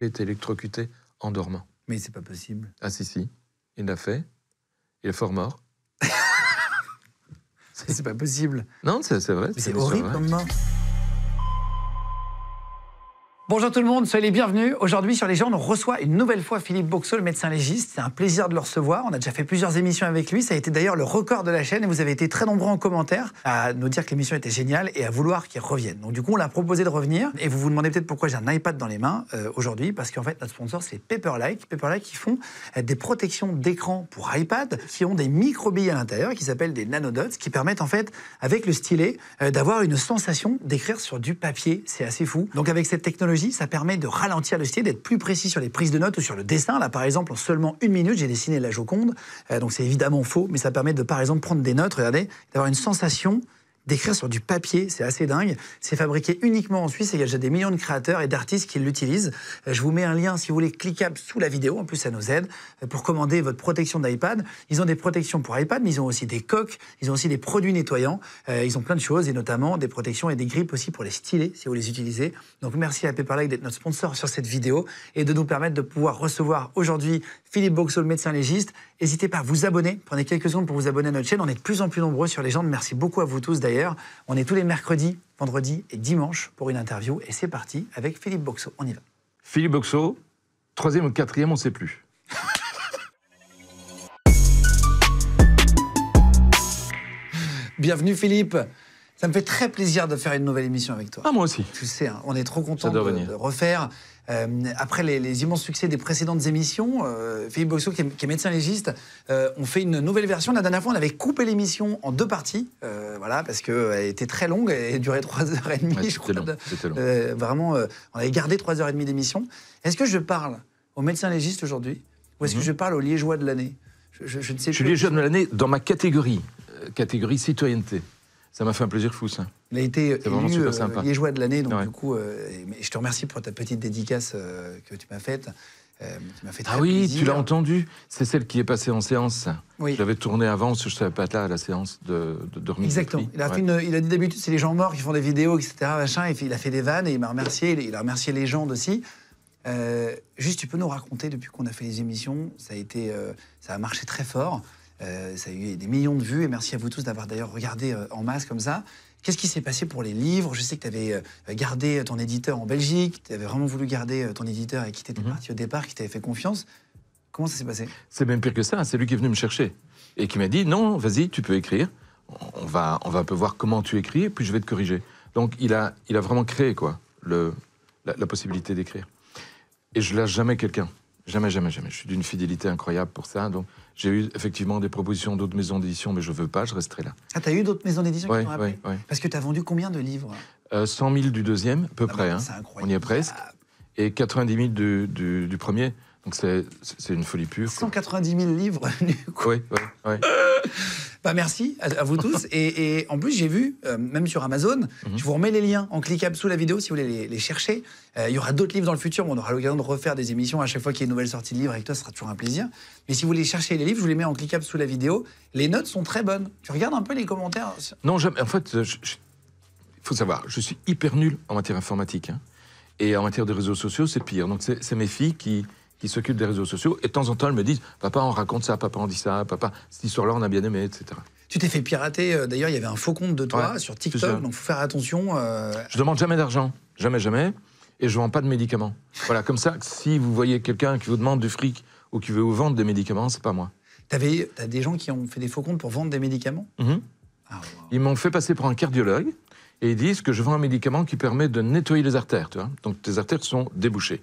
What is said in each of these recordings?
Il est électrocuté en dormant. Mais c'est pas possible. Ah si, si. Il l'a fait. Il est fort mort. c'est pas possible. Non, c'est vrai. C'est horrible comme mort. Bonjour tout le monde, soyez les bienvenus. Aujourd'hui sur Les Gens, on reçoit une nouvelle fois Philippe Boxeau, le médecin légiste. C'est un plaisir de le recevoir. On a déjà fait plusieurs émissions avec lui. Ça a été d'ailleurs le record de la chaîne et vous avez été très nombreux en commentaire à nous dire que l'émission était géniale et à vouloir qu'il revienne. Donc du coup, on l'a proposé de revenir et vous vous demandez peut-être pourquoi j'ai un iPad dans les mains euh, aujourd'hui parce qu'en fait, notre sponsor, c'est Paperlike. Paperlike qui font euh, des protections d'écran pour iPad qui ont des microbilles à l'intérieur qui s'appellent des nanodots qui permettent en fait, avec le stylet, euh, d'avoir une sensation d'écrire sur du papier. C'est assez fou. Donc avec cette technologie, ça permet de ralentir le style, d'être plus précis sur les prises de notes ou sur le dessin. Là, par exemple, en seulement une minute, j'ai dessiné la Joconde. Euh, donc, c'est évidemment faux, mais ça permet de, par exemple, prendre des notes, regardez, d'avoir une sensation d'écrire sur du papier, c'est assez dingue. C'est fabriqué uniquement en Suisse et il y a déjà des millions de créateurs et d'artistes qui l'utilisent. Euh, je vous mets un lien, si vous voulez, cliquable sous la vidéo, en plus ça nous aide, euh, pour commander votre protection d'iPad. Ils ont des protections pour iPad, mais ils ont aussi des coques, ils ont aussi des produits nettoyants, euh, ils ont plein de choses, et notamment des protections et des grippes aussi pour les stylés, si vous les utilisez. Donc merci à Paperlike d'être notre sponsor sur cette vidéo et de nous permettre de pouvoir recevoir aujourd'hui Philippe le médecin légiste, N'hésitez pas à vous abonner. Prenez quelques secondes pour vous abonner à notre chaîne. On est de plus en plus nombreux sur les gens. Merci beaucoup à vous tous d'ailleurs. On est tous les mercredis, vendredis et dimanches pour une interview. Et c'est parti avec Philippe Boxo. On y va. Philippe Boxo, troisième ou quatrième, on ne sait plus. Bienvenue Philippe. Ça me fait très plaisir de faire une nouvelle émission avec toi. Ah, moi aussi. Tu sais, hein, on est trop content de, de refaire. Euh, après les, immenses succès des précédentes émissions, euh, Philippe Boxo, qui, est, médecin légiste, euh, on fait une nouvelle version. La dernière fois, on avait coupé l'émission en deux parties, voilà, parce qu'elle était très longue et durait 3h30, je crois. Long, vraiment, on avait gardé 3h30 d'émission. Est-ce que je parle au médecin légiste aujourd'hui ou est-ce que mhm. je parle aux liégeois de l'année je, ne sais je suis liégeois de l'année dans ma catégorie, catégorie citoyenneté. Ça m'a fait un plaisir fou, ça. Il a été euh, élu euh, liégeois de l'année, donc du coup, euh, je te remercie pour ta petite dédicace que tu m'as faite. tu m'as fait ah très ah oui, tu l'as entendu C'est celle qui est passée en séance. Oui. Je l'avais tournée avant, je ne savais pas là à la séance de, de, Exactement. Il a, il dit d'habitude, c'est les gens morts qui font des vidéos, etc. Machin, et il a fait des vannes et il m'a remercié. Il a remercié les gens aussi. juste, tu peux nous raconter, depuis qu'on a fait les émissions, ça a, été, ça a marché très fort. Euh, ça a eu des millions de vues et merci à vous tous d'avoir d'ailleurs regardé euh, en masse comme ça. Qu'est-ce qui s'est passé pour les livres Je sais que tu avais euh, gardé ton éditeur en Belgique, tu avais vraiment voulu garder ton éditeur et quitter ton parti au départ, qui t'avait fait confiance. Comment ça s'est passé C'est même pire que ça, c'est lui qui est venu me chercher et qui m'a dit non, vas-y, tu peux écrire, on va, on va un peu voir comment tu écris et puis je vais te corriger. Donc il a, il a vraiment créé quoi, la, possibilité d'écrire. Et je lâche jamais quelqu'un, jamais, jamais, jamais. Je suis d'une fidélité incroyable pour ça. Donc j'ai eu effectivement des propositions d'autres maisons d'édition, mais je ne veux pas, je resterai là. Ah, as eu d'autres maisons d'édition qui t'ont Parce que tu as vendu combien de livres 100 000 euh, du deuxième, à peu ah bah, près. Hein. On y est presque. Et 90 000 du, du premier. Donc c'est une folie pure. 190 000 livres Oui, oui, oui. Bah merci à, vous tous. et, en plus, j'ai vu, euh, même sur Amazon, mhm. je vous remets les liens en cliquable sous la vidéo si vous voulez les, chercher. Euh, il y aura d'autres livres dans le futur. On aura l'occasion de refaire des émissions à chaque fois qu'il y a une nouvelle sortie de livre avec toi. Ce sera toujours un plaisir. Mais si vous voulez chercher les livres, je vous les mets en cliquable sous la vidéo. Les notes sont très bonnes. Tu regardes un peu les commentaires Non, En fait, il faut savoir, je suis hyper nul en matière informatique. Hein. Et en matière de réseaux sociaux, c'est pire. Donc c'est mes filles qui il s'occupent des réseaux sociaux. Et de temps en temps, elles me disent Papa, on raconte ça, papa, on dit ça, papa, cette histoire-là, on a bien aimé, etc. Tu t'es fait pirater, euh, d'ailleurs, il y avait un faux compte de toi sur TikTok, donc il faut faire attention. Euh. Je demande jamais d'argent, jamais, jamais, et je ne vends pas de médicaments. voilà, comme ça, si vous voyez quelqu'un qui vous demande du fric ou qui veut vous vendre des médicaments, c'est pas moi. Tu t'as des gens qui ont fait des faux comptes pour vendre des médicaments mhm. ah, Ils m'ont fait passer pour un cardiologue et ils disent que je vends un médicament qui permet de nettoyer les artères, tu vois Donc tes artères sont débouchées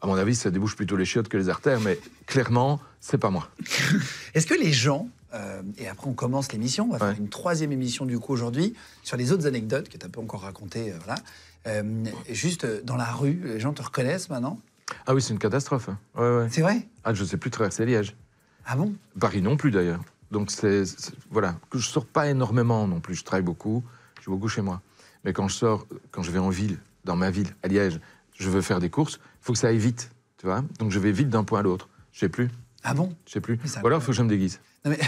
à mon avis, ça débouche plutôt les chiottes que les artères, mais clairement, c'est pas moi. Est-ce que les gens, euh, et après on commence l'émission, on va faire une troisième émission du coup aujourd'hui, sur les autres anecdotes que tu un peu encore racontées, euh, voilà. Euh, juste dans la rue, les gens te reconnaissent maintenant Ah oui, c'est une catastrophe. C'est vrai Ah, je ne sais plus traverser Liège. Ah bon Paris non plus d'ailleurs. Donc c'est. Voilà. Je ne sors pas énormément non plus, je travaille beaucoup, je suis beaucoup chez moi. Mais quand je sors, quand je vais en ville, dans ma ville, à Liège, je veux faire des courses, faut que ça aille vite, tu vois. Donc je vais vite d'un point à l'autre. Je sais plus. Ah bon Je sais plus. Ou alors, il faut que je me déguise. Non mais...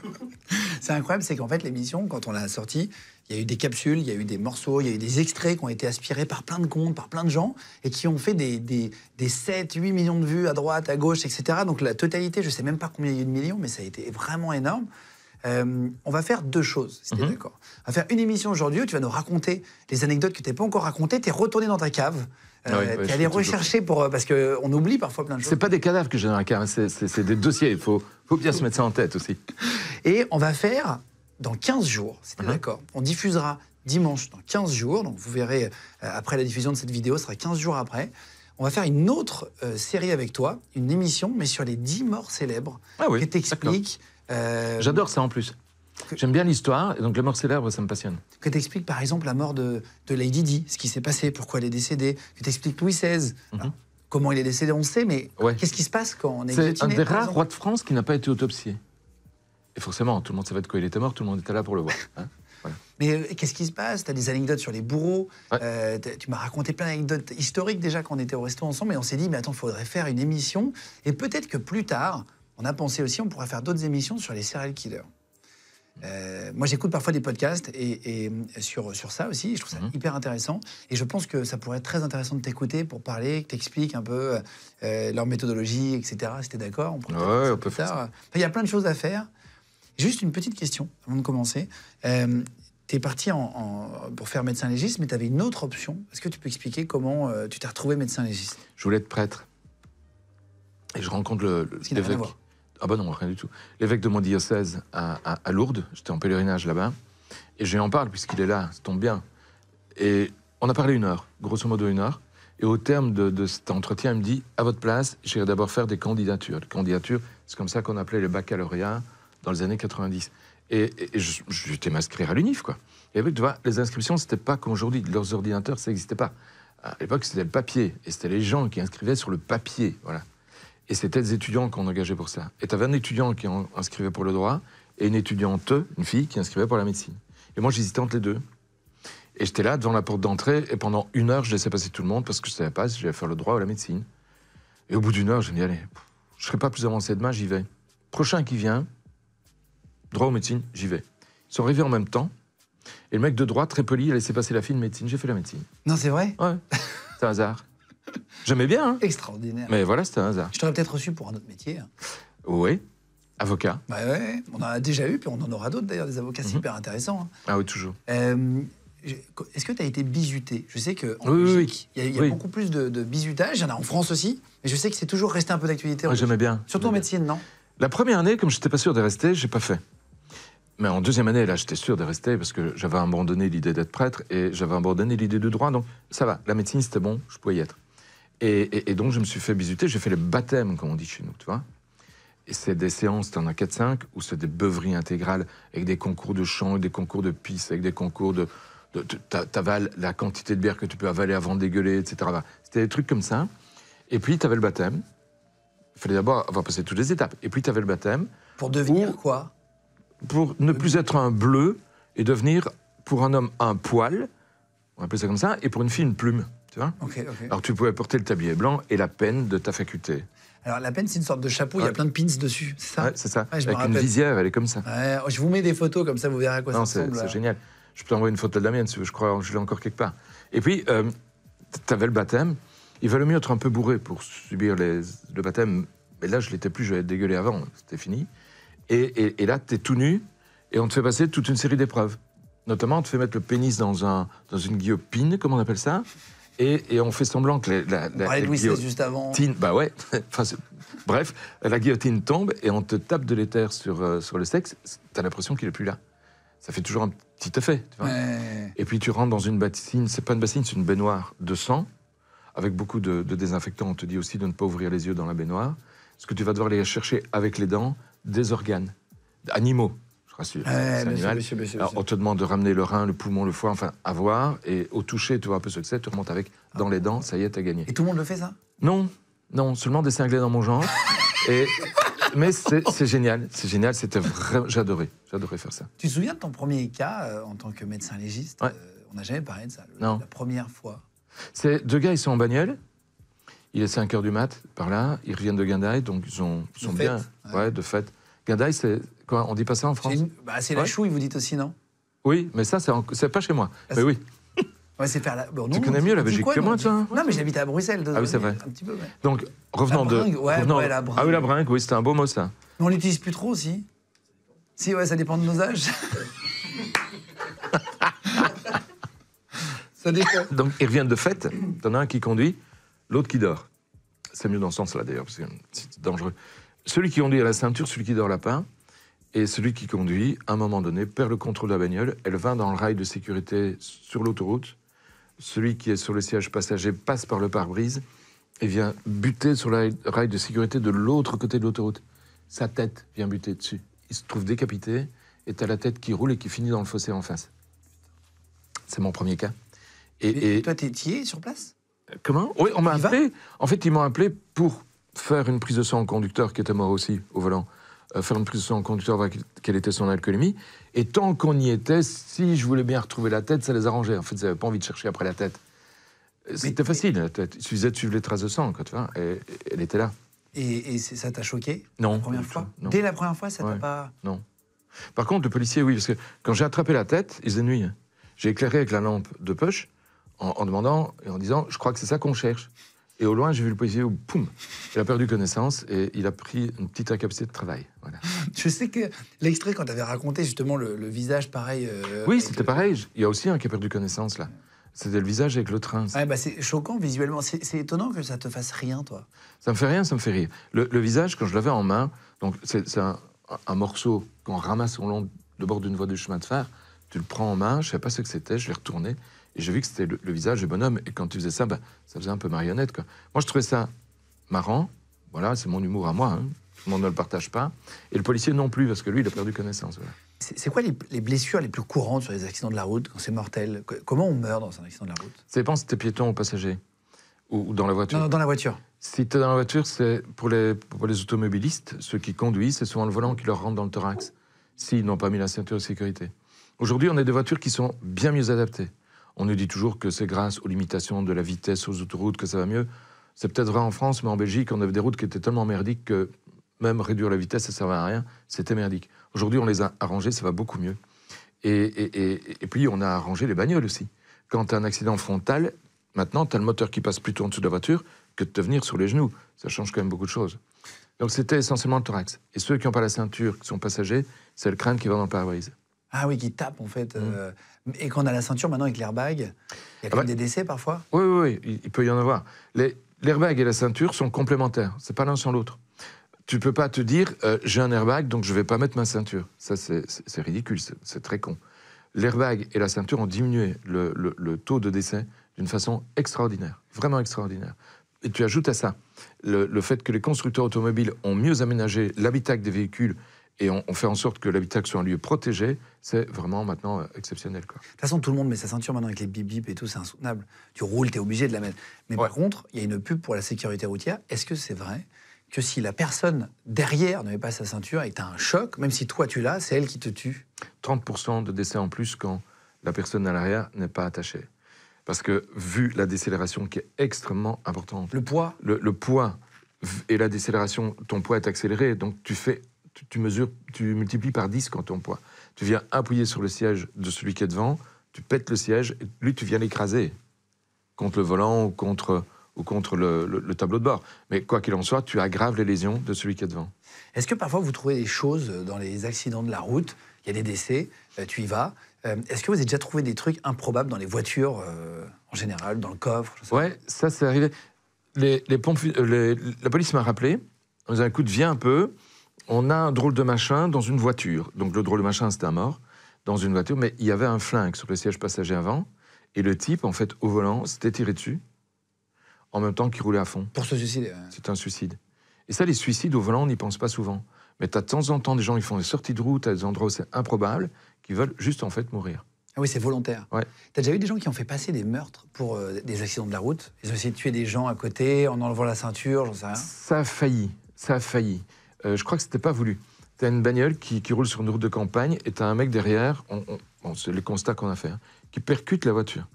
c'est incroyable, c'est qu'en fait, l'émission, quand on l'a sortie, il y a eu des capsules, il y a eu des morceaux, il y a eu des extraits qui ont été aspirés par plein de comptes, par plein de gens, et qui ont fait des, 7, 8 millions de vues à droite, à gauche, etc. Donc la totalité, je ne sais même pas combien il y a eu de millions, mais ça a été vraiment énorme. Euh, on va faire deux choses, si mhm. d'accord. On va faire une émission aujourd'hui où tu vas nous raconter les anecdotes que n'as pas encore racontées. es retourné dans ta cave, ah euh, rechercher pour euh, parce que on oublie parfois plein de choses. C'est pas des cadavres que je récupère, hein, c'est des dossiers. Il faut, faut bien se mettre ça en tête aussi. Et on va faire dans 15 jours, c'était mhm. d'accord. On diffusera dimanche dans 15 jours. Donc vous verrez euh, après la diffusion de cette vidéo, ce sera 15 jours après. On va faire une autre série avec toi, une émission, mais sur les 10 morts célèbres ah qui t'explique. J'adore ça en plus. J'aime bien l'histoire, et donc la mort célèbre, ça me passionne. Que t'expliques par exemple la mort de, Lady Di, ce qui s'est passé, pourquoi elle est décédée, que t'expliques Louis XVI. Mhm. Comment il est décédé, on sait, mais qu'est-ce qui se passe quand on est C'est un des rares rois de France qui n'a pas été autopsié. Et forcément, tout le monde savait de quoi il était mort, tout le monde était là pour le voir. Hein. Mais euh, qu'est-ce qui se passe Tu as des anecdotes sur les bourreaux. Euh, tu m'as raconté plein d'anecdotes historiques déjà quand on était au resto ensemble. Et on s'est dit, mais attends, il faudrait faire une émission. Et peut-être que plus tard, on a pensé aussi, on pourrait faire d'autres émissions sur les serial killers. Euh, moi, j'écoute parfois des podcasts et, euh, sur, sur ça aussi. Je trouve ça mhm. hyper intéressant. Et je pense que ça pourrait être très intéressant de t'écouter pour parler, que expliques un peu euh, leur méthodologie, etc. Si t'es d'accord, on pourrait peut faire ça. Il y a plein de choses à faire. Juste une petite question avant de commencer. tu es parti en, pour faire médecin légiste, mais tu avais une autre option. Est-ce que tu peux expliquer comment tu t'es retrouvé médecin légiste Je voulais être prêtre. Et je rencontre le, ah bah non, rien du tout. L'évêque de mon diocèse à, à, Lourdes, j'étais en pèlerinage là-bas, et je lui en parle puisqu'il est là, ça tombe bien. Et on a parlé une heure, grosso modo une heure, et au terme de, cet entretien, il me dit, à votre place, j'irai d'abord faire des candidatures. candidatures, c'est comme ça qu'on appelait le baccalauréat dans les années 90. Et, je, j'étais m'inscrire à l'UNIF, quoi. Et tu vois, les inscriptions, c'était pas comme aujourd'hui. Leurs ordinateurs, ça n'existait pas. À l'époque, c'était le papier. Et c'était les gens qui inscrivaient sur le papier. Voilà. Et c'était des étudiants qu'on engageait pour ça. Et tu avais un étudiant qui inscrivait pour le droit et une étudiante, une fille, qui inscrivait pour la médecine. Et moi, j'hésitais entre les deux. Et j'étais là devant la porte d'entrée et pendant une heure, je laissais passer tout le monde parce que je ne savais pas si j'allais faire le droit ou la médecine. Et au bout d'une heure, je me dis, allez, je ne serai pas plus avancé demain, j'y vais. Prochain qui vient, droit ou médecine, j'y vais. Ils sont arrivés en même temps. Et le mec de droit très poli, a laissé passer la fille de médecine. J'ai fait la médecine. Non, c'est vrai Ouais. c'est un hasard. J'aimais bien. Hein. Extraordinaire. Mais voilà, c'était un hasard. Je t'aurais peut-être reçu pour un autre métier. Oui. Avocat. Bah ouais, on en a déjà eu, puis on en aura d'autres d'ailleurs, des avocats mhm. super intéressants. Hein. Ah oui, toujours. Euh, est-ce que tu as été bizuté Je sais qu'en Belgique, il y a, beaucoup plus de, de il y en a en France aussi, mais je sais que c'est toujours resté un peu d'actualité. J'aimais bien. Surtout en médecine, non La première année, comme je n'étais pas sûr de rester, j'ai pas fait. Mais en deuxième année, là, j'étais sûr de rester parce que j'avais abandonné l'idée d'être prêtre et j'avais abandonné l'idée de droit, donc ça va, la médecine, c'était bon, je pouvais y être. Et, donc, je me suis fait bisuter. J'ai fait le baptême, comme on dit chez nous, tu vois. Et c'est des séances, en as 4-5, où c'est des beuveries intégrales, avec des concours de chant, avec des concours de pisse, avec des concours de... de, t'avales la quantité de bière que tu peux avaler avant de dégueuler, etc. C'était des trucs comme ça. Et puis, t'avais le baptême. Il fallait d'abord avoir passé toutes les étapes. Et puis, t'avais le baptême. Pour devenir quoi Pour ne plus être un bleu et devenir, pour un homme, un poil, on appelle ça comme ça, et pour une fille, une plume. Tu vois Alors tu pouvais porter le tablier blanc et la peine de ta faculté. Alors la peine, c'est une sorte de chapeau, il y a plein de pins dessus, c'est ça ouais, c'est ça. Avec une visière, elle est comme ça. Oh, je vous mets des photos comme ça, vous verrez à quoi ça ressemble. C'est génial. Je peux t'envoyer une photo de la mienne, si je crois, je l'ai encore quelque part. Et puis, euh, t'avais tu avais le baptême. Il valait mieux être un peu bourré pour subir les, le baptême. Mais là, je l'étais plus, je être dégueulé avant, c'était fini. Et, là, tu es tout nu et on te fait passer toute une série d'épreuves. Notamment, on te fait mettre le pénis dans, un, dans une guillotine, comment on appelle ça et, on fait semblant que la, guillotine, Bah bref, la guillotine tombe et on te tape de l'éther euh, sur, le sexe. T'as l'impression qu'il est plus là. Ça fait toujours un petit effet. Et puis tu rentres dans une bassine. C'est pas une bassine, c'est une baignoire de sang avec beaucoup de, de désinfectants. On te dit aussi de ne pas ouvrir les yeux dans la baignoire. Parce que tu vas devoir aller chercher avec les dents des organes animaux on te demande de ramener le rein, le poumon, le foie, enfin, à voir. Et au toucher, tu vois un peu ce que c'est, tu remontes avec ah dans les dents, ça y est, t'as gagné. Et tout le monde le fait, ça Non, non, seulement des cinglés dans mon genre. et... Mais c'est génial, c'est génial, c'était vraiment. J'adorais, j'adorais faire ça. Tu te souviens de ton premier cas euh, en tant que médecin légiste euh, On n'a jamais parlé de ça, la première fois. C'est deux gars, ils sont en bagnole. Il est 5 h du mat, par là. Ils reviennent de Gandaï, donc ils ont, sont bien. Ouais. de fait. Gandaï, c'est Quoi, on dit pas ça en France bah, C'est la chouille, vous dites aussi, non Oui, mais ça, c'est pas chez moi. mais ah, oui. Ouais, faire tu connais mieux la Belgique que moi, toi. Hein non, mais j'habite à Bruxelles. Ah oui, c'est vrai. Un petit peu, Donc, revenons la de. la Ah oui, la bringue, oui, c'était un beau mot, ça. Mais on l'utilise plus trop aussi. Si, ouais, ça dépend de nos âges. ça dépend. Donc, ils reviennent de fête. en a un qui conduit, l'autre qui dort. C'est mieux dans ce sens-là, d'ailleurs, parce que c'est dangereux. Celui qui conduit à la ceinture, celui qui dort la lapin. Et celui qui conduit, à un moment donné, perd le contrôle de la bagnole. Elle va dans le rail de sécurité sur l'autoroute. Celui qui est sur le siège passager passe par le pare-brise et vient buter sur le rail de sécurité de l'autre côté de l'autoroute. Sa tête vient buter dessus. Il se trouve décapité et t'as la tête qui roule et qui finit dans le fossé en face. C'est mon premier cas. Et, et... toi, sur place Comment Oui, on m'a appelé. En fait, ils m'ont appelé pour faire une prise de sang au conducteur qui était mort aussi au volant. Euh, faire une prise de conducteur, voir quelle était son alcoolémie. Et tant qu'on y était, si je voulais bien retrouver la tête, ça les arrangeait. En fait, ils n'avaient pas envie de chercher après la tête. Euh, c'était facile, la tête. Il suffisait de suivre les traces de sang, quand tu vois. Et, elle était là. Et, et ça t'a choqué Non. première fois Dès la première fois, ça t'a pas. Non. Par contre, le policier, oui, parce que quand j'ai attrapé la tête, ils faisait J'ai éclairé avec la lampe de poche en demandant et en disant Je crois que c'est ça qu'on cherche. Et au loin, j'ai vu le policier, oh, poum Il a perdu connaissance et il a pris une petite incapacité de travail. Je sais que l'extrait, quand tu avais raconté justement le, visage pareil. Euh, oui, c'était pareil. Il y a aussi un qui a perdu connaissance là. C'était le visage avec le train. Ah bah, c'est choquant visuellement. C'est étonnant que ça te fasse rien, toi. Ça me fait rien, ça me fait rire. Le, visage, quand je l'avais en main, donc c'est un, morceau qu'on ramasse au long de bord d'une voie de chemin de fer. Tu le prends en main, je ne savais pas ce que c'était, je l'ai retourné. Et j'ai vu que c'était le, visage du bonhomme. Et quand tu faisais ça, bah, ça faisait un peu marionnette. Quoi. Moi, je trouvais ça marrant. Voilà, c'est mon humour à moi. Hein. Tout le monde ne le partage pas. Et le policier non plus, parce que lui, il a perdu connaissance. C'est quoi les, blessures les plus courantes sur les accidents de la route quand c'est mortel Comment on meurt dans un accident de la route C'est dépend si t'es piéton ou passager. Ou, dans la voiture. Non, dans la voiture. Si t'es dans la voiture, c'est pour les, pour les automobilistes, ceux qui conduisent, c'est souvent le volant qui leur rentre dans le thorax. S'ils n'ont pas mis la ceinture de sécurité. Aujourd'hui, on a des voitures qui sont bien mieux adaptées. On nous dit toujours que c'est grâce aux limitations de la vitesse aux autoroutes que ça va mieux. C'est peut-être vrai en France, mais en Belgique, on avait des routes qui étaient tellement merdiques que même réduire la vitesse, ça ne servait à rien. C'était merdique. Aujourd'hui, on les a arrangées, ça va beaucoup mieux. Et, puis, on a arrangé les bagnoles aussi. Quand tu as un accident frontal, maintenant, tu as le moteur qui passe plutôt en dessous de la voiture que de te venir sur les genoux. Ça change quand même beaucoup de choses. Donc, c'était essentiellement le thorax. Et ceux qui n'ont pas la ceinture, qui sont passagers, c'est le crâne qui va dans le pare-brise. Ah oui, qui tape en fait. Mm. Euh, et quand on a la ceinture maintenant avec l'airbag, il y a quand ah bah même des décès parfois Oui, oui, il peut y en avoir. L'airbag et la ceinture sont complémentaires, c'est pas l'un sans l'autre. Tu peux pas te dire euh, j'ai un airbag donc je vais pas mettre ma ceinture. Ça c'est ridicule, c'est très con. L'airbag et la ceinture ont diminué le, le, le taux de décès d'une façon extraordinaire, vraiment extraordinaire. Et tu ajoutes à ça le fait que les constructeurs automobiles ont mieux aménagé l'habitacle des véhicules et on, fait en sorte que l'habitacle soit un lieu protégé, c'est vraiment maintenant euh, exceptionnel. De toute façon, tout le monde met sa ceinture maintenant avec les bip bip et tout, c'est insoutenable. Tu roules, tu es obligé de la mettre. Mais par contre, il y a une pub pour la sécurité routière. Est-ce que c'est vrai que si la personne derrière ne met pas sa ceinture et tu as un choc, même si toi tu l'as, c'est elle qui te tue 30% de décès en plus quand la personne à l'arrière n'est pas attachée. Parce que vu la décélération qui est extrêmement importante. Le poids Le, le poids et la décélération, ton poids est accéléré, donc tu fais tu, mesures, tu multiplies par 10 quand ton poids. Tu viens appuyer sur le siège de celui qui est devant, tu pètes le siège, lui, tu viens l'écraser contre le volant ou contre, ou contre le, tableau de bord. Mais quoi qu'il en soit, tu aggraves les lésions de celui qui est devant. Est-ce que parfois vous trouvez des choses dans les accidents de la route Il y a des décès, euh, tu y vas. Euh, est-ce que vous avez déjà trouvé des trucs improbables dans les voitures euh, en général, dans le coffre Ouais, ça c'est arrivé. la police m'a rappelé. On un coup de viens un peu on a un drôle de machin dans une voiture. Donc le drôle de machin, c'était un mort dans une voiture, mais il y avait un flingue sur le siège passager avant, et le type, en fait, au volant, s'était tiré dessus, en même temps qu'il roulait à fond. Pour se suicider. C'est un suicide. Et ça, les suicides au volant, on n'y pense pas souvent. Mais tu as de temps en temps des gens qui font des sorties de route à des endroits où c'est improbable, qui veulent juste, en fait, mourir. Ah oui, c'est volontaire. Ouais. as déjà eu des gens qui ont fait passer des meurtres pour euh, des accidents de la route Ils ont essayé de tuer des gens à côté en enlevant la ceinture, j'en sais rien. Ça a failli. Ça a failli. Euh, je crois que c'était pas voulu. T'as une bagnole qui, roule sur une route de campagne et t'as un mec derrière, on, on, c'est les constats qu'on a fait, hein, qui percute la voiture.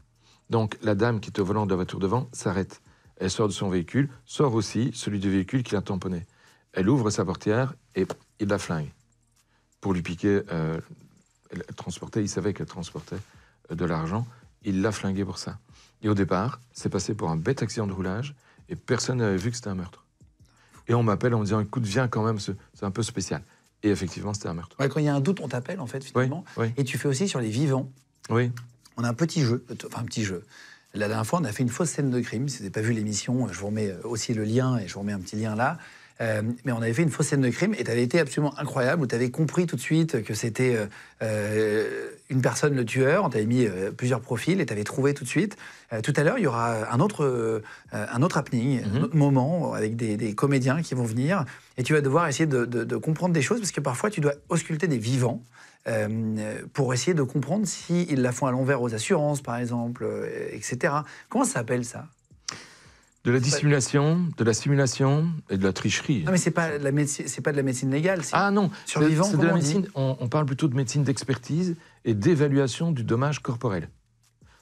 Donc la dame qui est au volant de la voiture devant s'arrête. Elle sort de son véhicule, sort aussi celui du véhicule qui l'a tamponné. Elle ouvre sa portière et il la flingue pour lui piquer. Euh, il savait qu'elle transportait euh, de l'argent. Il l'a flingué pour ça. Et au départ, c'est passé pour un bête accident de roulage et personne n'avait vu que c'était un meurtre. Et on m'appelle en me disant écoute, viens quand même, c'est un peu spécial. Et effectivement, c'était un meurtre. quand il y a un doute, on t'appelle en fait finalement. Et tu fais aussi sur les vivants. Oui. On a un petit jeu, euh, enfin un petit jeu. La dernière fois, on a fait une fausse scène de crime. Si vous n'avez pas vu l'émission, je vous remets euh, aussi le lien et je vous remets un petit lien là. Euh, mais on avait fait une fausse scène de crime et tu avais été absolument incroyable où tu avais compris tout de suite que c'était une personne, le tueur, on t'avait mis euh, plusieurs profils et t'avais trouvé tout de suite. Euh, tout à l'heure, il y aura un autre, euh, un autre happening, un mhm. autre moment avec des, comédiens qui vont venir et tu vas devoir essayer de, comprendre des choses parce que parfois tu dois ausculter des vivants. pour essayer de comprendre s'ils la font à l'envers aux assurances, par exemple, etc. Comment ça s'appelle ça de la dissimulation, de la simulation et de la tricherie. Non, mais c'est pas la c'est pas de la médecine légale. Ah non, C'est de la médecine. On, on, parle plutôt de médecine d'expertise et d'évaluation du dommage corporel.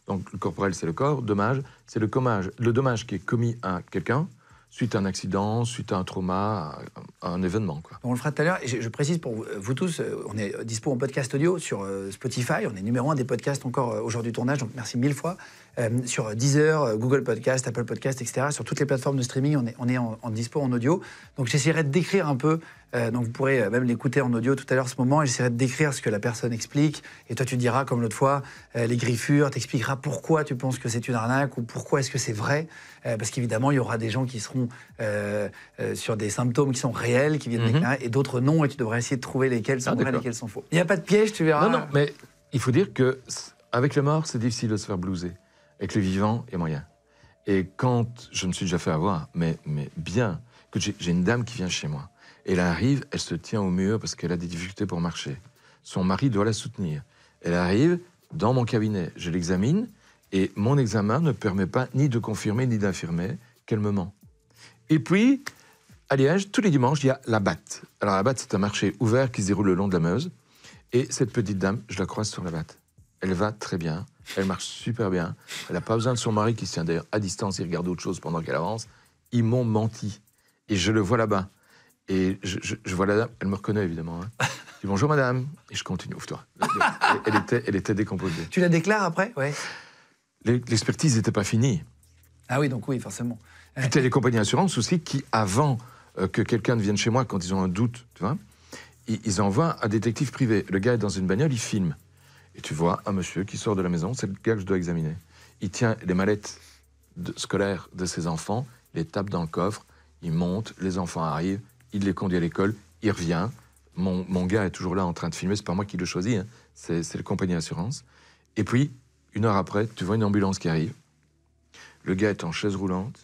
Donc le corporel, c'est le corps, dommage, c'est le, commage, le dommage qui est commis à quelqu'un suite à un accident, suite à un trauma, à un événement. Quoi. On le fera tout à l'heure. Je, je, précise pour vous, tous, euh, on est dispo en podcast audio sur euh, Spotify. On est numéro un des podcasts encore euh, aujourd'hui du tournage, donc merci mille fois. Euh, sur Deezer, euh, Google Podcast, Apple Podcast, etc. Sur toutes les plateformes de streaming, on est, on est en, dispo en audio. Donc j'essaierai de décrire un peu, euh, donc vous pourrez même l'écouter en audio tout à l'heure ce moment, j'essaierai de décrire ce que la personne explique. Et toi, tu diras, comme l'autre fois, les griffures, t'expliqueras pourquoi tu penses que c'est une arnaque ou pourquoi est-ce que c'est vrai. parce qu'évidemment, il y aura des gens qui seront sur des symptômes qui sont réels, qui viennent mhm. et d'autres non, et tu devrais essayer de trouver lesquels sont ah, vrais et lesquels sont faux. Il n'y a pas de piège, tu verras. Non, non, mais il faut dire que avec le mort, c'est difficile de se faire blouser. Avec le vivant, et moyen. Et quand je me suis déjà fait avoir, mais, bien, que j'ai une dame qui vient chez moi. elle arrive, elle se tient au mur parce qu'elle a des difficultés pour marcher. Son mari doit la soutenir. Elle arrive dans mon cabinet, je l'examine, et mon examen ne permet pas ni de confirmer ni d'affirmer qu'elle me ment. Et puis, à Liège, tous les dimanches, il y a la Batte. Alors la Batte, c'est un marché ouvert qui se déroule le long de la Meuse. Et cette petite dame, je la croise sur la Batte. Elle va très bien. Elle marche super bien. Elle n'a pas besoin de son mari qui se tient d'ailleurs à distance et regarde autre chose pendant qu'elle avance. Ils m'ont menti. Et je le vois là-bas. Et je, vois la dame. Elle me reconnaît évidemment. Hein. Je dis bonjour madame. Et je continue. Ouvre-toi. Elle était, décomposée. Tu la déclares après Ouais. L'expertise n'était pas finie. Ah oui, donc oui, forcément. Puis tu les compagnies d'assurance aussi qui, avant euh, que quelqu'un ne vienne chez moi, quand ils ont un doute, tu vois, ils, envoient un détective privé. Le gars est dans une bagnole, il filme. Et tu vois un monsieur qui sort de la maison, c'est le gars que je dois examiner. Il tient les mallettes scolaires de ses enfants, les tape dans le coffre, il monte, les enfants arrivent, il les conduit à l'école, il revient. Mon, gars est toujours là en train de filmer, c'est pas moi qui le choisis, hein. c'est le compagnie d'assurance. Et puis, une heure après, tu vois une ambulance qui arrive. Le gars est en chaise roulante,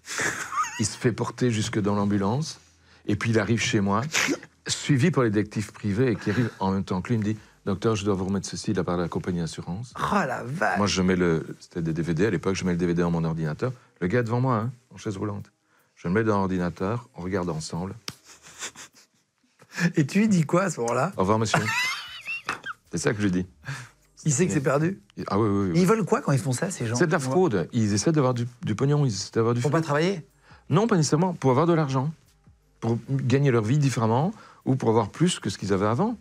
il se fait porter jusque dans l'ambulance, et puis il arrive chez moi, suivi par les détectives privés et qui arrive en même temps que lui, il me dit Docteur, je dois vous remettre ceci de la part de la compagnie assurance. Oh la vache Moi, je mets le. C'était des DVD à l'époque, je mets le DVD dans mon ordinateur. Le gars est devant moi, hein, en chaise roulante. Je le mets dans l'ordinateur, on regarde ensemble. Et tu lui dis quoi à ce moment-là Au revoir, monsieur. c'est ça que je dis. Il sait que c'est perdu Ah oui, oui. Ils veulent quoi quand ils font ça, ces gens C'est de la fraude. Ils essaient d'avoir du, du, pognon, ils essaient d'avoir du. Pour pas travailler Non, pas nécessairement. Pour avoir de l'argent. Pour gagner leur vie différemment ou pour avoir plus que ce qu'ils avaient avant.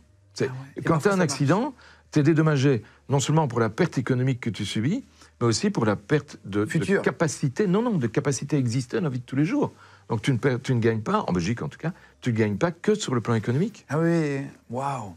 Ah quand tu as un accident, tu es dédommagé non seulement pour la perte économique que tu subis, mais aussi pour la perte de, capacité, non, non, de capacité existante dans la vie de tous les jours. Donc tu ne, tu ne gagnes pas, en Belgique en tout cas, tu ne gagnes pas que sur le plan économique. Ah oui, waouh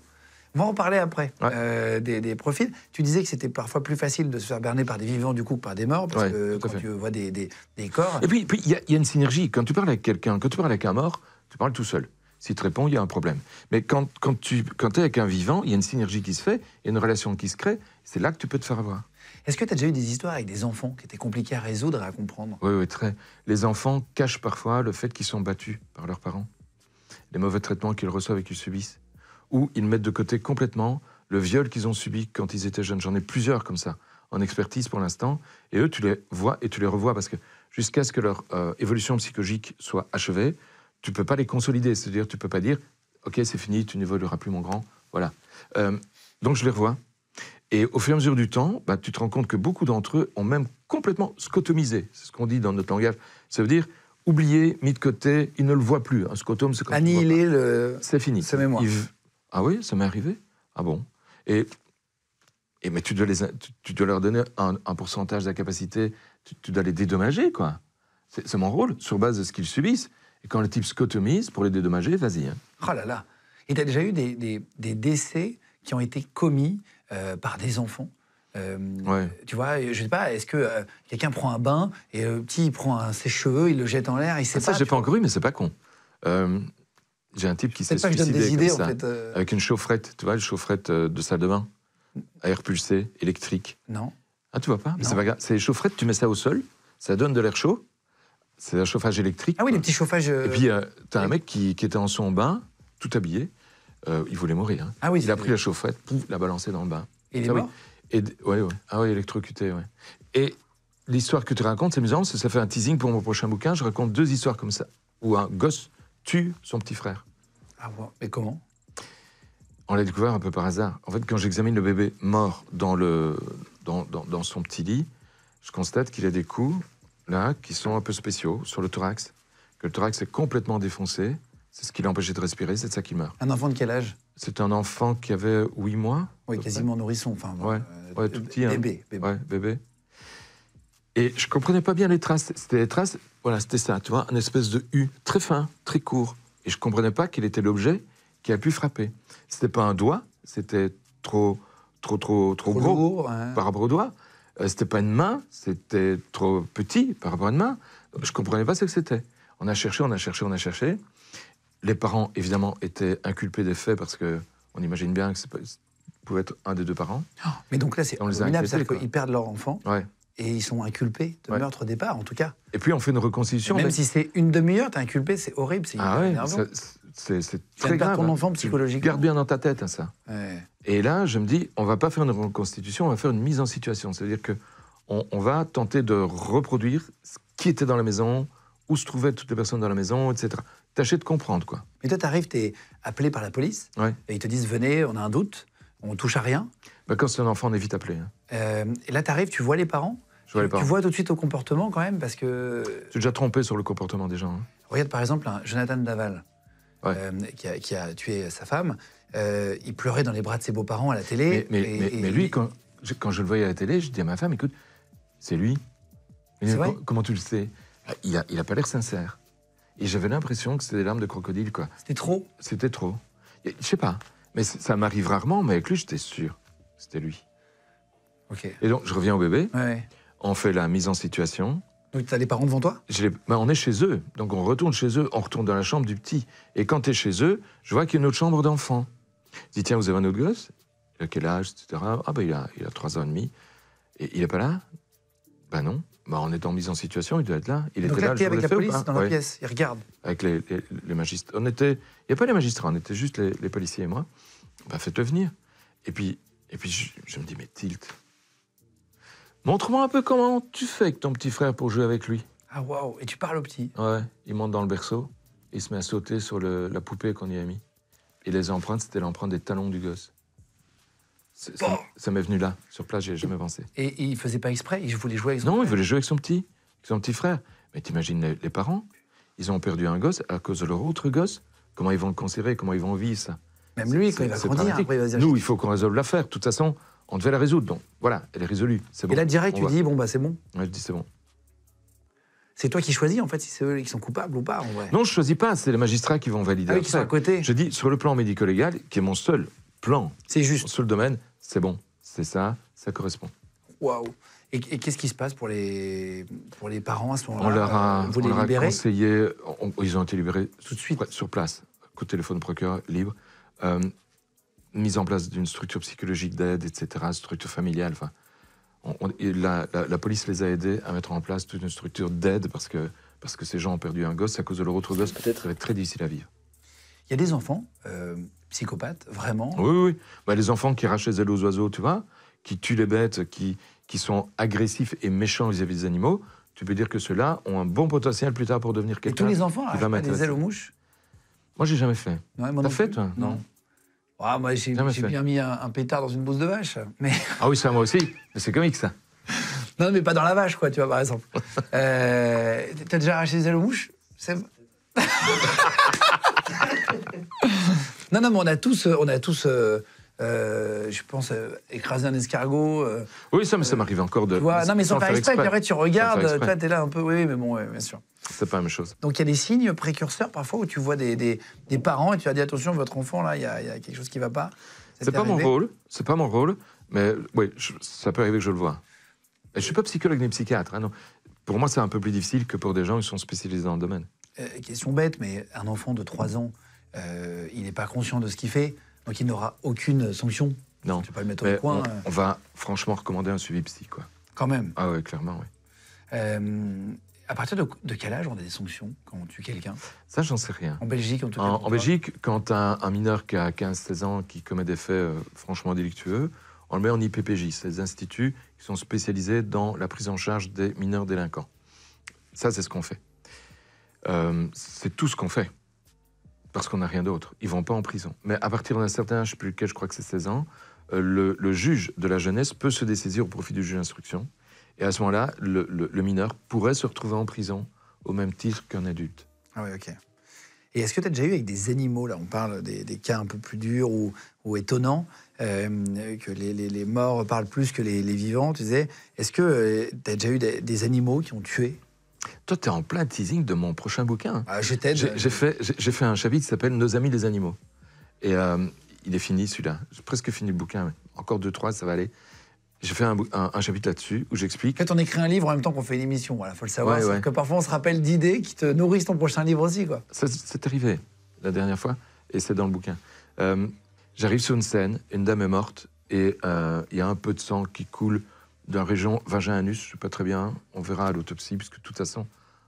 on va en parler après euh, des, profils. Tu disais que c'était parfois plus facile de se faire berner par des vivants du coup que par des morts, parce que quand tu vois des, des, corps. Et puis, il y, y, a une synergie. Quand tu parles avec quelqu'un, quand tu parles avec un mort, tu parles tout seul. S'il te répond, il y a un problème. Mais quand, tu es avec un vivant, il y a une synergie qui se fait, il y a une relation qui se crée, c'est là que tu peux te faire avoir. Est-ce que tu as déjà eu des histoires avec des enfants qui étaient compliqués à résoudre et à comprendre Oui, très. Les enfants cachent parfois le fait qu'ils sont battus par leurs parents, les mauvais traitements qu'ils reçoivent et qu'ils subissent, ou ils mettent de côté complètement le viol qu'ils ont subi quand ils étaient jeunes. J'en ai plusieurs comme ça, en expertise pour l'instant, et eux, tu les vois et tu les revois parce que jusqu'à ce que leur euh, évolution psychologique soit achevée, tu ne peux pas les consolider. C'est-à-dire, tu ne peux pas dire, OK, c'est fini, tu ne voleras plus mon grand. Voilà. Euh, donc, je les revois. Et au fur et à mesure du temps, bah, tu te rends compte que beaucoup d'entre eux ont même complètement scotomisé. C'est ce qu'on dit dans notre langage. Ça veut dire oublié, mis de côté, ils ne le voient plus. Un scotome, c'est quand Annihiler le... C'est fini. Sa mémoire. Ah oui, ça m'est arrivé Ah bon Et et mais tu dois, les, tu, dois leur donner un, pourcentage de la capacité, tu, tu dois les dédommager, quoi. C'est mon rôle, sur base de ce qu'ils subissent. Et quand le type scotomise, pour les dédommager, vas-y. Hein. Oh là là Et tu as déjà eu des, des, décès qui ont été commis euh, par des enfants euh, Tu vois, je sais pas, est-ce que euh, quelqu'un prend un bain et le petit il prend un cheveux il le jette en l'air, il sait pas. Ça, j'ai pas encore eu, mais c'est pas con. Euh, j'ai un type qui s'est suicidé des idées, ça, en fait, avec une chaufferette, tu vois, une chaufferette de salle de bain, mm. à air pulsé, électrique. Non. Ah, tu vois pas C'est les chaufferettes, tu mets ça au sol, ça donne de l'air chaud, c'est un chauffage électrique. Ah oui, les petits chauffages. Euh, et puis, euh, t'as un mec qui, était en son bain, tout habillé. Euh, il voulait mourir. Hein. Ah oui, il a pris la chauffette, pouf, l'a balancé dans le bain. Et il est mort Et, Ah oui, ah électrocuté, ouais. Et l'histoire que tu racontes, c'est amusant, ça fait un teasing pour mon prochain bouquin. Je raconte deux histoires comme ça, où un gosse tue son petit frère. Ah ouais, et comment On l'a découvert un peu par hasard. En fait, quand j'examine le bébé mort dans, le, dans son petit lit, je constate qu'il a des coups là, qui sont un peu spéciaux sur le thorax, que le thorax est complètement défoncé. C'est ce qui l'a empêché de respirer, c'est de ça qui meurt. Un enfant de quel âge C'est un enfant qui avait 8 mois. Oui, quasiment nourrisson, enfin. Ouais, euh, ouais tout petit. Hein. Bébé, bébé. bébé. Et je comprenais pas bien les traces. C'était les traces, voilà, c'était ça, tu vois, une espèce de U, très fin, très court. Et je comprenais pas qu'il était l'objet qui a pu frapper. Ce C'était pas un doigt, c'était trop, trop, trop, trop, gros hein. par rapport au doigt. Euh, c'était pas une main, c'était trop petit par rapport à une main. Je comprenais pas ce que c'était. On a cherché, on a cherché, on a cherché. Les parents, évidemment, étaient inculpés des faits parce que on imagine bien que ça pouvait être un des deux parents. Oh, mais donc là, c'est abominable, ils qu'ils perdent leur enfant. Et ils sont inculpés de meurtre au départ, en tout cas. Et puis on fait une reconstitution. même si c'est une demi-heure, t'es inculpé, c'est horrible, c'est ah c'est très grave. ton hein. enfant psychologique Garde bien dans ta tête hein, ça. Et là, je me dis, on va pas faire une reconstitution, on va faire une mise en situation. C'est-à-dire que on, va tenter de reproduire ce qui était dans la maison, où se trouvaient toutes les personnes dans la maison, etc. Tâcher de comprendre, quoi. Mais toi, tu arrives, tu es appelé par la police, et ils te disent, venez, on a un doute, on touche à rien. Bah, quand c'est un enfant, on est vite appelé. Hein. Euh, et là, tu arrives, tu vois les parents Tu vois tout de suite au comportement quand même, parce que... Tu es déjà trompé sur le comportement des gens. Regarde par exemple Jonathan Daval. Euh, qui, a, tué sa femme. Euh, il pleurait dans les bras de ses beaux-parents à la télé. Mais, lui, Quand, je, le voyais à la télé, je dis à ma femme, écoute, c'est lui. comment tu le sais ah, Il n'a il a pas l'air sincère. Et j'avais l'impression que c'était des larmes de crocodile, quoi. C'était trop C'était trop. Je sais pas. Mais ça m'arrive rarement, mais avec lui, j'étais sûr. C'était lui. Ok. Et donc, je reviens au bébé. On fait la mise en situation. Donc tu as les parents devant toi ben, On est chez eux, donc on retourne chez eux, on retourne dans la chambre du petit. Et quand tu es chez eux, je vois qu'il y a une autre chambre d'enfant. Je dis, tiens, vous avez un autre gosse Il a quel âge, Ah ben il a, il 3 ans et demi. Et il n'est pas là Ben non. Ben, en étant étant en mise en situation, il doit être là. Il donc était là, avec la police dans la pièce, il regarde. Avec les, magistrats. On était... Il n'y a pas les magistrats, on était juste les, policiers et moi. Ben faites-le venir. Et puis, et puis je, je me dis, mais tilt, Montre-moi un peu comment tu fais avec ton petit frère pour jouer avec lui. Ah waouh, et tu parles au petit Ouais, il monte dans le berceau, il se met à sauter sur la poupée qu'on y a mis. Et les empreintes, c'était l'empreinte des talons du gosse. Ça, m'est venu là, sur place, j'y ai jamais pensé. et, il faisait pas exprès, il voulait jouer avec son Non, il voulait jouer avec son petit, son petit frère. Mais t'imagines les, les parents Ils ont perdu un gosse à cause de leur autre gosse. Comment ils vont le conserver Comment ils vont vivre ça Même lui, quand il va après il va Nous, il faut qu'on résolve l'affaire. De toute façon, on devait la résoudre, donc voilà, elle est résolue. bon. Et là, direct, tu dis, bon, bah c'est bon. Oui, je dis, c'est bon. C'est toi qui choisis, en fait, si c'est eux qui sont coupables ou pas, en vrai. Non, je choisis pas, c'est les magistrats qui vont valider. Ah oui, qui sont à côté. Je dis, sur le plan médico-légal, qui est mon seul plan, c'est juste. Sur le domaine, c'est bon, c'est ça, ça correspond. Waouh Et, qu'est-ce qui se passe pour les, pour les parents à ce moment-là On leur a, euh, conseillé, ils ont été libérés tout de suite sur place, au téléphone procureur libre. Euh, mise en place d'une structure psychologique d'aide, etc., structure familiale. Enfin, la, la, police les a aidés à mettre en place toute une structure d'aide parce que, parce que ces gens ont perdu un gosse à cause de leur autre gosse. Peut-être. Ça va être très difficile à vivre. Il y a des enfants euh, psychopathes, vraiment Oui, oui. Bah, les enfants qui arrachent les ailes aux oiseaux, tu vois, qui tuent les bêtes, qui, qui sont agressifs et méchants vis-à-vis des animaux, tu peux dire que ceux-là ont un bon potentiel plus tard pour devenir quelqu'un. Et tous les enfants qui va des ailes aux mouches Moi, j'ai jamais fait. Ouais, T'as fait, toi non. Ah, moi, j'ai bien mis un, pétard dans une bouse de vache. Mais... Ah oui, ça, moi aussi. Mais c'est comique, ça. non, mais pas dans la vache, quoi, tu vois, par exemple. Euh, t'as déjà arraché des ailes aux mouches Non, non, mais on a tous, euh, on a tous euh, euh, je pense, euh, écraser un escargot. Euh, oui, ça, mais ça m'arrive encore de. non, mais sans, faire exprès, tu regardes, tu es là un peu. Oui, mais bon, bien sûr. C'est pas la même chose. Donc, il y a des signes précurseurs parfois où tu vois des, des, parents et tu as dit attention, votre enfant, là, il y, a quelque chose qui ne va pas. C'est pas mon rôle, c'est pas mon rôle, mais oui, ça peut arriver que je le vois. Je ne suis pas psychologue ni psychiatre. Hein, non. Pour moi, c'est un peu plus difficile que pour des gens qui sont spécialisés dans le domaine. question bête, mais un enfant de 3 ans, il n'est pas conscient de ce qu'il fait. Donc il n'aura aucune sanction. Non. Tu peux le mettre au coin. Euh. On, va franchement recommander un suivi psy, quoi. Quand même. Ah ouais, clairement, oui. Euh, à partir de, quel âge on a des sanctions quand on tue quelqu'un Ça, j'en sais rien. En Belgique, en tout cas. En, Belgique, quand un, mineur qui a 15-16 ans qui commet des faits euh, franchement délictueux, on le met en IPPJ. C'est des instituts qui sont spécialisés dans la prise en charge des mineurs délinquants. Ça, c'est ce qu'on fait. c'est tout ce qu'on fait parce qu'on n'a rien d'autre. Ils vont pas en prison. Mais à partir d'un certain âge, plus lequel je crois que c'est 16 ans, euh, le, juge de la jeunesse peut se dessaisir au profit du juge d'instruction. Et à ce moment-là, le, mineur pourrait se retrouver en prison au même titre qu'un adulte. Ah oui, ok. Et est-ce que tu as déjà eu avec des animaux, là on parle des, cas un peu plus durs ou, étonnants, euh, que les, morts parlent plus que les, vivants, tu disais, est-ce que euh, tu as déjà eu des animaux qui ont tué toi, tu es en plein teasing de mon prochain bouquin. Ah, j'ai fait, un chapitre qui s'appelle Nos amis les animaux. Et euh, il est fini celui-là. J'ai presque fini le bouquin. Encore deux, trois, ça va aller. J'ai fait un, chapitre là-dessus où j'explique. quand on écrit un livre en même temps qu'on fait une émission. Voilà, faut le savoir. Que parfois, on se rappelle d'idées qui te nourrissent ton prochain livre aussi, quoi. C'est arrivé la dernière fois, et c'est dans le bouquin. Euh, j'arrive sur une scène, une dame est morte, et euh, il y a un peu de sang qui coule d'un région vagin-anus, je ne sais pas très bien, on verra à l'autopsie, puisque de toute façon,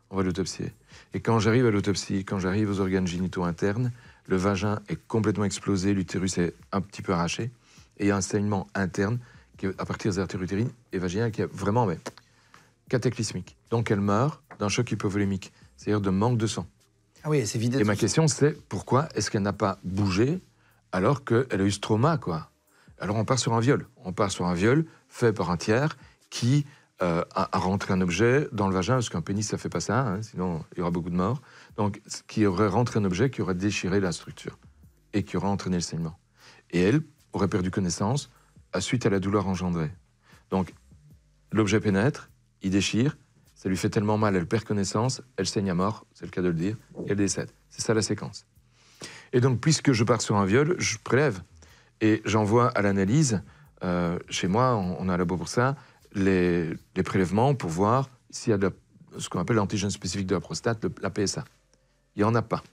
on va l'autopsier. Et quand j'arrive à l'autopsie, quand j'arrive aux organes génitaux internes, le vagin est complètement explosé, l'utérus est un petit peu arraché, et il y a un saignement interne qui à partir des artères utérines et vaginales qui est vraiment mais, cataclysmique. Donc elle meurt d'un choc hypovolémique, c'est-à-dire de manque de sang. Ah oui, c'est Et ma question c'est pourquoi est-ce qu'elle n'a pas bougé alors qu'elle a eu ce trauma, quoi alors on part sur un viol. On part sur un viol fait par un tiers qui euh, a, rentré un objet dans le vagin, parce qu'un pénis, ça fait pas ça, hein, sinon il y aura beaucoup de morts. Donc qui aurait rentré un objet qui aurait déchiré la structure et qui aurait entraîné le saignement. Et elle aurait perdu connaissance à suite à la douleur engendrée. Donc l'objet pénètre, il déchire, ça lui fait tellement mal, elle perd connaissance, elle saigne à mort, c'est le cas de le dire, et elle décède. C'est ça la séquence. Et donc, puisque je pars sur un viol, je prélève. Et j'envoie à l'analyse, euh, chez moi, on, a un labo pour ça, les, prélèvements pour voir s'il y a ce qu'on appelle l'antigène spécifique de la prostate, la PSA. Il n'y en a pas.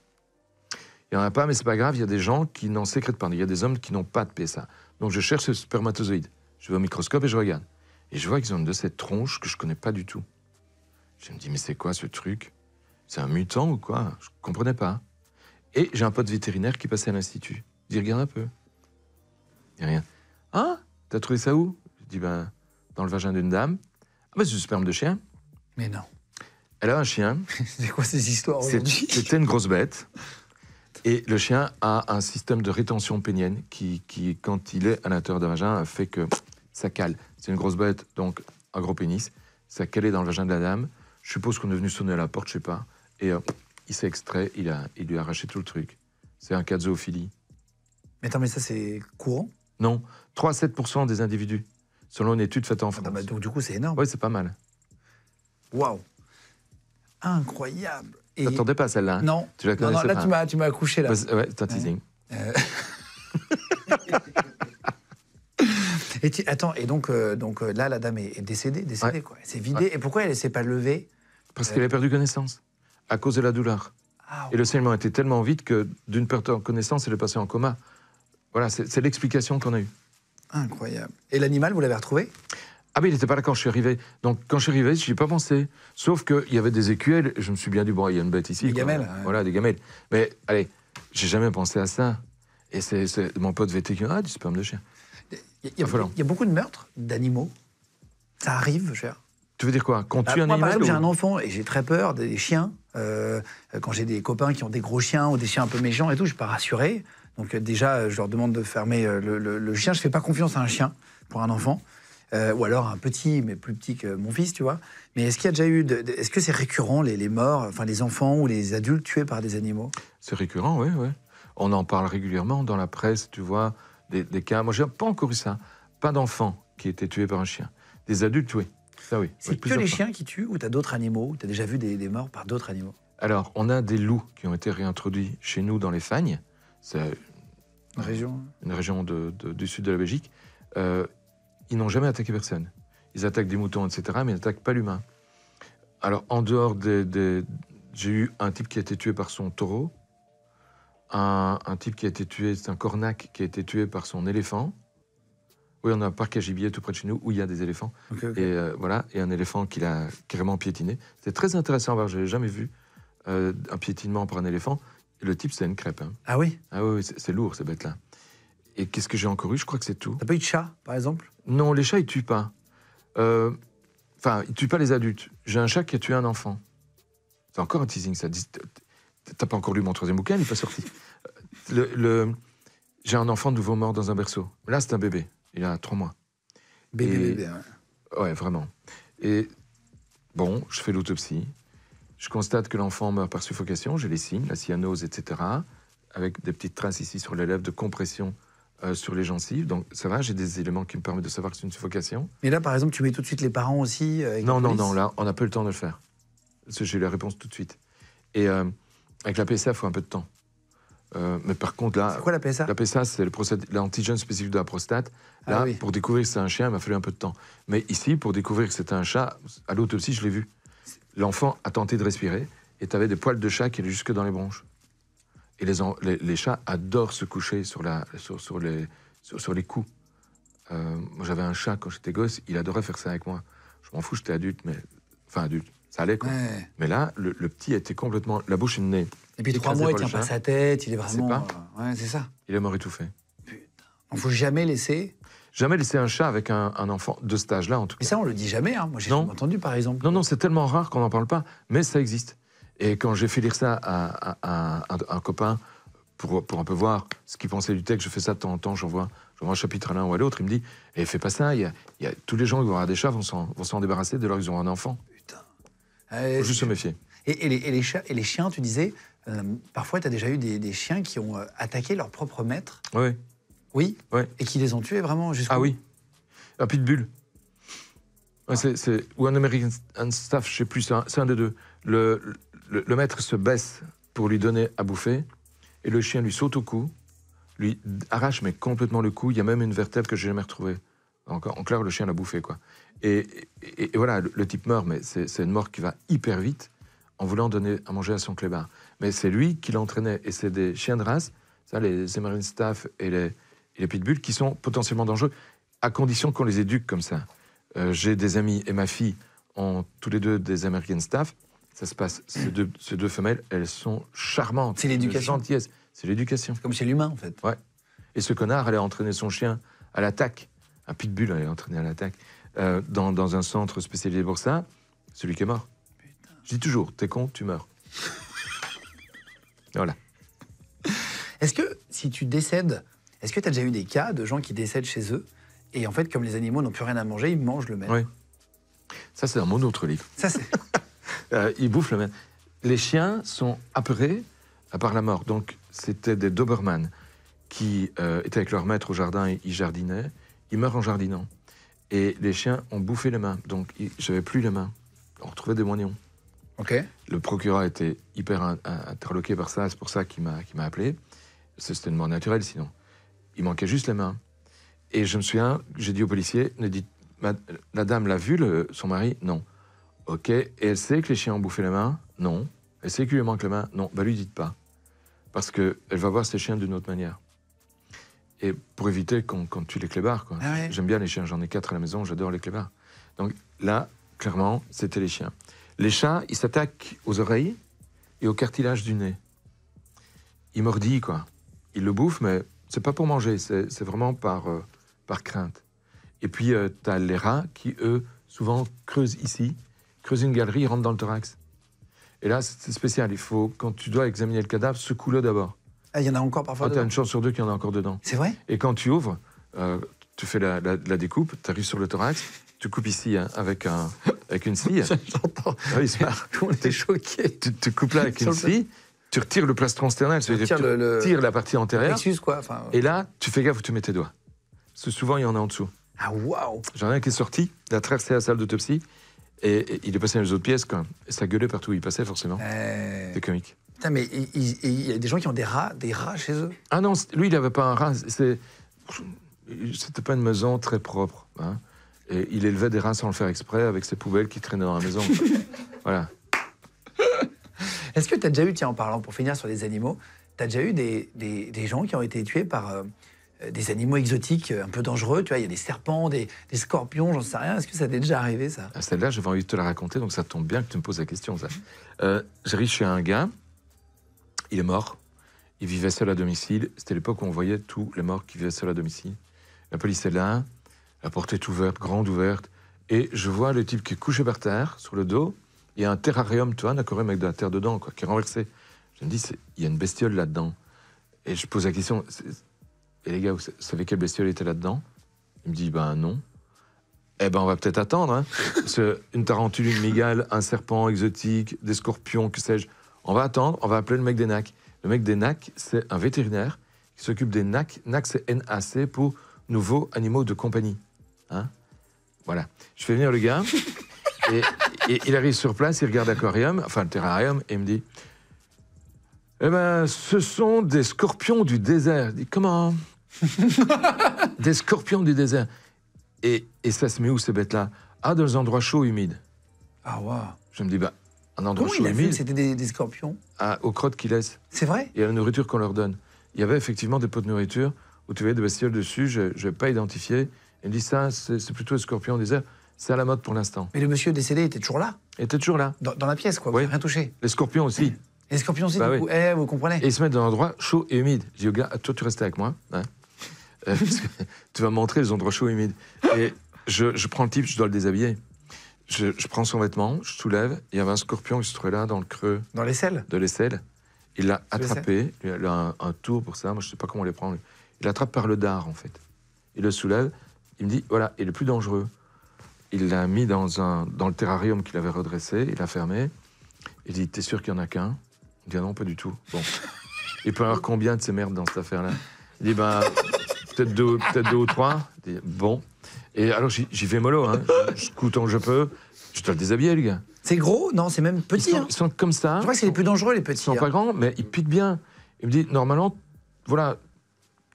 Il n'y en a pas, mais c'est pas grave, il y a des gens qui n'en sécrètent pas. Il y a des hommes qui n'ont pas de PSA. Donc je cherche ce spermatozoïde. Je vais au microscope et je regarde. Et je vois qu'ils ont une de cette tronche que je ne connais pas du tout. Je me dis, mais c'est quoi ce truc C'est un mutant ou quoi Je ne comprenais pas. Et j'ai un pote vétérinaire qui passait à l'institut. Il dit, regarde un peu rien rien. Hein T'as trouvé ça où Je dis ben dans le vagin d'une dame. Ah ben, c'est du sperme de chien. Mais non. Elle a un chien. c'est quoi ces histoires C'était une grosse bête. Et le chien a un système de rétention pénienne qui, qui quand il est à l'intérieur d'un vagin, fait que ça cale. C'est une grosse bête, donc un gros pénis. Ça calait dans le vagin de la dame. Je suppose qu'on est venu sonner à la porte, je sais pas. Et euh, il s'est extrait, il, a, il lui a arraché tout le truc. C'est un cas de zoophilie. Mais attends, mais ça c'est courant non, 3 7 des individus, selon une étude faite en ah France. donc du coup, c'est énorme. Oui, c'est pas mal. Waouh Incroyable et... T'attendais pas celle-là hein. Non. Tu là, tu m'as accouché. Là. Bah, ouais, c'est un teasing. Euh. attends, et donc, euh, donc euh, là, la dame est, décédée, décédée quoi. Elle s'est vidée. Et pourquoi elle ne s'est pas levée Parce qu'elle a perdu connaissance, à cause de la douleur. Ah, et le saignement était tellement vite que d'une perte de connaissance, elle est passée en coma. Voilà, c'est l'explication qu'on a eue. Incroyable. Et l'animal, vous l'avez retrouvé ah mais il n'était pas là quand je suis arrivé. Donc quand je suis arrivé, je n'y ai pas pensé. Sauf qu'il y avait des écuelles, je me suis bien dit, bon, il y a une bête ici. Des gamelles. Voilà, des gamelles. Mais allez, j'ai jamais pensé à ça. Et c'est mon pote vétérinaire, ah, du sperme de chien. Il y, a, ah, il y a beaucoup de meurtres d'animaux. Ça arrive, cher. Tu veux dire quoi Quand tu tue bah, un animal j'ai un enfant et j'ai très peur des chiens. Euh, quand j'ai des copains qui ont des gros chiens ou des chiens un peu méchants et tout, je ne suis pas rassuré. Donc euh, déjà, euh, je leur demande de fermer euh, le, chien. Je ne fais pas confiance à un chien pour un enfant. ou alors un petit, mais plus petit que mon fils, tu vois. Mais est-ce qu'il y a déjà eu, est-ce que c'est récurrent les, morts, enfin les enfants ou les adultes tués par des animaux C'est récurrent, oui, oui. On en parle régulièrement dans la presse, tu vois, des, cas. Moi, j'ai pas encore eu ça. Pas d'enfants qui étaient tués par un chien. Des adultes tués. Ça oui. C'est que les chiens qui tuent ou tu as d'autres animaux Tu as déjà vu des, morts par d'autres animaux Alors, on a des loups qui ont été réintroduits chez nous dans les fagnes. Une région Une région du sud de la Belgique. Euh, ils n'ont jamais attaqué personne. Ils attaquent des moutons, etc., mais ils n'attaquent pas l'humain. Alors, en dehors des, J'ai eu un type qui a été tué par son taureau. Un, type qui a été tué, c'est un cornac qui a été tué par son éléphant. Oui, on a un parc à gibier tout près de chez nous où il y a des éléphants. Et voilà, Et y voilà, et un éléphant qui l'a carrément piétiné. C'était très intéressant à voir, je n'avais jamais vu euh, un piétinement par un éléphant. Le type, c'est une crêpe. Hein. Ah oui Ah oui, c'est lourd, ces bêtes-là. Et qu'est-ce que j'ai encore eu Je crois que c'est tout. T'as pas eu de chat, par exemple Non, les chats, ils tuent pas. Euh, enfin, ils tuent pas les adultes. J'ai un chat qui a tué un enfant. C'est encore un teasing, ça. T'as pas encore lu mon troisième bouquin, il n'est pas sorti. Euh, le, J'ai un enfant nouveau mort dans un berceau. Là, c'est un bébé. Il a trois mois. Bébé, bébé, ouais. Ouais, vraiment. Et bon, je fais l'autopsie. Je constate que l'enfant meurt par suffocation, j'ai les signes, la cyanose, etc., avec des petites traces ici sur les lèvres de compression euh, sur les gencives. Donc ça va, j'ai des éléments qui me permettent de savoir que c'est une suffocation. Et là, par exemple, tu mets tout de suite les parents aussi euh, Non, non, non, là, on n'a pas le temps de le faire. J'ai la réponse tout de suite. Et euh, avec la PSA, il faut un peu de temps. mais par contre, là. C'est quoi la PSA La PSA, c'est l'antigène spécifique de la prostate. Ah là, pour découvrir que c'est un chien, il m'a fallu un peu de temps. Mais ici, pour découvrir que c'était un chat, à l'autopsie, je l'ai vu l'enfant a tenté de respirer et tu avais des poils de chat qui allaient jusque dans les bronches. Et les, chats adorent se coucher sur, les, sur, coups. Euh, moi, j'avais un chat quand j'étais gosse, il adorait faire ça avec moi. Je m'en fous, j'étais adulte, mais. Enfin, adulte, ça allait quoi. Mais là, le, petit était complètement. La bouche et le nez. Et puis trois mois, il tient pas sa tête, il est vraiment. Euh, ouais, c'est ça. Il est mort étouffé. Putain. ne faut jamais laisser Jamais laisser un chat avec un, enfant de cet âge-là, en tout cas. Mais ça, on le dit jamais. Hein. Moi, j'ai jamais entendu, par exemple. Non, non, c'est tellement rare qu'on n'en parle pas, mais ça existe. Et quand j'ai fait lire ça à, un, copain pour, pour, un peu voir ce qu'il pensait du texte, je fais ça de temps en temps, j'envoie un chapitre à l'un ou à l'autre, il me dit eh, fais pas ça, y a, y a, tous les gens qui vont avoir des chats vont s'en débarrasser dès lors qu'ils ont un enfant. Putain. Euh, faut Juste se méfier. Et, les, chats, et les chiens, tu disais, euh, parfois, tu as déjà eu des, chiens qui ont euh, attaqué leur propre maître. Oui. Oui Et qui les ont tués vraiment jusqu'au Ah oui. Un pitbull. Ouais, ah. c'est c ou un American Staff, je sais plus, c'est un, des deux. Le, maître se baisse pour lui donner à bouffer, et le chien lui saute au cou, lui arrache mais complètement le cou, il y a même une vertèbre que j'ai jamais retrouvée. En, clair, le chien l'a bouffé, quoi. Et, et, voilà, le, type meurt, mais c'est une mort qui va hyper vite en voulant donner à manger à son clébard. Mais c'est lui qui l'entraînait, et c'est des chiens de race, ça, les American Staff et les les pitbulls qui sont potentiellement dangereux, à condition qu'on les éduque comme ça. Euh, j'ai des amis et ma fille ont tous les deux des American Staff. Ça se passe. Ces deux, femelles, elles sont charmantes. C'est l'éducation. Gentillesse. C'est l'éducation. Comme chez l'humain, en fait. Ouais. Et ce connard allait entraîner son chien à l'attaque. Un pitbull allait entraîner à l'attaque euh, dans, un centre spécialisé pour ça. Celui qui est mort. Je dis toujours, t'es con, tu meurs. voilà. Est-ce que si tu décèdes, est-ce que tu as déjà eu des cas de gens qui décèdent chez eux et en fait, comme les animaux n'ont plus rien à manger, ils mangent le même Oui. Ça, c'est dans mon autre livre. Ça, c'est. Euh, ils bouffent le même. Les chiens sont apeurés part la mort. Donc, c'était des Doberman qui euh, étaient avec leur maître au jardin, et ils jardinaient. Ils meurent en jardinant. Et les chiens ont bouffé les mains. Donc, j'avais plus les mains. On retrouvait des moignons. Ok. Le procureur était hyper interloqué par ça, c'est pour ça qu'il m'a, appelé. C'était une mort naturelle sinon. Il manquait juste les mains. Et je me souviens, j'ai dit au policier, ne dites, la dame l'a vu, son mari Non. Ok. Et elle sait que les chiens ont bouffé les mains Non. Elle sait qu'il lui manque les mains Non. Bah lui dites pas. Parce qu'elle va voir ses chiens d'une autre manière. Et pour éviter qu'on tue les clébards, quoi. Ah J'aime bien les chiens, j'en ai quatre à la maison, j'adore les clébards. Donc là, clairement, c'était les chiens. Les chats, ils s'attaquent aux oreilles et au cartilage du nez. Ils mordillent, quoi. Ils le bouffent, mais c'est pas pour manger, c'est vraiment par, euh, par crainte. Et puis, euh, tu as les rats qui, eux, souvent creusent ici, creusent une galerie, rentrent dans le thorax. Et là, c'est spécial. Il faut, quand tu dois examiner le cadavre, secoue-le d'abord. Ah, il y en a encore parfois. Ah, dedans. tu as une chance sur deux qu'il y en a encore dedans. C'est vrai Et quand tu ouvres, euh, tu fais la, la, découpe, tu arrives sur le thorax, tu coupes ici hein, avec, un, avec une scie. J'entends. Ah, c'est On choqués. Tu, tu coupes là avec une scie tu retires le plastron sternal, tu, retires, la partie antérieure. Excuse quoi. Et là, tu fais gaffe où tu mets tes doigts. Parce que souvent, il y en a en dessous. Ah, waouh J'en ai un qui est sorti, il a traversé la salle d'autopsie, et, il est passé dans les autres pièces, quand et ça gueulait partout où il passait, forcément. Eh. C'est comique. Putain, mais il y a des gens qui ont des rats, des rats chez eux. Ah non, lui, il n'avait pas un rat. C'était pas une maison très propre. Hein. Et il élevait des rats sans le faire exprès, avec ses poubelles qui traînaient dans la maison. voilà. Est-ce que tu as déjà eu, tiens, en parlant, pour finir sur les animaux, tu as déjà eu des, gens qui ont été tués par euh, euh, des animaux exotiques euh, un peu dangereux Tu vois, il y a des serpents, des, scorpions, j'en sais rien. Est-ce que ça t'est déjà arrivé, ça ah, Celle-là, j'avais envie de te la raconter, donc ça tombe bien que tu me poses la question. Ça. Euh, riche chez un gars, il est mort, il vivait seul à domicile. C'était l'époque où on voyait tous les morts qui vivaient seuls à domicile. La police est là, la porte est ouverte, grande ouverte, et je vois le type qui est couché par terre, sur le dos, y a un terrarium, tu vois, un aquarium de la terre dedans, quoi, qui est renversé. Je me dis, il y a une bestiole là-dedans. Et je pose la question, et les gars, vous savez quelle bestiole était là-dedans Il me dit, ben non. Eh ben, on va peut-être attendre. Hein. une tarentule, une migale, un serpent exotique, des scorpions, que sais-je. On va attendre, on va appeler le mec des NAC. Le mec des NAC, c'est un vétérinaire qui s'occupe des NAC. NAC, c'est NAC pour nouveaux animaux de compagnie. Hein voilà. Je fais venir le gars. et il arrive sur place, il regarde l'aquarium, enfin le terrarium, et il me dit Eh ben, ce sont des scorpions du désert. Je dis Comment hein Des scorpions du désert. Et, et ça se met où ces bêtes-là Ah, dans des endroits chauds, humides. Ah, waouh Je me dis Bah, un endroit chaud, humide. C'était des, scorpions ah, Aux crottes qu'ils laissent. C'est vrai Et à la nourriture qu'on leur donne. Il y avait effectivement des pots de nourriture où tu voyais des bestioles dessus, je vais pas identifier. Il me dit Ça, c'est plutôt des scorpions du désert. C'est à la mode pour l'instant. Mais le monsieur décédé était toujours là Il était toujours là. Dans, la pièce, quoi. Rien touché. Les scorpions aussi. Les scorpions aussi, bah eh, vous comprenez ils se mettent dans un endroit chaud et humide. Je dis au ah, toi, tu restes avec moi. Hein. Euh, tu vas me montrer les endroits chauds et humides. Et je, prends le type, je dois le déshabiller. Je, prends son vêtement, je soulève. Il y avait un scorpion qui se trouvait là, dans le creux. Dans l'aisselle De l'aisselle. Il l'a attrapé. Il a un, un, tour pour ça. Moi, je ne sais pas comment on les prend. Il l'attrape par le dard, en fait. Il le soulève. Il me dit, voilà, il est plus dangereux il l'a mis dans, un, dans le terrarium qu'il avait redressé, il l'a fermé. Il dit T'es sûr qu'il n'y en a qu'un Il dit ah Non, pas du tout. Bon. il peut avoir combien de ces merdes dans cette affaire-là Il dit Ben, peut-être deux, peut deux ou trois. Il dit, bon. Et alors j'y vais mollo, hein. je tant que je peux. Je te le déshabille le gars. C'est gros Non, c'est même petit. Hein. Ils sont, comme ça. Je crois que c'est les plus dangereux, les petits. Ils sont pas hein. grands, mais ils piquent bien. Il me dit Normalement, voilà,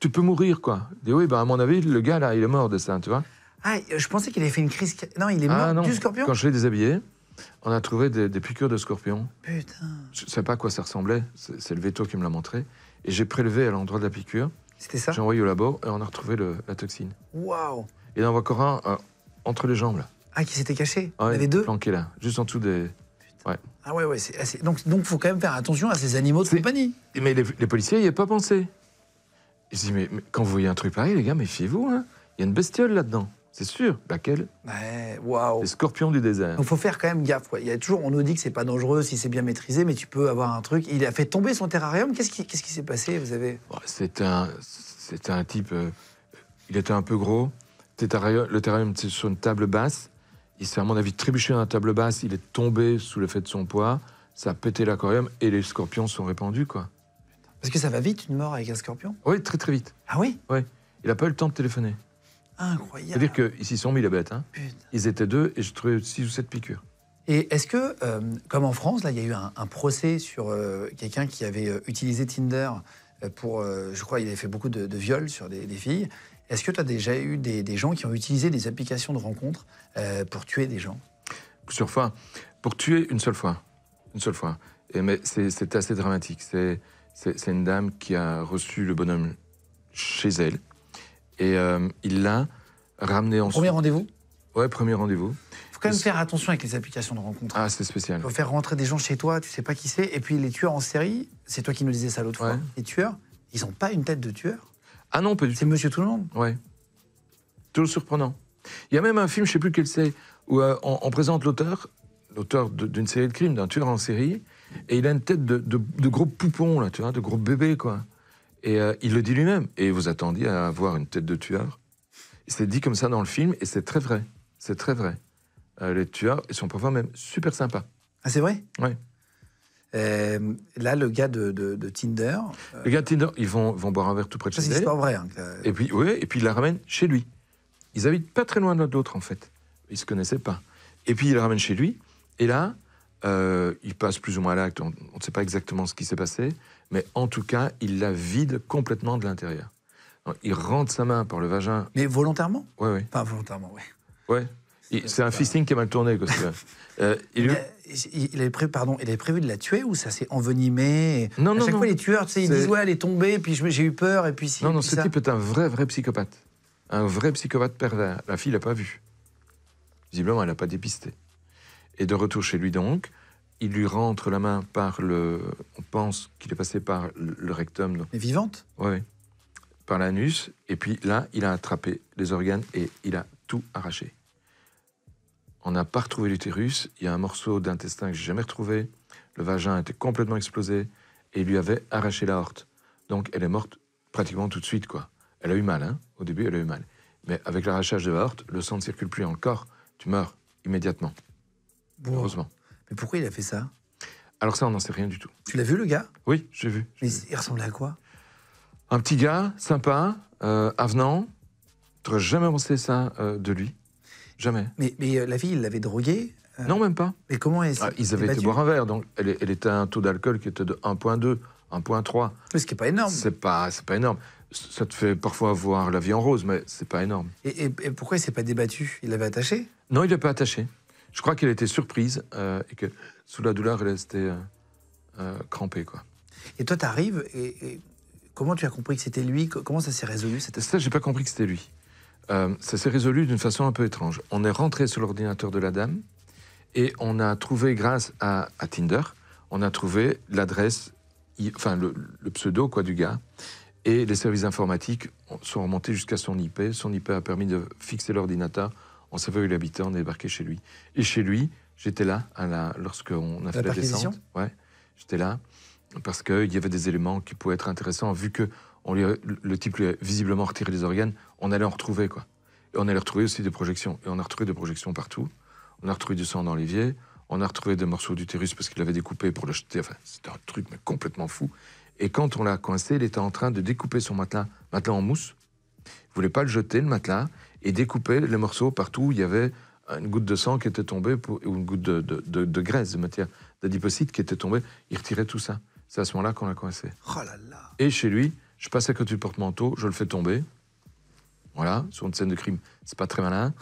tu peux mourir, quoi. Il dit Oui, ben, à mon avis, le gars, là, il est mort de ça, tu vois. Ah, je pensais qu'il avait fait une crise. Non, il est ah, mort du scorpion Quand je l'ai déshabillé, on a trouvé des, piqûres de scorpion. Putain. Je ne pas à quoi ça ressemblait. C'est le veto qui me l'a montré. Et j'ai prélevé à l'endroit de la piqûre. C'était ça J'ai envoyé au labo et on a retrouvé la toxine. Waouh Et il en voit encore un euh, entre les jambes, Ah, qui s'était caché ah Il y en avait deux Planqué là, juste en dessous des. Ouais. Ah ouais, ouais. Donc il faut quand même faire attention à ces animaux de compagnie. Mais les, policiers n'y avaient pas pensé. Ils mais, quand vous voyez un truc pareil, les gars, méfiez-vous, hein. Il y a une bestiole là-dedans. C'est sûr. Laquelle ouais, Les scorpions du désert. Il faut faire quand même gaffe. Il y a toujours, on nous dit que c'est pas dangereux si c'est bien maîtrisé, mais tu peux avoir un truc. Il a fait tomber son terrarium. Qu'est-ce qui, s'est passé Vous avez C'est un, c'était un type. Euh, il était un peu gros. Le terrarium, le était sur une table basse. Il s'est à mon avis trébuché dans une table basse. Il est tombé sous le fait de son poids. Ça a pété l'aquarium et les scorpions sont répandus quoi. Parce que ça va vite une mort avec un scorpion. Oui, très très vite. Ah oui Il n'a pas eu le temps de téléphoner. Incroyable. C'est-à-dire qu'ils s'y sont mis, les bêtes. Hein. Ils étaient deux et je trouvais six ou sept piqûres. Et est-ce que, euh, comme en France, là, il y a eu un, procès sur euh, quelqu'un qui avait euh, utilisé Tinder pour, je crois, il avait fait beaucoup de, viols sur des, filles. Est-ce que tu as déjà eu des, gens qui ont utilisé des applications de rencontres pour tuer des gens Sur fois, pour tuer une seule fois, une seule fois. Et mais c'est assez dramatique. C'est une dame qui a reçu le bonhomme chez elle et euh, il l'a ramené en... Premier rendez-vous Ouais, premier rendez-vous. Il faut quand même faire attention avec les applications de rencontre. Ah, c'est spécial. Il faut faire rentrer des gens chez toi, tu sais pas qui c'est. Et puis les tueurs en série, c'est toi qui nous disais ça l'autre fois. Les tueurs, ils ont pas une tête de tueur. Ah non, pas du tout. C'est monsieur tout le monde. Ouais. Toujours surprenant. Il y a même un film, je sais plus quel c'est, où euh, on, présente l'auteur, l'auteur d'une série de crimes, d'un tueur en série, et il a une tête de, de gros poupon, là, tu vois, de gros bébé, quoi. Et euh, il le dit lui-même. Et vous attendiez à avoir une tête de tueur. C'est dit comme ça dans le film, et c'est très vrai. C'est très vrai. Euh, les tueurs, ils sont parfois même super sympas. Ah, c'est vrai Oui. Euh, là, le gars de, Tinder. Le gars de Tinder, ils vont, vont boire un verre tout près de chez elle. C'est pas vrai. Et puis, oui, et puis il la ramène chez lui. Ils habitent pas très loin de l'autre, en fait. Ils se connaissaient pas. Et puis il la ramène chez lui. Et là, il passe plus ou moins à l'acte. On ne sait pas exactement ce qui s'est passé mais en tout cas, il la vide complètement de l'intérieur. Il rentre sa main par le vagin. Mais volontairement Oui, oui. Pas volontairement, oui. Oui, C'est un fisting qui est mal tourné. il... avait prévu de la tuer ou ça s'est envenimé Non, Non, à chaque fois, les tueurs, ils disent Ouais, elle est tombée, puis j'ai eu peur, et puis si. Non, non, ce type est un vrai, vrai psychopathe. Un vrai psychopathe pervers. La fille l'a pas vu. Visiblement, elle n'a pas dépisté. Et de retour chez lui, donc, il lui rentre la main par le. On pense qu'il est passé par le rectum. Mais vivante Oui. Par l'anus. Et puis là, il a attrapé les organes et il a tout arraché. On n'a pas retrouvé l'utérus. Il y a un morceau d'intestin que j'ai jamais retrouvé. Le vagin était complètement explosé et il lui avait arraché la horte. Donc elle est morte pratiquement tout de suite, quoi. Elle a eu mal, hein. Au début, elle a eu mal. Mais avec l'arrachage de la horte, le sang ne circule plus dans le corps. Tu meurs immédiatement. Heureusement. Mais pourquoi il a fait ça Alors ça, on n'en sait rien du tout. Tu l'as vu, le gars Oui, j'ai vu. Mais il ressemblait à quoi Un petit gars, sympa, euh, avenant. n'aurais jamais pensé ça euh, de lui. Jamais. Mais, euh, la fille, il l'avait drogué. Euh, non, même pas. Mais comment est-ce ah, Ils avaient été boire un verre, donc elle, était à un taux d'alcool qui était de 1,2, 1,3. Mais ce qui n'est pas énorme. C'est pas, pas énorme ça te fait parfois voir la vie en rose, mais c'est pas énorme. Et, pourquoi il s'est pas débattu Il l'avait attaché Non, il l'a pas attaché. Je crois qu'elle était surprise euh, et que sous la douleur, elle était euh, euh, crampée. Quoi. Et toi, tu arrives et, comment tu as compris que c'était lui Comment ça s'est résolu cette Ça, j'ai pas compris que c'était lui. Euh, ça s'est résolu d'une façon un peu étrange. On est rentré sur l'ordinateur de la dame et on a trouvé, grâce à, Tinder, on a trouvé l'adresse, enfin le, le, pseudo quoi du gars. Et les services informatiques sont remontés jusqu'à son IP. Son IP a permis de fixer l'ordinateur on savait où il habitait, on est débarqué chez lui. Et chez lui, j'étais là à la, lorsqu'on a fait la, descente. j'étais là parce qu'il y avait des éléments qui pouvaient être intéressants vu que on le type lui a visiblement retiré les organes, on allait en retrouver quoi. Et on allait retrouver aussi des projections. Et on a retrouvé des projections partout. On a retrouvé du sang dans l'évier. On a retrouvé des morceaux d'utérus parce qu'il l'avait découpé pour le jeter. Enfin, c'était un truc complètement fou. Et quand on l'a coincé, il était en train de découper son matelas, matelas en mousse. Il voulait pas le jeter, le matelas et découpait les morceaux partout où il y avait une goutte de sang qui était tombée, ou une goutte de, de, de, graisse, de matière d'adipocyte qui était tombée. Il retirait tout ça. C'est à ce moment-là qu'on a coincé. Oh là là. Et chez lui, je passe à côté du porte-manteau, je le fais tomber. Voilà, sur une scène de crime, c'est pas très malin.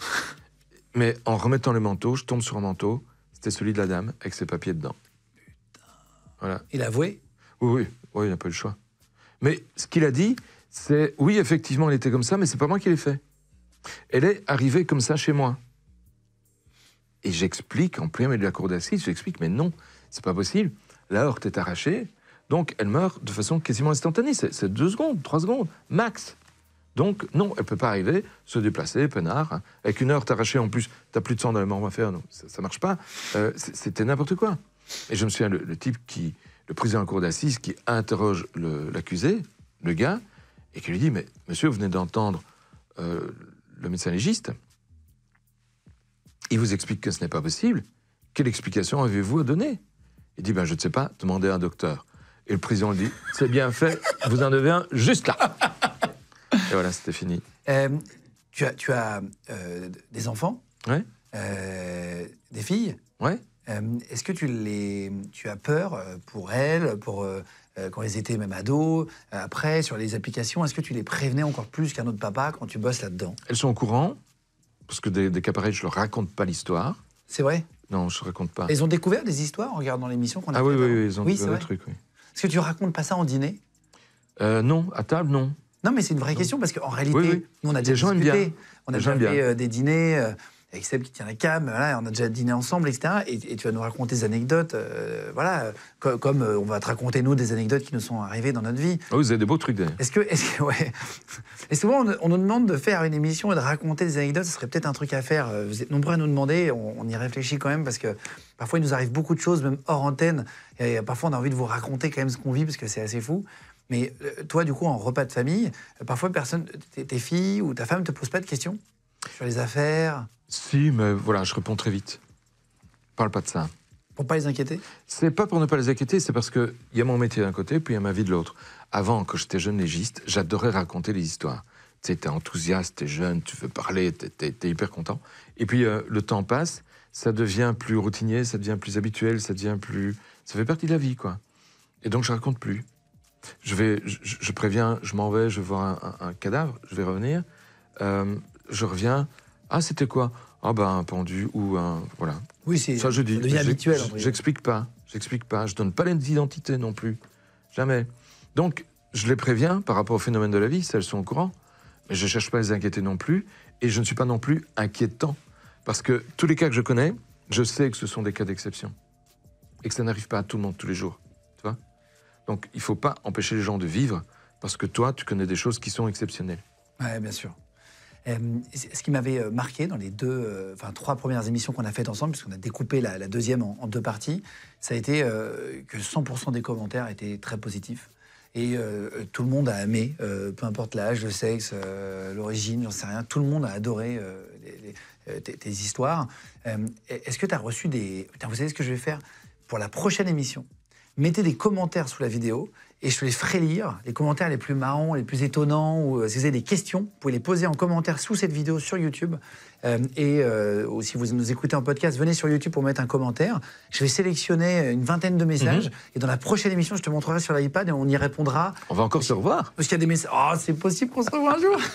Mais en remettant le manteau, je tombe sur un manteau. C'était celui de la dame, avec ses papiers dedans. Putain. Voilà. Il a avoué Oui, oui, oui il n'a pas eu le choix. Mais ce qu'il a dit, c'est oui, effectivement, il était comme ça, mais c'est pas moi qui l'ai fait. Elle est arrivée comme ça chez moi. Et j'explique, en plein milieu de la cour d'assises, j'explique, mais non, c'est pas possible. La horte est arrachée, donc elle meurt de façon quasiment instantanée. C'est deux secondes, trois secondes, max. Donc, non, elle peut pas arriver, se déplacer, peinard. Hein. Avec une horte arrachée en plus, t'as plus de sang dans le mort faire, non, ça marche pas. Euh, c'était n'importe quoi. Et je me souviens, le, type qui, le président de la cour d'assises, qui interroge l'accusé, le, gars, et qui lui dit Mais monsieur, vous venez d'entendre euh, le médecin légiste, il vous explique que ce n'est pas possible. Quelle explication avez-vous à donner Il dit, ben je ne sais pas, demandez à un docteur. Et le président dit, c'est bien fait, vous en devez un juste là. Et voilà, c'était fini. Euh, tu as, tu as euh, des enfants Oui. Euh, des filles Oui. Est-ce que tu, les, tu as peur pour elles, pour euh, quand ils étaient même ados, euh, après, sur les applications. Est-ce que tu les prévenais encore plus qu'un autre papa quand tu bosses là-dedans Elles sont au courant, parce que des, des je ne je leur raconte pas l'histoire. C'est vrai Non, je ne raconte pas. Elles ont découvert des histoires en regardant l'émission qu'on a Ah oui, oui, oui, ils ont découvert des oui. Est-ce que tu racontes pas ça en dîner euh, Non, à table, non. Non, mais c'est une vraie question parce qu'en réalité, nous on a déjà discuté, on a déjà fait des dîners, avec Seb qui tient la cam, on a déjà dîné ensemble, etc. Et, tu vas nous raconter des anecdotes, euh, voilà, comme euh, on va te raconter, nous, des anecdotes qui nous sont arrivées dans notre vie. Ah vous avez des beaux trucs d'ailleurs. Est-ce que, ouais. Et souvent, on, nous demande de faire une émission et de raconter des anecdotes, ce serait peut-être un truc à faire. Euh, vous êtes nombreux à nous demander, on, y réfléchit quand même, parce que parfois, il nous arrive beaucoup de choses, même hors antenne. Et parfois, on a envie de vous raconter quand même ce qu'on vit, parce que c'est assez fou. Mais toi, du coup, en repas de famille, parfois, personne, tes filles ou ta femme te posent pas de questions sur les affaires si, mais voilà, je réponds très vite. Parle pas de ça. Pour pas les inquiéter Ce n'est pas pour ne pas les inquiéter, c'est parce qu'il y a mon métier d'un côté, puis il y a ma vie de l'autre. Avant, quand j'étais jeune légiste, j'adorais raconter les histoires. Tu sais, t'es enthousiaste, t'es jeune, tu veux parler, t'es, es, hyper content. Et puis, euh, le temps passe, ça devient plus routinier, ça devient plus habituel, ça devient plus... Ça fait partie de la vie, quoi. Et donc, je raconte plus. Je préviens, je m'en vais, je vois un, un, cadavre, je vais revenir. Euh, je reviens, ah, c'était quoi Ah, ben un pendu ou un. Voilà. Oui, c'est. Ça, je dis. habituel. J'explique pas. J'explique pas. Je donne pas les identités non plus. Jamais. Donc, je les préviens par rapport au phénomène de la vie, celles elles sont au courant. Mais je cherche pas à les inquiéter non plus. Et je ne suis pas non plus inquiétant. Parce que tous les cas que je connais, je sais que ce sont des cas d'exception. Et que ça n'arrive pas à tout le monde tous les jours. Tu vois Donc, il faut pas empêcher les gens de vivre parce que toi, tu connais des choses qui sont exceptionnelles. Oui, bien sûr. Euh, ce qui m'avait euh, marqué dans les deux, euh, enfin trois premières émissions qu'on a faites ensemble, puisqu'on a découpé la, deuxième en, deux parties, ça a été que 100% des commentaires étaient très positifs. Et tout le monde a aimé, peu importe l'âge, le sexe, l'origine, j'en sais rien, tout le monde a adoré tes, histoires. Est-ce que tu as reçu des... vous savez ce que je vais faire pour la prochaine émission Mettez des commentaires sous la vidéo et je te les ferai lire, les commentaires les plus marrants, les plus étonnants, ou euh, si vous avez des questions, vous pouvez les poser en commentaire sous cette vidéo sur YouTube. Euh, et euh, si vous nous écoutez en podcast, venez sur YouTube pour mettre un commentaire. Je vais sélectionner une vingtaine de messages, mhm. et dans la prochaine émission, je te montrerai sur l'iPad et on y répondra. On va encore se revoir Parce qu'il y a des messages... Oh, c'est possible qu'on se revoie un jour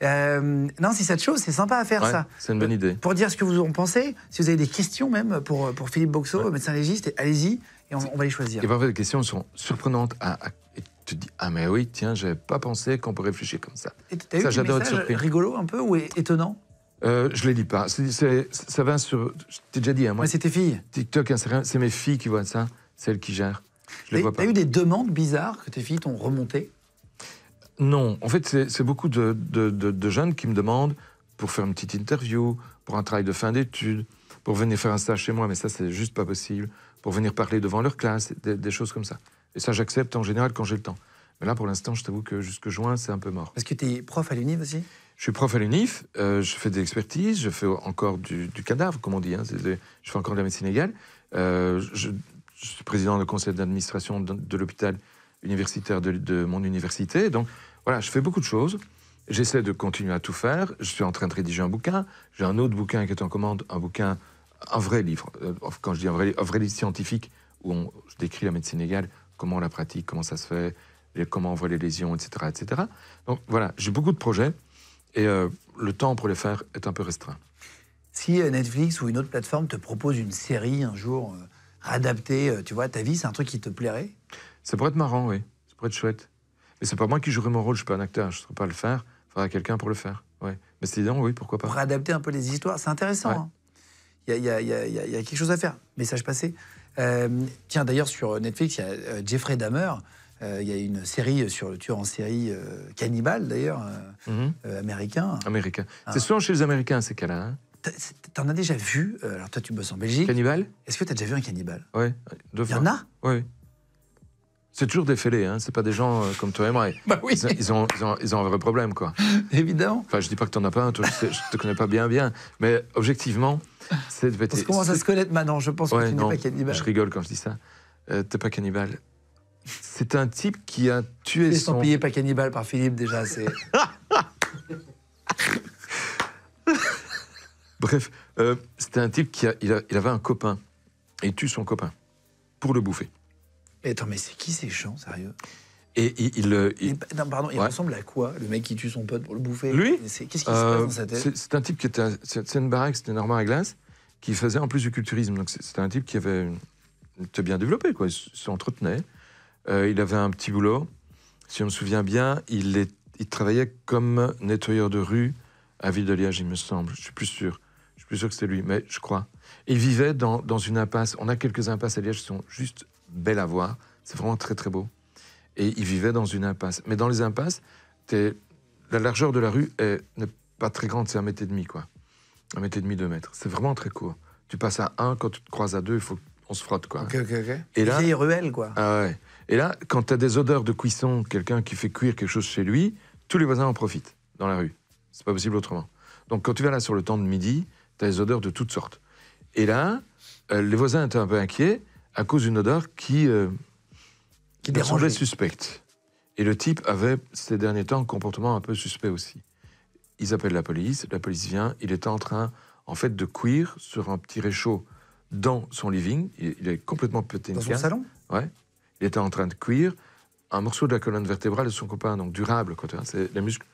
Non, non, ça cette chose, c'est sympa à faire ça. C'est une bonne idée. Pour dire ce que vous en pensez, si vous avez des questions même pour, pour Philippe Boxo, médecin légiste, allez-y et on, va les choisir. Et parfois, les questions sont surprenantes à, tu te dis ah mais oui tiens j'avais pas pensé qu'on peut réfléchir comme ça. ça, j'adore être surpris. Rigolo un peu ou étonnant euh, Je les lis pas. ça va sur. Je t'ai déjà dit hein, moi. Mais c'est tes filles. TikTok c'est mes filles qui voient ça, celles qui gèrent. Je les pas. eu des demandes bizarres que tes filles t'ont remontées Non, en fait c'est beaucoup de, de, jeunes qui me demandent pour faire une petite interview, pour un travail de fin d'études, pour venir faire un stage chez moi, mais ça c'est juste pas possible pour venir parler devant leur classe, des, choses comme ça. Et ça, j'accepte en général quand j'ai le temps. Mais là, pour l'instant, je t'avoue que jusque juin, c'est un peu mort. – Est-ce que tu es prof à l'UNIF aussi Je suis prof à l'UNIF, euh, je fais des expertises, je fais encore du, cadavre, comme on dit, hein, je fais encore de la médecine égale. Euh, je, suis président du conseil d'administration de, l'hôpital universitaire de, de, mon université. Donc voilà, je fais beaucoup de choses. J'essaie de continuer à tout faire. Je suis en train de rédiger un bouquin. J'ai un autre bouquin qui est en commande, un bouquin un vrai livre, euh, quand je dis un vrai, vrai livre scientifique, où on décrit la médecine légale, comment on la pratique, comment ça se fait, comment on voit les lésions, etc. etc. Donc voilà, j'ai beaucoup de projets et euh, le temps pour les faire est un peu restreint. Si euh, Netflix ou une autre plateforme te propose une série un jour réadaptée, tu vois, ta vie, c'est un truc qui te plairait Ça pourrait être marrant, oui. Ça pourrait être chouette. Mais c'est pas moi qui jouerai mon rôle, je suis pas un acteur, je ne saurais pas le faire. Il faudra quelqu'un pour le faire. Ouais. Mais c'est évident, oui, pourquoi pas. Pour adapter un peu les histoires, c'est intéressant. Hein il y, a, quelque chose à faire. Message passé. Euh, tiens, d'ailleurs, sur Netflix, il y a euh, Jeffrey Dahmer. Euh, il y a une série sur le tueur en série Cannibal d'ailleurs, mhm. américain. Américain. Ah. C'est souvent chez les Américains, ces cas-là. Hein. T'en as déjà vu Alors, toi, tu bosses en Belgique. Cannibal Est-ce que tu as déjà vu un Cannibal Oui, deux fois. Il y en a Oui. C'est toujours des fêlés, hein. c'est pas des gens comme toi et moi. Bah oui. Ils, ont, ils, ont, un vrai problème, quoi. Évidemment. Enfin, je dis pas que t'en as pas un, je, ne je te connais pas bien, bien. Mais objectivement, ça On commence à se connaître maintenant, je pense que tu n'es pas cannibale. Je rigole quand je dis ça. Euh, t'es pas cannibale. C'est un type qui a tué son... Estampillé pas cannibale par Philippe, déjà, c'est... Bref, euh, c'était un type qui a, il, avait un copain. Et il tue son copain pour le bouffer. Mais attends, mais c'est qui ces gens, sérieux il. pardon, il ressemble à quoi, le mec qui tue son pote pour le bouffer Lui Qu'est-ce se euh, C'est un type qui était. C'est une baraque, c'était une armoire glace, qui faisait en plus du culturisme. Donc c'était un type qui avait. était bien développé, quoi. Il s'entretenait. Euh, il avait un petit boulot. Si on me souvient bien, il, travaillait comme nettoyeur de rue à Ville de Liège, il me semble. Je suis plus sûr. Je suis plus sûr que c'était lui, mais je crois. Il vivait dans, dans, une impasse. On a quelques impasses à Liège qui sont juste belles à voir. C'est vraiment très, très beau. Et ils vivaient dans une impasse. Mais dans les impasses, es, la largeur de la rue n'est pas très grande, c'est un mètre et demi, quoi. Un mètre et demi, deux mètres. C'est vraiment très court. Tu passes à un, quand tu te croises à deux, il faut on se frotte, quoi. Ok, ok, ok. Et là, vieille ruelle, quoi. Ah ouais. Et là, quand tu as des odeurs de cuisson, quelqu'un qui fait cuire quelque chose chez lui, tous les voisins en profitent dans la rue. C'est pas possible autrement. Donc quand tu vas là sur le temps de midi, tu as des odeurs de toutes sortes. Et là, euh, les voisins étaient un peu inquiets à cause d'une odeur qui, euh, dérangeait. suspecte. Et le type avait, ces derniers temps, un comportement un peu suspect aussi. Ils appellent la police, la police vient, il était en train, en fait, de cuire sur un petit réchaud dans son living. Il, est complètement pété Dans son salon Ouais. Il était en train de cuire un morceau de la colonne vertébrale de son copain, donc durable, quoi, c'est les muscles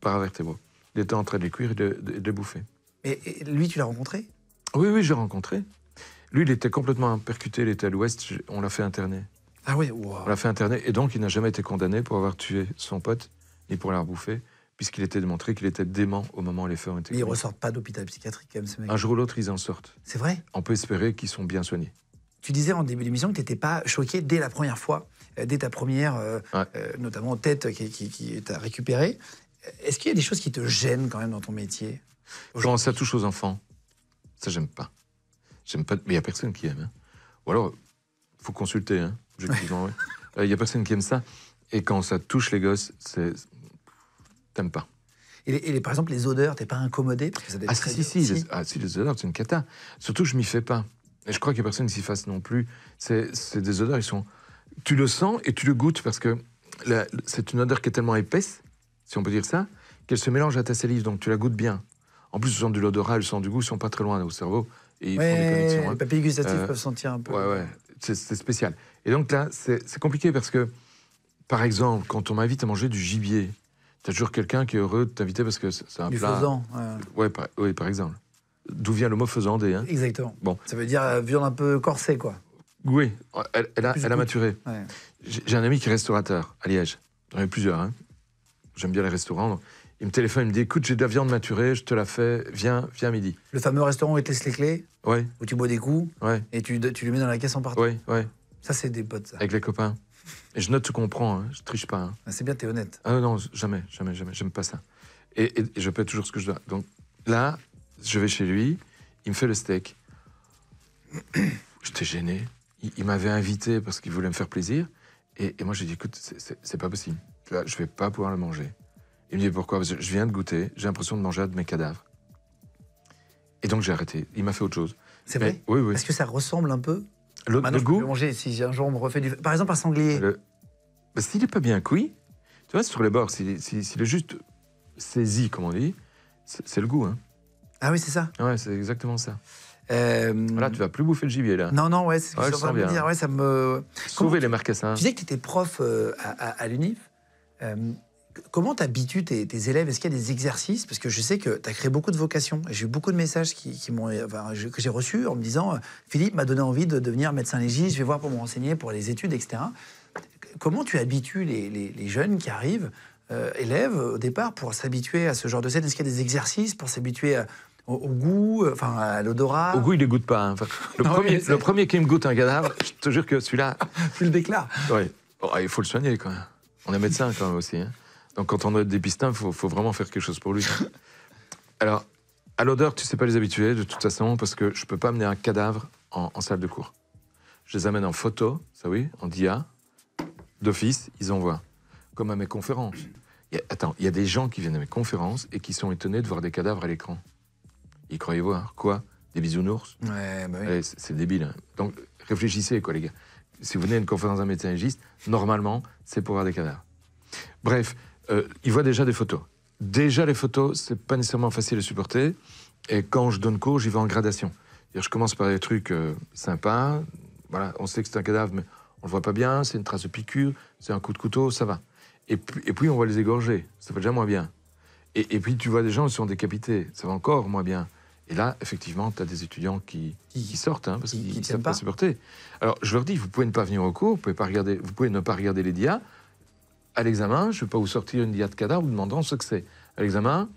paravertébraux. Il était en train de les cuire et de, les bouffer. Et, lui, tu l'as rencontré Oui, oui, j'ai rencontré. Lui, il était complètement percuté, il était à l'ouest, on l'a fait interner. Ah On l'a fait interner. Et donc, il n'a jamais été condamné pour avoir tué son pote, ni pour l'avoir bouffé, puisqu'il était démontré qu'il était dément au moment où les faits ont été. ils ne ressortent pas d'hôpital psychiatrique, quand même, Un jour ou l'autre, ils en sortent. C'est vrai On peut espérer qu'ils sont bien soignés. Tu disais en début d'émission que tu n'étais pas choqué dès la première fois, euh, dès ta première, euh, euh, notamment tête qui, qui, à t'a récupéré. Est-ce qu'il y a des choses qui te gênent quand même dans ton métier Quand ça touche aux enfants, ça j'aime pas. J'aime pas. Mais il n'y a personne qui aime. Hein. Ou alors, faut consulter. Hein. Il n'y euh, a personne qui aime ça. Et quand ça touche les gosses, c'est... t'aimes pas. Et, par exemple, les odeurs, t'es pas incommodé parce que ça Ah si, si, Les, ah, si, les odeurs, c'est une cata. Surtout, je m'y fais pas. Et je crois qu'il n'y a personne qui s'y fasse non plus. C'est, des odeurs, ils sont... Tu le sens et tu le goûtes parce que c'est une odeur qui est tellement épaisse, si on peut dire ça, qu'elle se mélange à ta salive, donc tu la goûtes bien. En plus, le sens de l'odorat, le sens du goût, ils sont pas très loin au cerveau. Et ils font des connexions. Hein. Les papilles gustatives euh, peuvent sentir un peu. Ouais, ouais, c'est spécial. Et donc là, c'est compliqué parce que, par exemple, quand on m'invite à manger du gibier, t'as toujours quelqu'un qui est heureux de t'inviter parce que c'est un du plat. faisan. Ouais, par, par exemple. D'où vient le mot faisant hein Exactement. Bon. Ça veut dire euh, viande un peu corsée, quoi. Oui, elle, elle a, elle a maturé. J'ai un ami qui est restaurateur à Liège. J'en ai plusieurs. Hein. J'aime bien les restaurants. Il me téléphone, il me dit Écoute, j'ai de la viande maturée, je te la fais, viens, viens midi. Le fameux restaurant où il te laisse les clés Ouais. Où tu bois des coups ouais. et tu, tu mets dans la caisse en partant. Oui, oui ça, c'est des potes, ça. Avec les copains. Et je note tu comprends, hein. je triche pas. Hein. Ah, c'est bien, tu es honnête. Ah non, jamais, jamais, jamais, j'aime pas ça. Et, je paie toujours ce que je dois. Donc là, je vais chez lui, il me fait le steak. J'étais gêné. Il, m'avait invité parce qu'il voulait me faire plaisir. Et, moi, j'ai dit, écoute, c'est pas possible. Je je vais pas pouvoir le manger. Il me dit, pourquoi Parce que je viens de goûter, j'ai l'impression de manger un de mes cadavres. Et donc j'ai arrêté. Il m'a fait autre chose. C'est vrai Oui, oui. Est-ce que ça ressemble un peu le, goût. manger si un jour on me refait du. Par exemple, un sanglier. s'il n'est pas bien cuit, tu vois, sur les bords, s'il, est juste saisi, comme on dit, c'est, le goût. Hein. Ah oui, c'est ça Ouais, c'est exactement ça. Euh... Voilà, tu vas plus bouffer le gibier là. Non, non, ouais, c'est ce que je voulais dire. Ouais, ça me... Sauver les marcassins. Tu disais que tu étais prof euh, à, à, à, l'UNIF. Euh, Comment t'habitues tes, tes élèves Est-ce qu'il y a des exercices Parce que je sais que tu as créé beaucoup de vocations. J'ai eu beaucoup de messages qui, que j'ai reçus en me disant euh, Philippe m'a donné envie de devenir médecin légiste, je vais voir pour me renseigner, pour les études, etc. Comment tu habitues les, jeunes qui arrivent, euh, élèves, au départ, pour s'habituer à ce genre de scène Est-ce qu'il y a des exercices pour s'habituer euh, au, goût, enfin à l'odorat. Au goût, il ne goûte pas. Hein. Le, premier, qui me goûte un cadavre, je te jure que celui-là. tu le déclares. Oui. Oh, il faut le soigner quand même. On est médecin quand même aussi. Hein. Donc quand on a des pistins, il faut, vraiment faire quelque chose pour lui. Alors, à l'odeur, tu sais pas les habituer de toute façon, parce que je peux pas amener un cadavre en, salle de cours. Je les amène en photo, ça oui, en DIA, d'office, ils envoient. Comme à mes conférences. attends, il y a des gens qui viennent à mes conférences et qui sont étonnés de voir des cadavres à l'écran. Ils croyaient voir quoi Des bisounours Ouais, bah oui. Eh, c'est débile. Hein. Donc réfléchissez, quoi, les gars. Si vous venez à une conférence d'un médecin légiste, normalement, c'est pour voir des cadavres. Bref, euh, ils voient déjà des photos. Déjà, les photos, c'est pas nécessairement facile à supporter. Et quand je donne cours, j'y vais en gradation. Je commence par des trucs euh, sympas. on sait que c'est un cadavre, mais on le voit pas bien. C'est une trace de piqûre, c'est un coup de couteau, ça va. Et puis, on voit les égorger. Ça va déjà moins bien. Et, puis tu vois des gens qui sont décapités. Ça va encore moins bien. Et là, effectivement, tu as des étudiants qui, sortent, hein, parce qu'ils ne savent pas supporter. Alors, je leur dis, vous pouvez ne pas venir au cours, vous pouvez, regarder, vous pouvez ne pas regarder les dias, à l'examen, je ne vais pas vous sortir une diade cadavre vous demandant ce que c'est. À l'examen,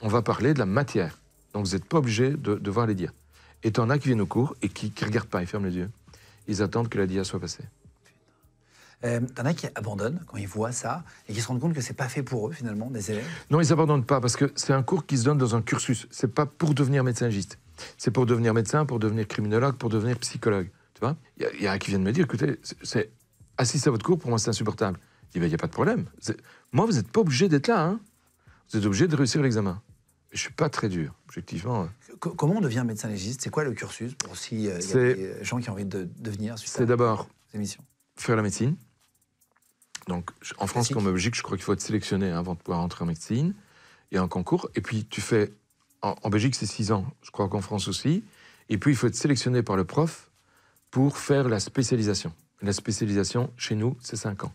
on va parler de la matière. Donc vous n'êtes pas obligé de, devoir voir les dias. Et en as qui viennent au cours et qui ne regardent pas, ils ferment les yeux. Ils attendent que la dia soit passée. Euh, en a qui abandonnent quand ils voient ça et qui se rendent compte que c'est pas fait pour eux finalement, des élèves Non, ils abandonnent pas parce que c'est un cours qui se donne dans un cursus. C'est pas pour devenir médecin-giste. C'est pour devenir médecin, pour devenir criminologue, pour devenir psychologue. Tu vois Il y, a un qui vient de me dire, écoutez, c'est assis à votre cours, pour moi c'est insupportable il eh n'y ben, a pas de problème. Moi, vous n'êtes pas obligé d'être là. Hein. Vous êtes obligé de réussir l'examen. Je ne suis pas très dur, objectivement. Comment on devient médecin légiste C'est quoi le cursus pour si euh, y a des euh, gens qui ont envie de devenir C'est d'abord faire la médecine. Donc, en France, comme en Belgique, je crois qu'il faut être sélectionné hein, avant de pouvoir entrer en médecine. Il y a un concours. Et puis, tu fais. En, en Belgique, c'est 6 ans. Je crois qu'en France aussi. Et puis, il faut être sélectionné par le prof pour faire la spécialisation. La spécialisation, chez nous, c'est 5 ans.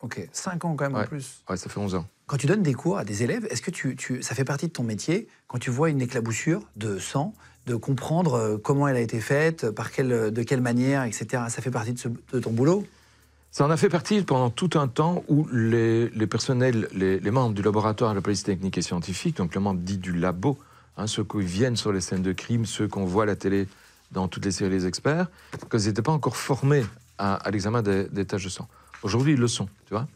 Ok, 5 ans quand même en plus. Ouais, ça fait 11 ans. Quand tu donnes des cours à des élèves, est-ce que tu, ça fait partie de ton métier Quand tu vois une éclaboussure de sang, de comprendre euh, comment elle a été faite, euh, par euh, de quelle manière, etc., ça fait partie de, ton boulot ça en a fait partie pendant tout un temps où les, personnels, les, membres du laboratoire de la police technique et scientifique, donc le membres dit du labo, hein, ceux qui viennent sur les scènes de crime, ceux qu'on voit à la télé dans toutes les séries des Experts, qu'ils n'étaient pas encore formés à, l'examen des, des tâches de sang. Aujourd'hui, ils le sont, tu vois.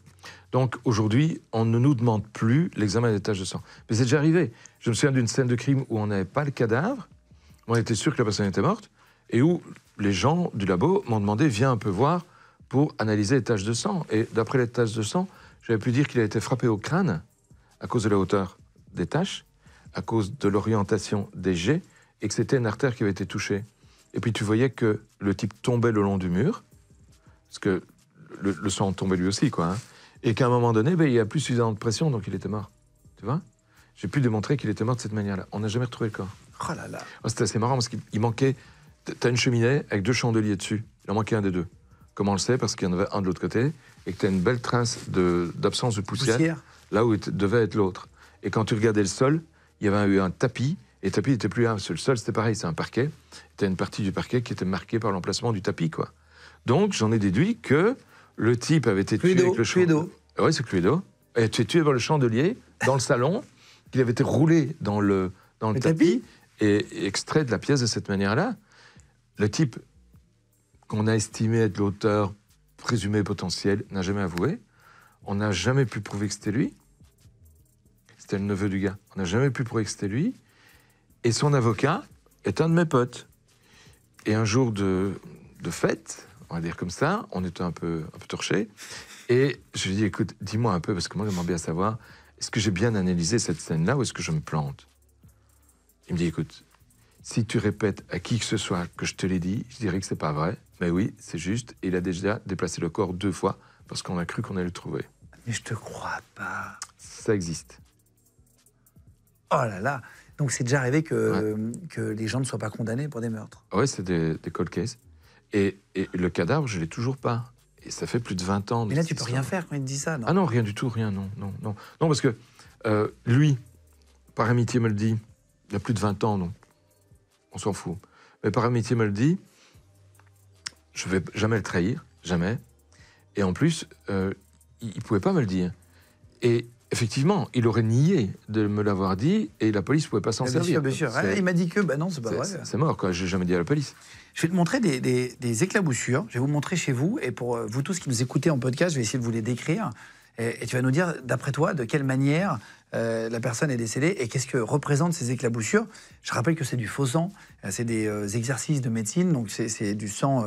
Donc aujourd'hui, on ne nous demande plus l'examen des taches de sang. Mais c'est déjà arrivé. Je me souviens d'une scène de crime où on n'avait pas le cadavre, on était sûr que la personne était morte, et où les gens du labo m'ont demandé viens un peu voir pour analyser les taches de sang. Et d'après les taches de sang, j'avais pu dire qu'il a été frappé au crâne à cause de la hauteur des taches, à cause de l'orientation des jets, et que c'était une artère qui avait été touchée. Et puis tu voyais que le type tombait le long du mur, parce que le, sang tombait lui aussi, quoi. Hein. Et qu'à un moment donné, ben, il n'y a plus suffisamment de pression, donc il était mort. Tu vois J'ai pu démontrer qu'il était mort de cette manière-là. On n'a jamais retrouvé le corps. Oh là là oh, C'était assez marrant parce qu'il manquait. T'as une cheminée avec deux chandeliers dessus. Il en manquait un des deux. Comment on le sait Parce qu'il y en avait un de l'autre côté et que tu une belle trace d'absence de, poussière, là où devait être l'autre. Et quand tu regardais le sol, il y avait eu un tapis et le tapis n'était plus un seul le sol, c'était pareil, c'est un parquet. Tu as une partie du parquet qui était marquée par l'emplacement du tapis. quoi. Donc j'en ai déduit que le type avait été tué avec le Cluedo. Oui, c'est Cluedo. Il a été tué par le chandelier dans le salon. Il avait été roulé dans le, dans le, tapis, et extrait de la pièce de cette manière-là. Le type qu'on a estimé être l'auteur présumé potentiel n'a jamais avoué. On n'a jamais pu prouver que c'était lui. C'était le neveu du gars. On n'a jamais pu prouver que c'était lui. Et son avocat est un de mes potes. Et un jour de, de fête, on va dire comme ça. On était un peu, un peu torché. Et je lui dis, écoute, dis-moi un peu, parce que moi, j'aimerais bien savoir, est-ce que j'ai bien analysé cette scène-là ou est-ce que je me plante Il me dit, écoute, si tu répètes à qui que ce soit que je te l'ai dit, je dirais que c'est pas vrai. Mais oui, c'est juste. il a déjà déplacé le corps deux fois parce qu'on a cru qu'on allait le trouver. Mais je te crois pas. Ça existe. Oh là là. Donc c'est déjà arrivé que, euh, que les gens ne soient pas condamnés pour des meurtres. Ah oui, c'est des, des cold cases. Et, le cadavre, je l'ai toujours pas. Et ça fait plus de 20 ans. mais là, tu peux rien faire quand il te dit ça, non Ah non, rien du tout, rien, non, non, non. Non, parce que euh, lui, par amitié, me le dit. Il a plus de 20 ans, non. On s'en fout. Mais par amitié, me le dit. Je vais jamais le trahir, jamais. Et en plus, euh, il, ne pouvait pas me le dire. Et Effectivement, il aurait nié de me l'avoir dit et la police ne pouvait pas s'en servir. Bien sûr, bien sûr. Ah, il m'a dit que, bah non, c'est pas vrai. C'est mort, quoi. J'ai jamais dit à la police. Je vais te montrer des, éclaboussures. Je vais vous montrer chez vous. Et pour euh, vous tous qui nous écoutez en podcast, je vais essayer de vous les décrire. et tu vas nous dire, d'après toi, de quelle manière euh, la personne est décédée et qu'est-ce que représentent ces éclaboussures. Je rappelle que c'est du faux sang, euh, c'est des euh, exercices de médecine, donc c'est du sang,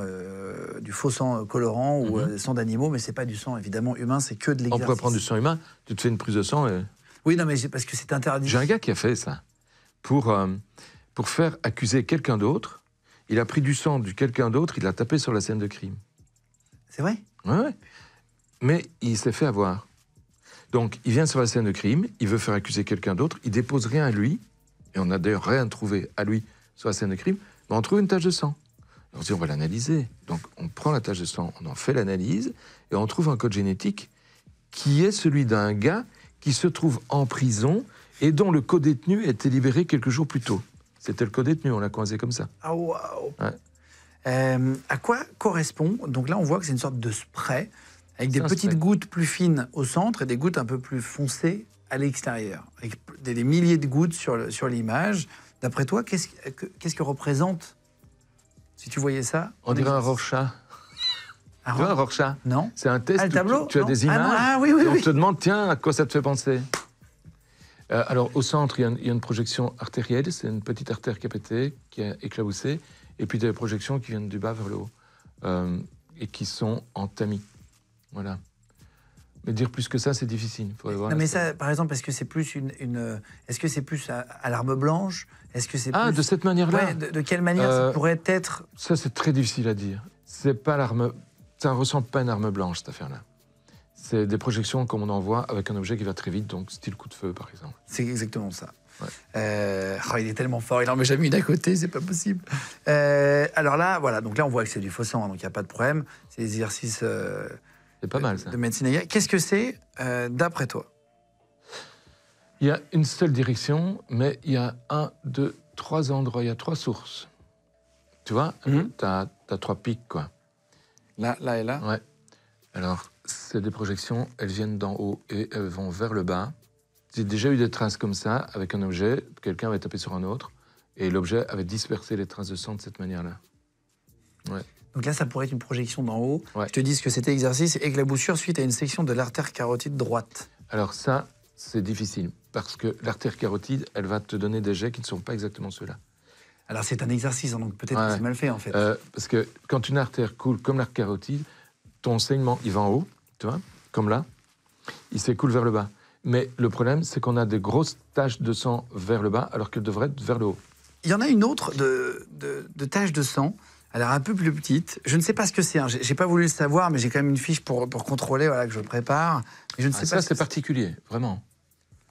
du faux sang colorant ou du mhm. sang d'animaux, mais c'est pas du sang évidemment humain, c'est que de l'exercice. On pourrait prendre du sang humain, tu te fais une prise de sang. Oui, non, mais parce que c'est interdit. J'ai un gars qui a fait ça pour, faire accuser quelqu'un d'autre. Il a pris du sang de quelqu'un d'autre, il l'a tapé sur la scène de crime. C'est vrai Oui, Mais il s'est fait avoir. Donc, il vient sur la scène de crime, il veut faire accuser quelqu'un d'autre, il dépose rien à lui, et on n'a d'ailleurs rien trouvé à lui sur la scène de crime, mais on trouve une tache de sang. On dit, on va l'analyser. Donc, on prend la tache de sang, on en fait l'analyse, et on trouve un code génétique qui est celui d'un gars qui se trouve en prison et dont le a été libéré quelques jours plus tôt. C'était le co-détenu, on l'a coincé comme ça. Ah, waouh euh, À quoi correspond Donc là, on voit que c'est une sorte de spray avec des petites gouttes plus fines au centre et des gouttes un peu plus foncées à l'extérieur, avec des, milliers de gouttes sur l'image. D'après toi, qu'est-ce que, représente, si tu voyais ça On dirait un Rorschach. Un, tu Non. C'est un test. Ah, tableau tu, as des ah, images. Ah, oui, oui, on te demande, tiens, à quoi ça te fait penser euh, Alors, au centre, il y, a une, projection artérielle, c'est une petite artère qui a pété, qui a éclaboussé, et puis des projections qui viennent du bas vers le haut, euh, et qui sont en tamis. Voilà. Mais dire plus que ça, c'est difficile. non, mais ça, par exemple, est-ce que c'est plus une, est-ce que c'est plus à, l'arme blanche Est-ce que c'est ah de cette manière-là de, quelle manière ça euh, pourrait être Ça, c'est très difficile à dire. C'est pas l'arme, ça ressemble pas à une arme blanche cette affaire-là. C'est des projections comme on en voit avec un objet qui va très vite, donc style coup de feu par exemple. C'est exactement ça. Euh, oh, il est tellement fort, il n'en met jamais une à côté, c'est pas possible. Euh, alors là, voilà, donc là on voit que c'est du faux sang, hein, donc il n'y a pas de problème. C'est des exercices c'est pas mal, ça. de médecine Qu'est-ce que c'est, euh, d'après toi Il y a une seule direction, mais il y a un, deux, trois endroits, il y a trois sources. Tu vois, mhm. tu as, trois pics, quoi. Là, là et là Ouais. Alors, c'est des projections, elles viennent d'en haut et elles vont vers le bas. J'ai déjà eu des traces comme ça, avec un objet, quelqu'un avait tapé sur un autre, et l'objet avait dispersé les traces de sang de cette manière-là. Donc là, ça pourrait être une projection d'en haut. Je te dis que c'était exercice et que la boussure suite à une section de l'artère carotide droite. Alors ça, c'est difficile parce que l'artère carotide, elle va te donner des jets qui ne sont pas exactement ceux-là. Alors c'est un exercice, hein, donc peut-être que c'est mal fait en fait. Euh, parce que quand une artère coule comme l'artère carotide, ton saignement, il va en haut, tu vois, comme là, il s'écoule vers le bas. Mais le problème, c'est qu'on a des grosses taches de sang vers le bas alors qu'elles devraient être vers le haut. Il y en a une autre de, de, de taches de sang alors un peu plus petite, je ne sais pas ce que c'est. Hein. J'ai pas voulu le savoir, mais j'ai quand même une fiche pour, pour contrôler, voilà que je prépare. je ne ah, sais Ça c'est particulier, vraiment.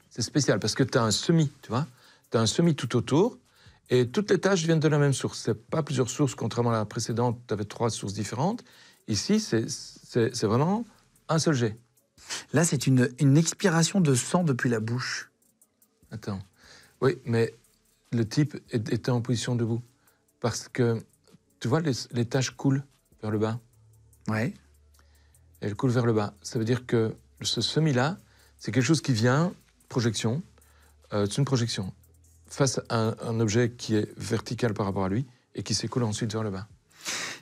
C'est spécial parce que tu as un semi, tu vois. Tu as un semi tout autour et toutes les tâches viennent de la même source. C'est pas plusieurs sources, contrairement à la précédente. Tu avais trois sources différentes. Ici, c'est vraiment un seul jet. Là, c'est une, une expiration de sang depuis la bouche. Attends. Oui, mais le type était en position debout parce que tu vois, les, les taches coulent vers le bas. Ouais. Elles coulent vers le bas. Ça veut dire que ce semi là c'est quelque chose qui vient, projection, euh, c'est une projection, face à un, objet qui est vertical par rapport à lui et qui s'écoule ensuite vers le bas.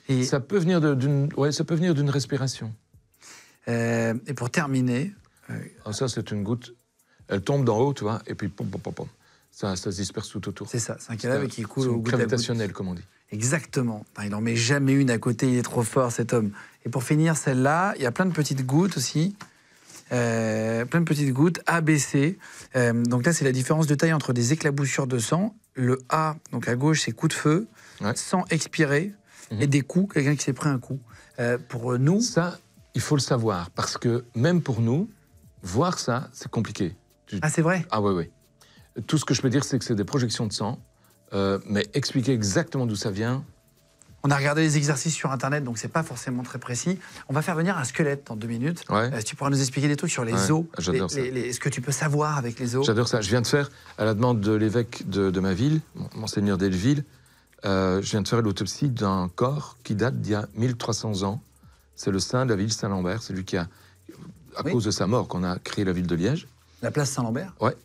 Et ça peut venir d'une ouais, respiration. Euh, et pour terminer, euh, ah, ça c'est une goutte, elle tombe d'en haut, tu vois, et puis pom pom pom ça, se disperse tout autour. C'est ça, c'est un cadavre qui coule au goutte gravitationnel, comme on dit. Exactement. Il n'en met jamais une à côté, il est trop fort cet homme. Et pour finir, celle-là, il y a plein de petites gouttes aussi. Euh, plein de petites gouttes ABC. Euh, donc là, c'est la différence de taille entre des éclaboussures de sang. Le A, donc à gauche, c'est coup de feu, sang expiré, mhm. et des coups, quelqu'un qui s'est pris un coup. Euh, pour nous. Ça, il faut le savoir, parce que même pour nous, voir ça, c'est compliqué. Ah, c'est vrai Ah, oui, oui. Tout ce que je peux dire, c'est que c'est des projections de sang, euh, mais expliquer exactement d'où ça vient. On a regardé les exercices sur Internet, donc c'est pas forcément très précis. On va faire venir un squelette dans deux minutes. Euh, tu pourras nous expliquer des trucs sur les os, les, ce que tu peux savoir avec les os. J'adore ça. Je viens de faire, à la demande de l'évêque de, ma ville, Monseigneur Delville, euh, je viens de faire l'autopsie d'un corps qui date d'il y a 1300 ans. C'est le saint de la ville Saint-Lambert, C'est lui qui a, à cause de sa mort, qu'on a créé la ville de Liège. La place Saint-Lambert Ouais.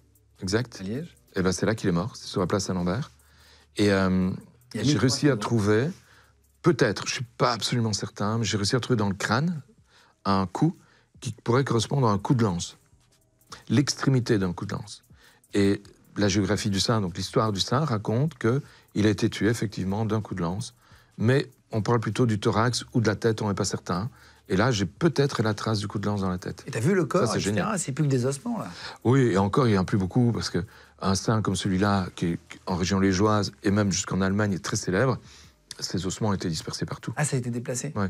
Exact. Liège Et eh bien c'est là qu'il est mort, c'est sur la place à lambert Et euh, j'ai réussi à trouver, peut-être, je ne suis pas absolument certain, mais j'ai réussi à trouver dans le crâne un coup qui pourrait correspondre à un coup de lance. L'extrémité d'un coup de lance. Et la géographie du sein, donc l'histoire du sein, raconte qu'il a été tué effectivement d'un coup de lance. Mais on parle plutôt du thorax ou de la tête, on n'est pas certain. Et là, j'ai peut-être la trace du coup de lance dans la tête. Et t'as vu le corps, c'est génial. C'est plus que des ossements, là. Oui, et encore, il y en a plus beaucoup, parce que un sein comme celui-là, qui est en région légeoise, et même jusqu'en Allemagne, est très célèbre. Ces ossements ont été dispersés partout. Ah, ça a été déplacé ouais.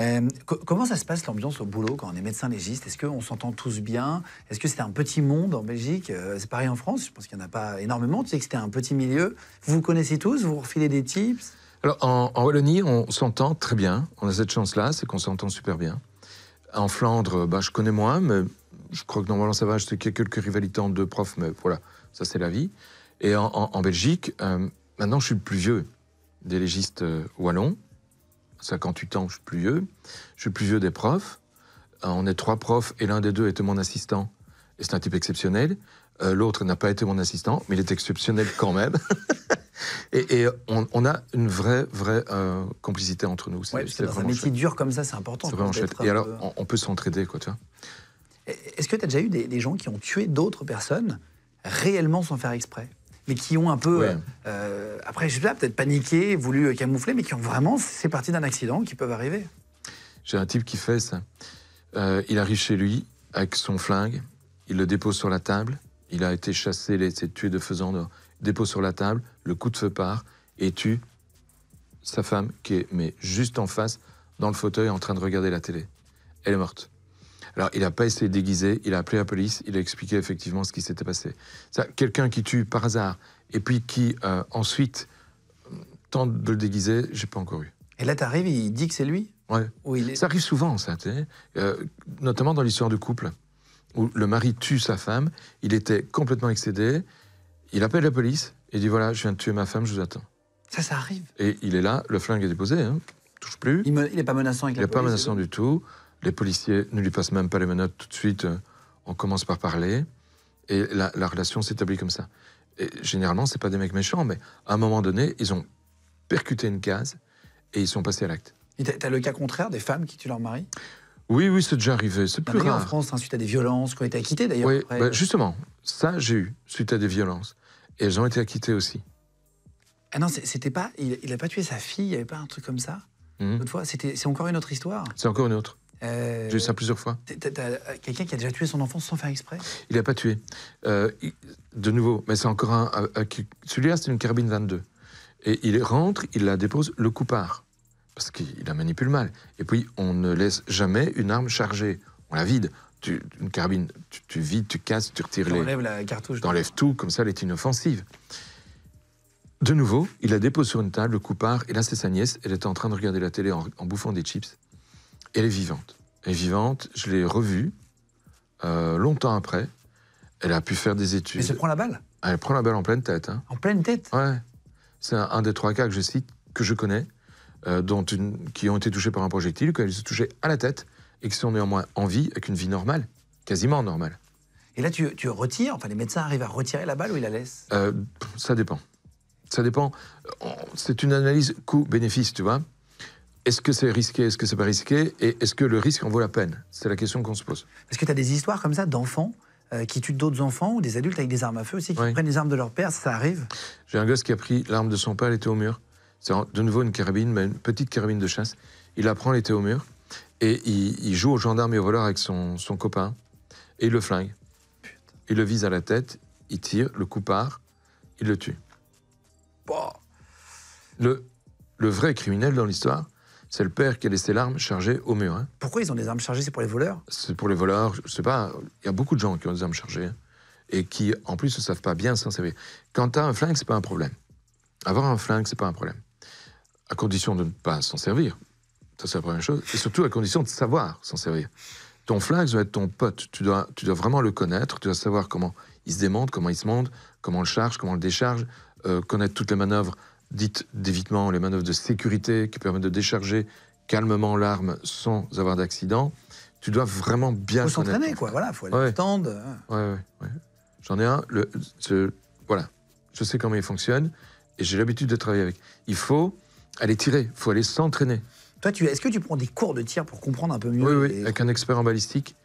Euh, comment ça se passe l'ambiance au boulot quand on est médecin légiste Est-ce qu'on s'entend tous bien Est-ce que c'était un petit monde en Belgique euh, C'est pareil en France, je pense qu'il n'y en a pas énormément. Tu sais que c'était un petit milieu. Vous vous connaissez tous Vous, vous refilez des tips alors, en, Wallonie, on s'entend très bien. On a cette chance-là, c'est qu'on s'entend super bien. En Flandre, bah, je connais moins, mais je crois que normalement ça va. Je sais qu'il y a quelques rivalités entre deux profs, mais voilà, ça c'est la vie. Et en, Belgique, euh, maintenant je suis le plus vieux des légistes euh, wallons. 58 ans, je suis le plus vieux. Je suis le plus vieux des profs. Euh, on est trois profs et l'un des deux était mon assistant. Et c'est un type exceptionnel. L'autre n'a pas été mon assistant, mais il est exceptionnel quand même. Et, on, a une vraie, vraie euh, complicité entre nous. Oui, parce que dans un métier dur comme ça, c'est important. Et alors, on, peut s'entraider, quoi, tu vois. Est-ce que tu as déjà eu des, gens qui ont tué d'autres personnes réellement sans faire exprès mais qui ont un peu, euh, euh, après, je sais pas, peut-être paniqué, voulu camoufler, mais qui ont vraiment c'est parti d'un accident qui peuvent arriver. J'ai un type qui fait ça. il arrive chez lui avec son flingue, il le dépose sur la table, il a été chassé, il a tué de faisant dépose sur la table, le coup de feu part et tue sa femme qui est mais juste en face, dans le fauteuil, en train de regarder la télé. Elle est morte. Alors, il n'a pas essayé de déguiser, il a appelé la police, il a expliqué effectivement ce qui s'était passé. Quelqu'un qui tue par hasard et puis qui euh, ensuite tente de le déguiser, j'ai pas encore eu. Et là, tu arrives, il dit que c'est lui Oui, Ça arrive souvent, ça, euh, notamment dans l'histoire du couple, où le mari tue sa femme, il était complètement excédé, il appelle la police et dit voilà, je viens de tuer ma femme, je vous attends. Ça, ça arrive. Et il est là, le flingue est déposé, hein, touche plus. Il n'est pas menaçant avec la police. Il n'est pas menaçant du tout. Les policiers ne lui passent même pas les menottes tout de suite. Euh, on commence par parler et la, relation s'établit comme ça. Et généralement, c'est pas des mecs méchants, mais à un moment donné, ils ont percuté une case et ils sont passés à l'acte. as le cas contraire des femmes qui tuent leur mari Oui, oui, c'est déjà arrivé. C'est plus rare. en France, hein, suite à des violences, qui ont été acquittées d'ailleurs. Oui, bah, justement, ça j'ai eu, suite à des violences. Et ont été acquitté aussi. Ah non, c'était pas. Il, n'a a pas tué sa fille, il n'y avait pas un truc comme ça hmm. c'est encore une autre histoire C'est encore une autre. Euh, J'ai vu ça plusieurs fois. Quelqu'un qui a déjà tué son enfant sans faire exprès Il n'a pas tué. Euh, de nouveau, mais c'est encore un. Celui-là, c'est une carabine 22. Et il rentre, il la dépose, le coup part. Parce qu'il la manipule mal. Et puis, on ne laisse jamais une arme chargée. On la vide tu, une carabine, tu, vides, tu casses, tu retires tu enlèves la cartouche. tu enlèves tout, comme ça, elle est inoffensive. De nouveau, il la dépose sur une table, le coup et là, c'est sa nièce. Elle était en train de regarder la télé en, bouffant des chips. elle est vivante. Elle est vivante, je l'ai revue euh, longtemps après. Elle a pu faire des études. elle se prend la balle Elle prend la balle en pleine tête. Hein. En pleine tête Ouais. C'est un, des trois cas que je cite, que je connais, euh, dont une, qui ont été touchés par un projectile, quand elle se touchait à la tête et qui sont néanmoins en vie, avec une vie normale, quasiment normale. Et là, tu, tu retires, enfin les médecins arrivent à retirer la balle ou ils la laissent euh, Ça dépend. Ça dépend. Euh, c'est une analyse coût-bénéfice, tu vois. Est-ce que c'est risqué, est-ce que c'est pas risqué Et est-ce que le risque en vaut la peine C'est la question qu'on se pose. Est-ce que tu as des histoires comme ça d'enfants euh, qui tuent d'autres enfants ou des adultes avec des armes à feu aussi, qui prennent les armes de leur père, ça arrive J'ai un gosse qui a pris l'arme de son père, elle était au mur. C'est de nouveau une carabine, mais une petite carabine de chasse. Il la prend, elle était au mur. Et il, joue au gendarme et aux voleurs avec son, copain. Et il le flingue. Il le vise à la tête, il tire, le coup part, il le tue. Bah. Le, vrai criminel dans l'histoire, c'est le père qui a laissé l'arme chargée au mur. Hein. Pourquoi ils ont des armes chargées C'est pour les voleurs C'est pour les voleurs, je pas. Il y a beaucoup de gens qui ont des armes chargées hein, et qui, en plus, ne savent pas bien s'en servir. Quand tu as un flingue, c'est pas un problème. Avoir un flingue, c'est pas un problème. À condition de ne pas s'en servir, ça, c'est la première chose. Et surtout, à condition de savoir s'en servir. Ton flingue doit être ton pote. Tu dois, tu dois vraiment le connaître. Tu dois savoir comment il se démonte, comment il se monte, comment on le charge, comment on le décharge, euh, connaître toutes les manœuvres dites d'évitement, les manœuvres de sécurité qui permettent de décharger calmement l'arme sans avoir d'accident. Tu dois vraiment bien. Il faut s'entraîner, quoi. Voilà, faut aller hein. ouais. Ouais, ouais, J'en ai un. Le, voilà, je sais comment il fonctionne et j'ai l'habitude de travailler avec. Il faut aller tirer, il faut aller s'entraîner. Toi, est-ce que tu prends des cours de tir pour comprendre un peu mieux Oui, avec un expert en balistique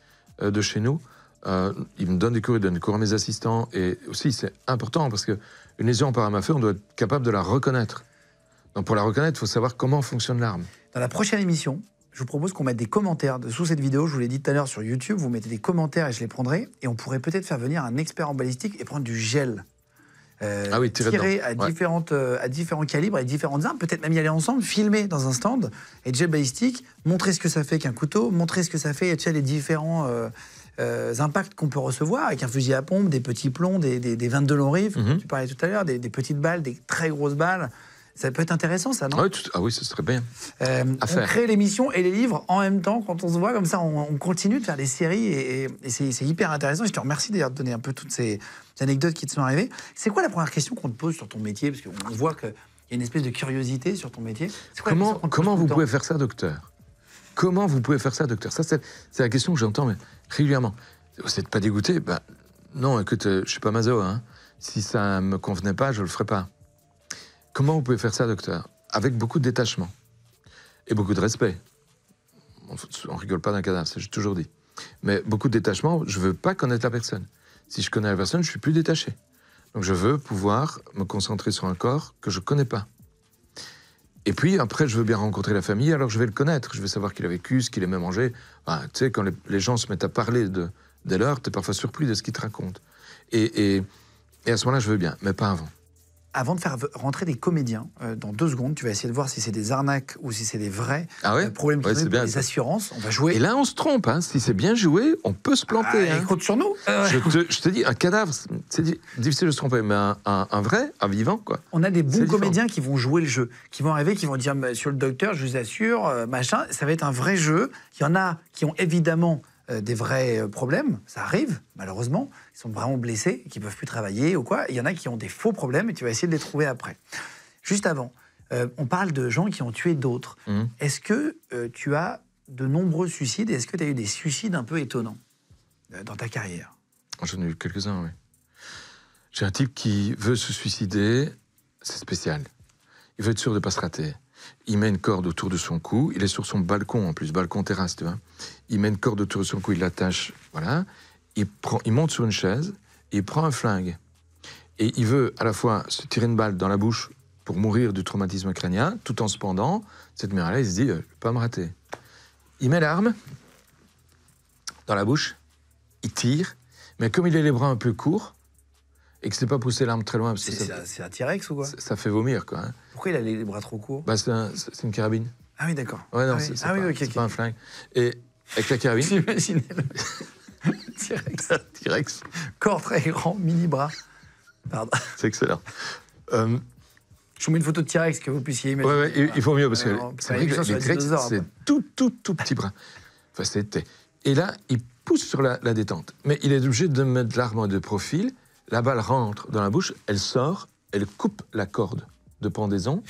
euh, de chez nous. Euh, il me donne des cours, il donne des cours à mes assistants. Et aussi, c'est important parce qu'une lésion en paramètre à on doit être capable de la reconnaître. Donc pour la reconnaître, il faut savoir comment fonctionne l'arme. Dans la prochaine émission, je vous propose qu'on mette des commentaires sous cette vidéo. Je vous l'ai dit tout à l'heure sur YouTube, vous mettez des commentaires et je les prendrai. Et on pourrait peut-être faire venir un expert en balistique et prendre du gel. Euh, ah tirer, euh, à, différents calibres, et différentes armes, peut-être même y aller ensemble, filmer dans un stand, et jet balistique, montrer ce que ça fait qu'un couteau, montrer ce que ça fait, tu sais, les différents euh, impacts qu'on peut recevoir avec un fusil à pompe, des petits plombs, des, des, 22 longs rives, tu parlais tout à l'heure, des, petites balles, des très grosses balles, ça peut être intéressant, ça, non ah oui, ça ah ce serait bien. Euh, on crée l'émission et les livres en même temps quand on se voit comme ça. On, continue de faire des séries et, c'est hyper intéressant. Je te remercie d'ailleurs de donner un peu toutes ces, anecdotes qui te sont arrivées. C'est quoi la première question qu'on te pose sur ton métier Parce qu'on voit qu'il y a une espèce de curiosité sur ton métier. comment comment vous pouvez faire ça, docteur Comment vous pouvez faire ça, docteur Ça, c'est la question que j'entends régulièrement. Vous n'êtes pas dégoûté ben, Non, écoute, euh, je suis pas mazo. Hein. Si ça me convenait pas, je le ferais pas. Comment vous pouvez faire ça, docteur Avec beaucoup de détachement et beaucoup de respect. On, ne rigole pas d'un cadavre, ça j'ai toujours dit. Mais beaucoup de détachement, je ne veux pas connaître la personne. Si je connais la personne, je suis plus détaché. Donc je veux pouvoir me concentrer sur un corps que je ne connais pas. Et puis après, je veux bien rencontrer la famille, alors je vais le connaître. Je vais savoir qu'il a vécu, ce qu'il aimait manger. tu sais, quand les, gens se mettent à parler de, dès lors, tu es parfois surpris de ce qu'ils te racontent. et à ce moment-là, je veux bien, mais pas avant avant de faire rentrer des comédiens, euh, dans deux secondes, tu vas essayer de voir si c'est des arnaques ou si c'est des vrais ah euh, problèmes des assurances. On va jouer. Et là, on se trompe. Hein. Si c'est bien joué, on peut se planter. Ah, compte hein. sur nous. Euh. Je, te, dis, un cadavre, c'est difficile de se tromper, mais un, vrai, un vivant, quoi. On a des bons comédiens qui vont jouer le jeu, qui vont arriver, qui vont dire, monsieur le docteur, je vous assure, machin, ça va être un vrai jeu. Il y en a qui ont évidemment des vrais problèmes, ça arrive, malheureusement sont vraiment blessés, qui ne peuvent plus travailler ou quoi. Il y en a qui ont des faux problèmes et tu vas essayer de les trouver après. Juste avant, euh, on parle de gens qui ont tué d'autres. Mmh. Est-ce que euh, tu as de nombreux suicides et est-ce que tu as eu des suicides un peu étonnants euh, dans ta carrière J'en ai eu quelques-uns, oui. J'ai un type qui veut se suicider, c'est spécial. Il veut être sûr de ne pas se rater. Il met une corde autour de son cou, il est sur son balcon en plus, balcon-terrasse, tu vois. Il met une corde autour de son cou, il l'attache, voilà il, prend, il monte sur une chaise, et il prend un flingue. Et il veut à la fois se tirer une balle dans la bouche pour mourir du traumatisme crânien, tout en cependant, pendant. Cette mère-là, il se dit, euh, je ne vais pas me rater. Il met l'arme dans la bouche, il tire, mais comme il a les bras un peu courts, et que n'est pas pousser l'arme très loin. C'est ça... un T-Rex ou quoi ça, fait vomir, quoi. Hein. Pourquoi il a les bras trop courts bah, C'est une carabine. Ah oui, d'accord. Ouais, ah, ah oui. c'est oui, pas, un flingue. Et avec la carabine. T-Rex. Corps très grand, mini bras. Pardon. C'est excellent. Euh, je vous mets une photo de T-Rex que vous puissiez imaginer. Ouais, il faut mieux parce que c'est c'est tout, tout, tout petit bras. Enfin, c'était. Et là, il pousse sur la, la, détente. Mais il est obligé de mettre l'arme de profil. La balle rentre dans la bouche, elle sort, elle coupe la corde de pendaison.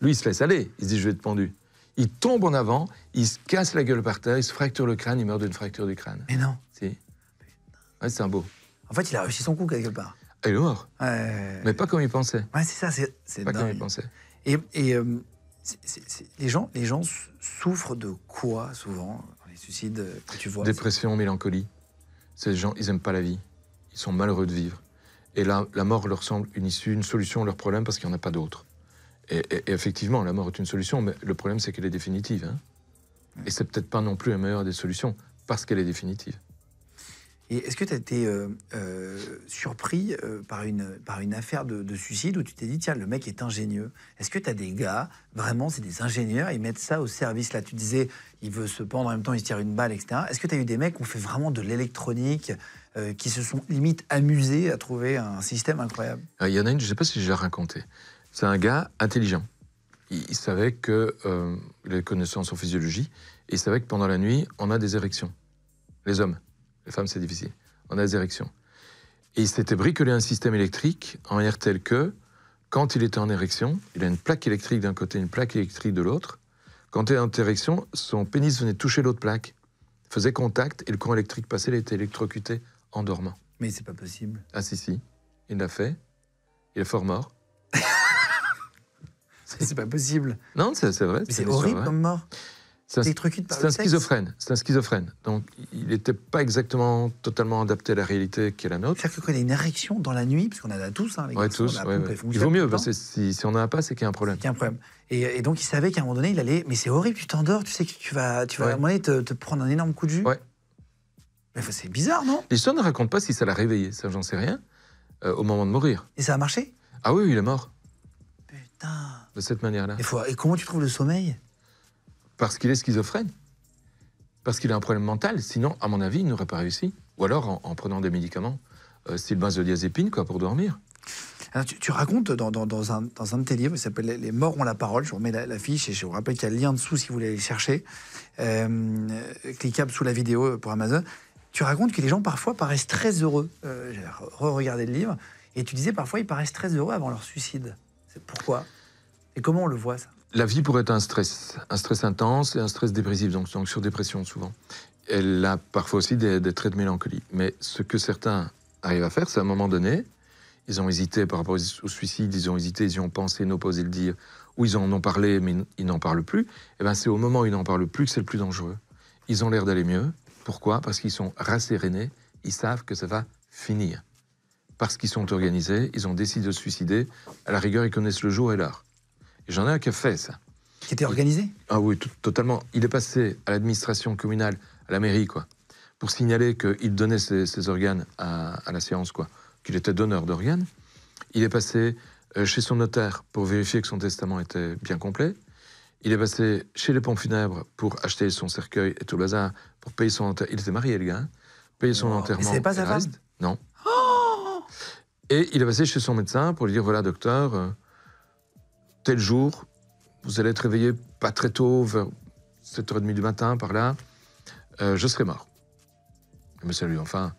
Lui, il se laisse aller. Il se dit Je vais être pendu. Il tombe en avant, il se casse la gueule par terre, il se fracture le crâne, il meurt d'une fracture du crâne. Mais non. Ah, c'est un beau. En fait, il a réussi son coup quelque part. Ah, il est mort Mais pas comme il pensait. Ouais, c'est ça, c'est Pas comme il pensait. Et, euh, les, gens, les gens souffrent de quoi souvent les suicides euh, que tu vois Dépression, mélancolie. Ces gens, ils n'aiment pas la vie. Ils sont malheureux de vivre. Et là, la mort leur semble une issue, une solution à leur problème parce qu'il n'y en a pas d'autre. Et, effectivement, la mort est une solution, mais le problème, c'est qu'elle est définitive. Hein. Et c'est peut-être pas non plus la meilleure des solutions parce qu'elle est définitive. Et est-ce que tu as été euh, euh, surpris euh, par, une, par une affaire de, suicide où tu t'es dit, tiens, le mec est ingénieux Est-ce que tu as des gars, vraiment, c'est des ingénieurs, ils mettent ça au service Là, tu disais, il veut se pendre, en même temps, il se tire une balle, etc. Est-ce que tu as eu des mecs qui ont fait vraiment de l'électronique, qui se sont limite amusés à trouver un système incroyable Il y en a une, je ne sais pas si je l'ai raconté. C'est un gars intelligent. Il, savait que les connaissances en physiologie, et il savait que pendant la nuit, on a des érections. Les hommes. Les femmes, c'est difficile. On a des érections. Et il s'était bricolé un système électrique en manière tel que, quand il était en érection, il a une plaque électrique d'un côté, une plaque électrique de l'autre. Quand il était en érection, son pénis venait toucher l'autre plaque, faisait contact et le courant électrique passait, il était électrocuté en dormant. Mais c'est pas possible. Ah si, si. Il l'a fait. Il est fort mort. c'est pas possible. Non, c'est vrai. Mais c'est horrible comme mort. C'est un, schizophrène. C'est un schizophrène. Donc, il n'était pas exactement totalement adapté à la réalité qui est la nôtre. C'est-à-dire que a une érection dans la nuit, parce qu'on a tous, hein, les tous, Il vaut mieux, si, on n'en a pas, c'est qu'il y a un problème. Il y a un problème. Et, donc, il savait qu'à un moment donné, il allait. Mais c'est horrible, tu t'endors, tu sais que tu vas, tu vas à un moment donné te, prendre un énorme coup de jus. Ouais. Mais c'est bizarre, non L'histoire ne raconte pas si ça l'a réveillé, ça, j'en sais rien, euh, au moment de mourir. Et ça a marché Ah oui, il est mort. Putain. De cette manière-là. Et, et comment tu trouves le sommeil parce qu'il est schizophrène. Parce qu'il a un problème mental. Sinon, à mon avis, il n'aurait pas réussi. Ou alors en, prenant des médicaments, euh, style benzodiazépine, quoi, pour dormir. tu, racontes dans, dans, un, dans, un, de tes livres qui s'appelle Les morts ont la parole. Je vous remets la, fiche et je vous rappelle qu'il y a le lien en dessous si vous voulez aller chercher. Euh, cliquable sous la vidéo pour Amazon. Tu racontes que les gens parfois paraissent très heureux. Euh, j'ai regardé le livre et tu disais parfois ils paraissent très heureux avant leur suicide. C'est pourquoi Et comment on le voit ça la vie pourrait être un stress, un stress intense et un stress dépressif, donc, donc sur dépression souvent. Elle a parfois aussi des, traits de mélancolie. Mais ce que certains arrivent à faire, c'est à un moment donné, ils ont hésité par rapport au suicide, ils ont hésité, ils ont pensé, n'ont pas osé le dire, ou ils en ont parlé, mais ils n'en parlent plus, et eh bien c'est au moment où ils n'en parlent plus que c'est le plus dangereux. Ils ont l'air d'aller mieux. Pourquoi Parce qu'ils sont rassérénés, ils savent que ça va finir. Parce qu'ils sont organisés, ils ont décidé de se suicider, à la rigueur, ils connaissent le jour et l'heure j'en ai un qui a fait ça. Qui était organisé Ah oui, totalement. Il est passé à l'administration communale, à la mairie, quoi, pour signaler qu'il donnait ses, organes à, la séance, quoi, qu'il était donneur d'organes. Il est passé euh, chez son notaire pour vérifier que son testament était bien complet. Il est passé chez les pompes funèbres pour acheter son cercueil et tout le bazar, pour payer son enterrement. Il était marié, le gars. Hein. payer son enterrement. C'est pas sa femme Non. Oh et il est passé chez son médecin pour lui dire voilà, docteur, euh, tel jour, vous allez être réveillé pas très tôt, vers 7h30 du matin, par là, euh, je serai mort. mais' salut, lui enfin,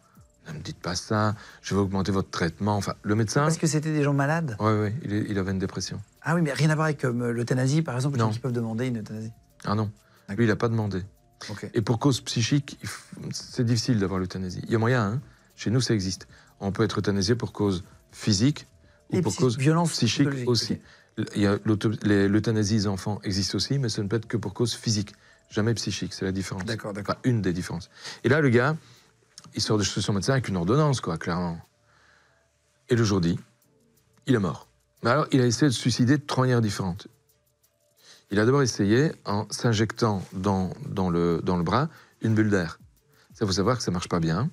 ne me dites pas ça, je vais augmenter votre traitement. Enfin, le médecin. Parce que c'était des gens malades Oui, oui, il, avait une dépression. Ah oui, mais rien à voir avec euh, l'euthanasie, par exemple, gens qui peuvent demander une euthanasie. Ah non, lui, il n'a pas demandé. Et pour cause psychique, c'est difficile d'avoir l'euthanasie. Il y a moyen, hein chez nous, ça existe. On peut être euthanasié pour cause physique ou Et pour cause violence psychique aussi. Il y l'euthanasie des enfants existe aussi, mais ça ne peut être que pour cause physique, jamais psychique. C'est la différence. D'accord, d'accord. une des différences. Et là, le gars, il sort de chez son médecin avec une ordonnance, quoi, clairement. Et le jour dit, il est mort. Mais alors, il a essayé de se suicider de trois manières différentes. Il a d'abord essayé en s'injectant dans, dans, le, dans le bras une bulle d'air. Ça, faut savoir que ça marche pas bien.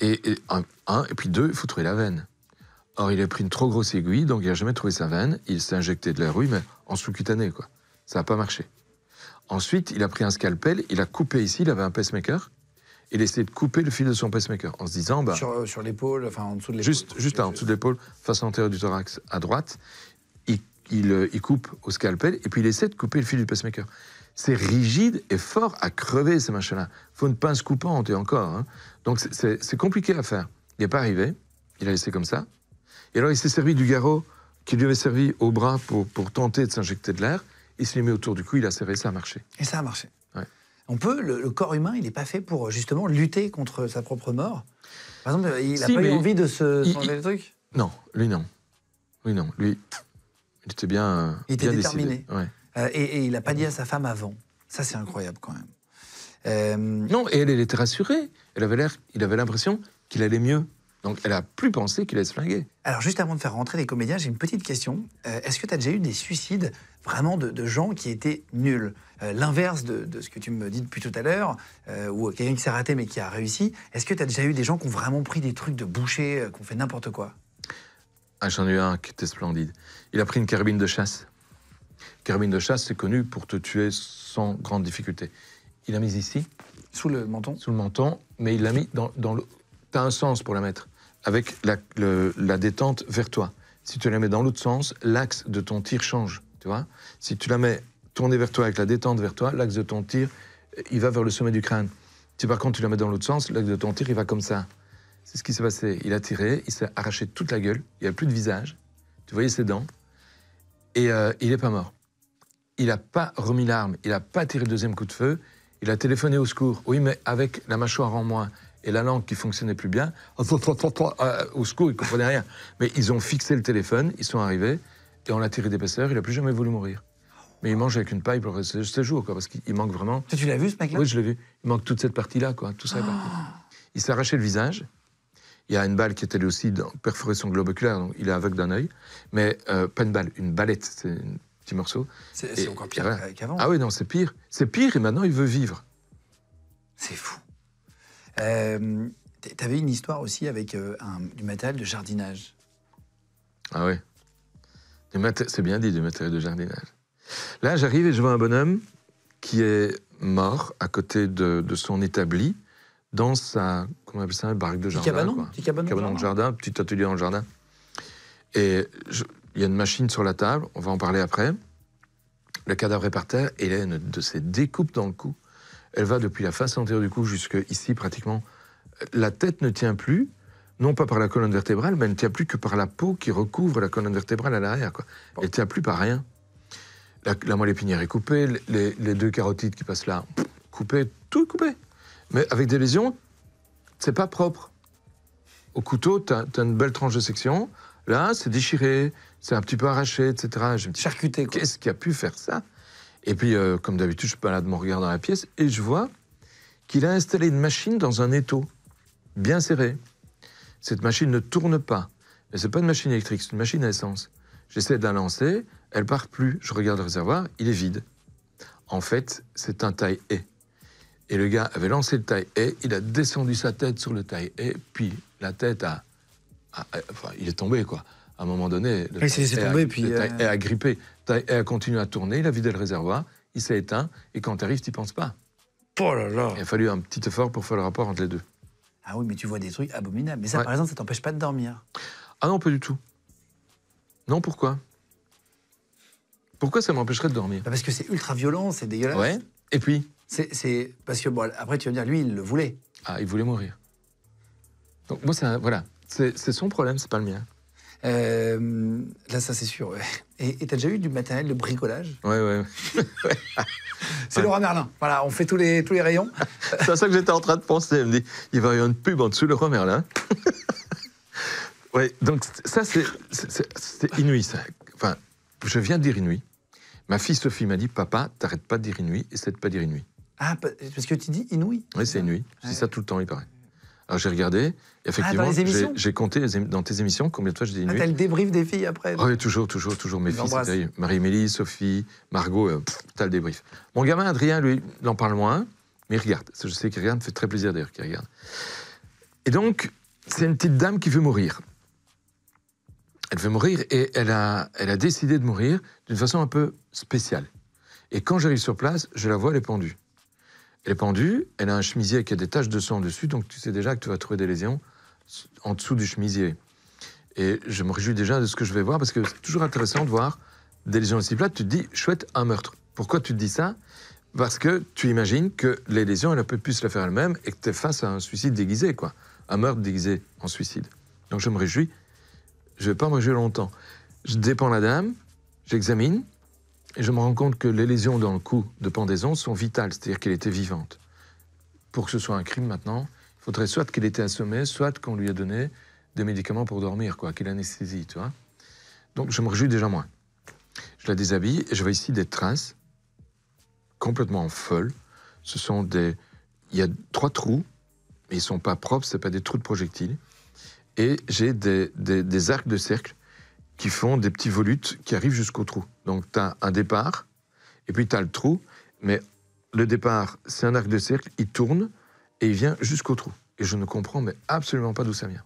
Et, et puis deux, il faut trouver la veine. Or, il a pris une trop grosse aiguille, donc il n'a jamais trouvé sa veine. Il s'est injecté de la rue, mais en sous-cutané, quoi. Ça n'a pas marché. Ensuite, il a pris un scalpel, il a coupé ici, il avait un pacemaker. Il a essayé de couper le fil de son pacemaker en se disant. Bah, sur, euh, l'épaule, enfin en dessous de l'épaule. Juste, juste là, en dessous de l'épaule, face antérieure du thorax à droite. Euh, il, coupe au scalpel et puis il essaie de couper le fil du pacemaker c'est rigide et fort à crever, ces machins-là. faut une pince coupante et encore. Hein. Donc c'est compliqué à faire. Il n'est pas arrivé, il a laissé comme ça. Et alors il s'est servi du garrot qui lui avait servi au bras pour, pour tenter de s'injecter de l'air. Il se l'est mis autour du cou, il a serré, ça a marché. Et ça a marché. On peut, le, corps humain, il n'est pas fait pour justement lutter contre sa propre mort. Par exemple, euh, il n'a pas eu envie de se s'enlever le truc Non, lui non. Oui non. Lui, il était bien. Euh, il était déterminé. Euh, et, il n'a pas dit à sa femme avant. Ça, c'est incroyable quand même. Non, et elle, elle était rassurée. Elle avait l'air, il avait l'impression qu'il allait mieux. Donc elle a plus pensé qu'il allait se flinguer. Alors juste avant de faire rentrer les comédiens, j'ai une petite question. Euh, est-ce que tu as déjà eu des suicides vraiment de, gens qui étaient nuls euh, L'inverse de, ce que tu me dis depuis tout à l'heure, euh, ou quelqu'un qui s'est raté mais qui a réussi. Est-ce que tu as déjà eu des gens qui ont vraiment pris des trucs de boucher, euh, qui ont fait n'importe quoi ah, J'en ai eu un qui était splendide. Il a pris une carabine de chasse. Carabine de chasse, c'est connu pour te tuer sans grande difficulté. Il l'a mise ici. Sous le menton Sous le menton, mais il l'a mis dans, le... T'as un sens pour la mettre avec la, détente vers toi. Si tu la mets dans l'autre sens, l'axe de ton tir change. Tu vois si tu la mets tournée vers toi avec la détente vers toi, l'axe de ton tir, il va vers le sommet du crâne. Si par contre tu la mets dans l'autre sens, l'axe de ton tir, il va comme ça. C'est ce qui s'est passé. Il a tiré, il s'est arraché toute la gueule, il n'y a plus de visage. Tu voyais ses dents. Et euh, il n'est pas mort. Il n'a pas remis l'arme, il n'a pas tiré le deuxième coup de feu. Il a téléphoné au secours. Oui, mais avec la mâchoire en moins et la langue qui fonctionnait plus bien, oh, euh, au secours, ne comprenait rien. Mais ils ont fixé le téléphone, ils sont arrivés, et on l'a tiré d'épaisseur, il n'a plus jamais voulu mourir. Mais il mange avec une paille pour le reste ce jour, quoi, parce qu'il manque vraiment. tu l'as vu, ce mec-là Oui, je l'ai vu. Il manque toute cette partie-là, quoi. Tout ça oh. Il s'est arraché le visage. Il y a une balle qui est allée aussi perforer son globe oculaire, donc il est aveugle d'un œil. Mais euh, pas une balle, une balette, c'est un petit morceau. C'est encore pire qu'avant. Ah oui, non, c'est pire. C'est pire, et maintenant il veut vivre. C'est fou. Euh, tu avais une histoire aussi avec euh, du matériel de jardinage. Ah oui. C'est bien dit, du matériel de jardinage. Là, j'arrive et je vois un bonhomme qui est mort à côté de, son établi, dans sa, comment on appelle ça, barque de jardin. Cabanon, cabanon, de jardin, petit atelier dans le jardin. Et il y a une machine sur la table, on va en parler après. Le cadavre est par terre et il a une de ses découpes dans le cou. Elle va depuis la face antérieure du cou jusqu'ici pratiquement. La tête ne tient plus, non pas par la colonne vertébrale, mais elle ne tient plus que par la peau qui recouvre la colonne vertébrale à l'arrière. Elle ne tient plus par rien. La, moelle épinière est coupée, les, deux carotides qui passent là, coupées, tout est coupé. Mais avec des lésions, c'est pas propre. Au couteau, tu as, une belle tranche de section. Là, c'est déchiré, c'est un petit peu arraché, etc. Charcuté. Qu'est-ce qui a pu faire ça et puis, euh, comme d'habitude, je balade mon regard dans la pièce et je vois qu'il a installé une machine dans un étau bien serré. Cette machine ne tourne pas. Mais c'est pas une machine électrique, c'est une machine à essence. J'essaie de la lancer, elle part plus. Je regarde le réservoir, il est vide. En fait, c'est un taille-haie. Et le gars avait lancé le taille-haie, il a descendu sa tête sur le taille et puis la tête a, Enfin, il est tombé, quoi. À un moment donné, le taille et e puis, euh, e a grippé. Elle a continué à tourner, il a vidé le réservoir, il s'est éteint, et quand tu arrives, tu penses pas. Oh là là Il a fallu un petit effort pour faire le rapport entre les deux. Ah oui, mais tu vois des trucs abominables. Mais ça, par exemple, ça t'empêche pas de dormir. Ah non, pas du tout. Non, pourquoi Pourquoi ça m'empêcherait de dormir bah Parce que c'est ultra violent, c'est dégueulasse. Ouais. Et puis C'est parce que bon, après tu vas dire, lui, il le voulait. Ah, il voulait mourir. Donc moi, ça, voilà, c'est son problème, c'est pas le mien. Euh, là, ça c'est sûr. Ouais. Et t'as déjà eu du matériel de bricolage Ouais, ouais. C'est roi Merlin. Voilà, on fait tous les, tous les rayons. C'est à ça que j'étais en train de penser. Elle me dit il va y avoir une pub en dessous, roi Merlin. oui, donc ça, c'est inouï. Ça. Enfin, je viens de dire inouï. Ma fille Sophie m'a dit Papa, t'arrêtes pas de dire inouï, essaie de pas dire inouï. Ah, parce que tu dis inouï Oui, c'est inouï. Je dis ça tout le temps, il paraît. Alors j'ai regardé, effectivement, ah, j'ai compté dans tes émissions combien de fois j'ai dit nuit. Ah, t'as le débrief des filles après ah Oui, toujours, toujours, toujours. Mes filles, Marie-Émilie, Sophie, Margot, euh, t'as le débrief. Mon gamin Adrien, lui, il en parle moins, mais il regarde. Je sais qu'il regarde, me fait très plaisir d'ailleurs qu'il regarde. Et donc, c'est une petite dame qui veut mourir. Elle veut mourir et elle a, elle a décidé de mourir d'une façon un peu spéciale. Et quand j'arrive sur place, je la vois, elle est pendue. Elle est pendue, elle a un chemisier qui a des taches de sang dessus, donc tu sais déjà que tu vas trouver des lésions en dessous du chemisier. Et je me réjouis déjà de ce que je vais voir, parce que c'est toujours intéressant de voir des lésions aussi plates. Tu te dis, chouette, un meurtre. Pourquoi tu te dis ça Parce que tu imagines que les lésions, elle elles peut plus se la faire elle-même et que tu es face à un suicide déguisé, quoi. Un meurtre déguisé en suicide. Donc je me réjouis. Je ne vais pas me réjouir longtemps. Je dépends la dame, j'examine, et je me rends compte que les lésions dans le cou de pendaison sont vitales, c'est-à-dire qu'elle était vivante. Pour que ce soit un crime maintenant, il faudrait soit qu'il était assommé, soit qu'on lui ait donné des médicaments pour dormir, quoi, qu'il anesthésie, tu vois. Donc je me réjouis déjà moins. Je la déshabille et je vois ici des traces complètement folles. Ce sont des. Il y a trois trous, mais ils ne sont pas propres, ce pas des trous de projectiles. Et j'ai des, des arcs de cercle qui font des petits volutes qui arrivent jusqu'au trou. Donc tu as un départ, et puis tu as le trou, mais le départ, c'est un arc de cercle, il tourne, et il vient jusqu'au trou. Et je ne comprends mais absolument pas d'où ça vient.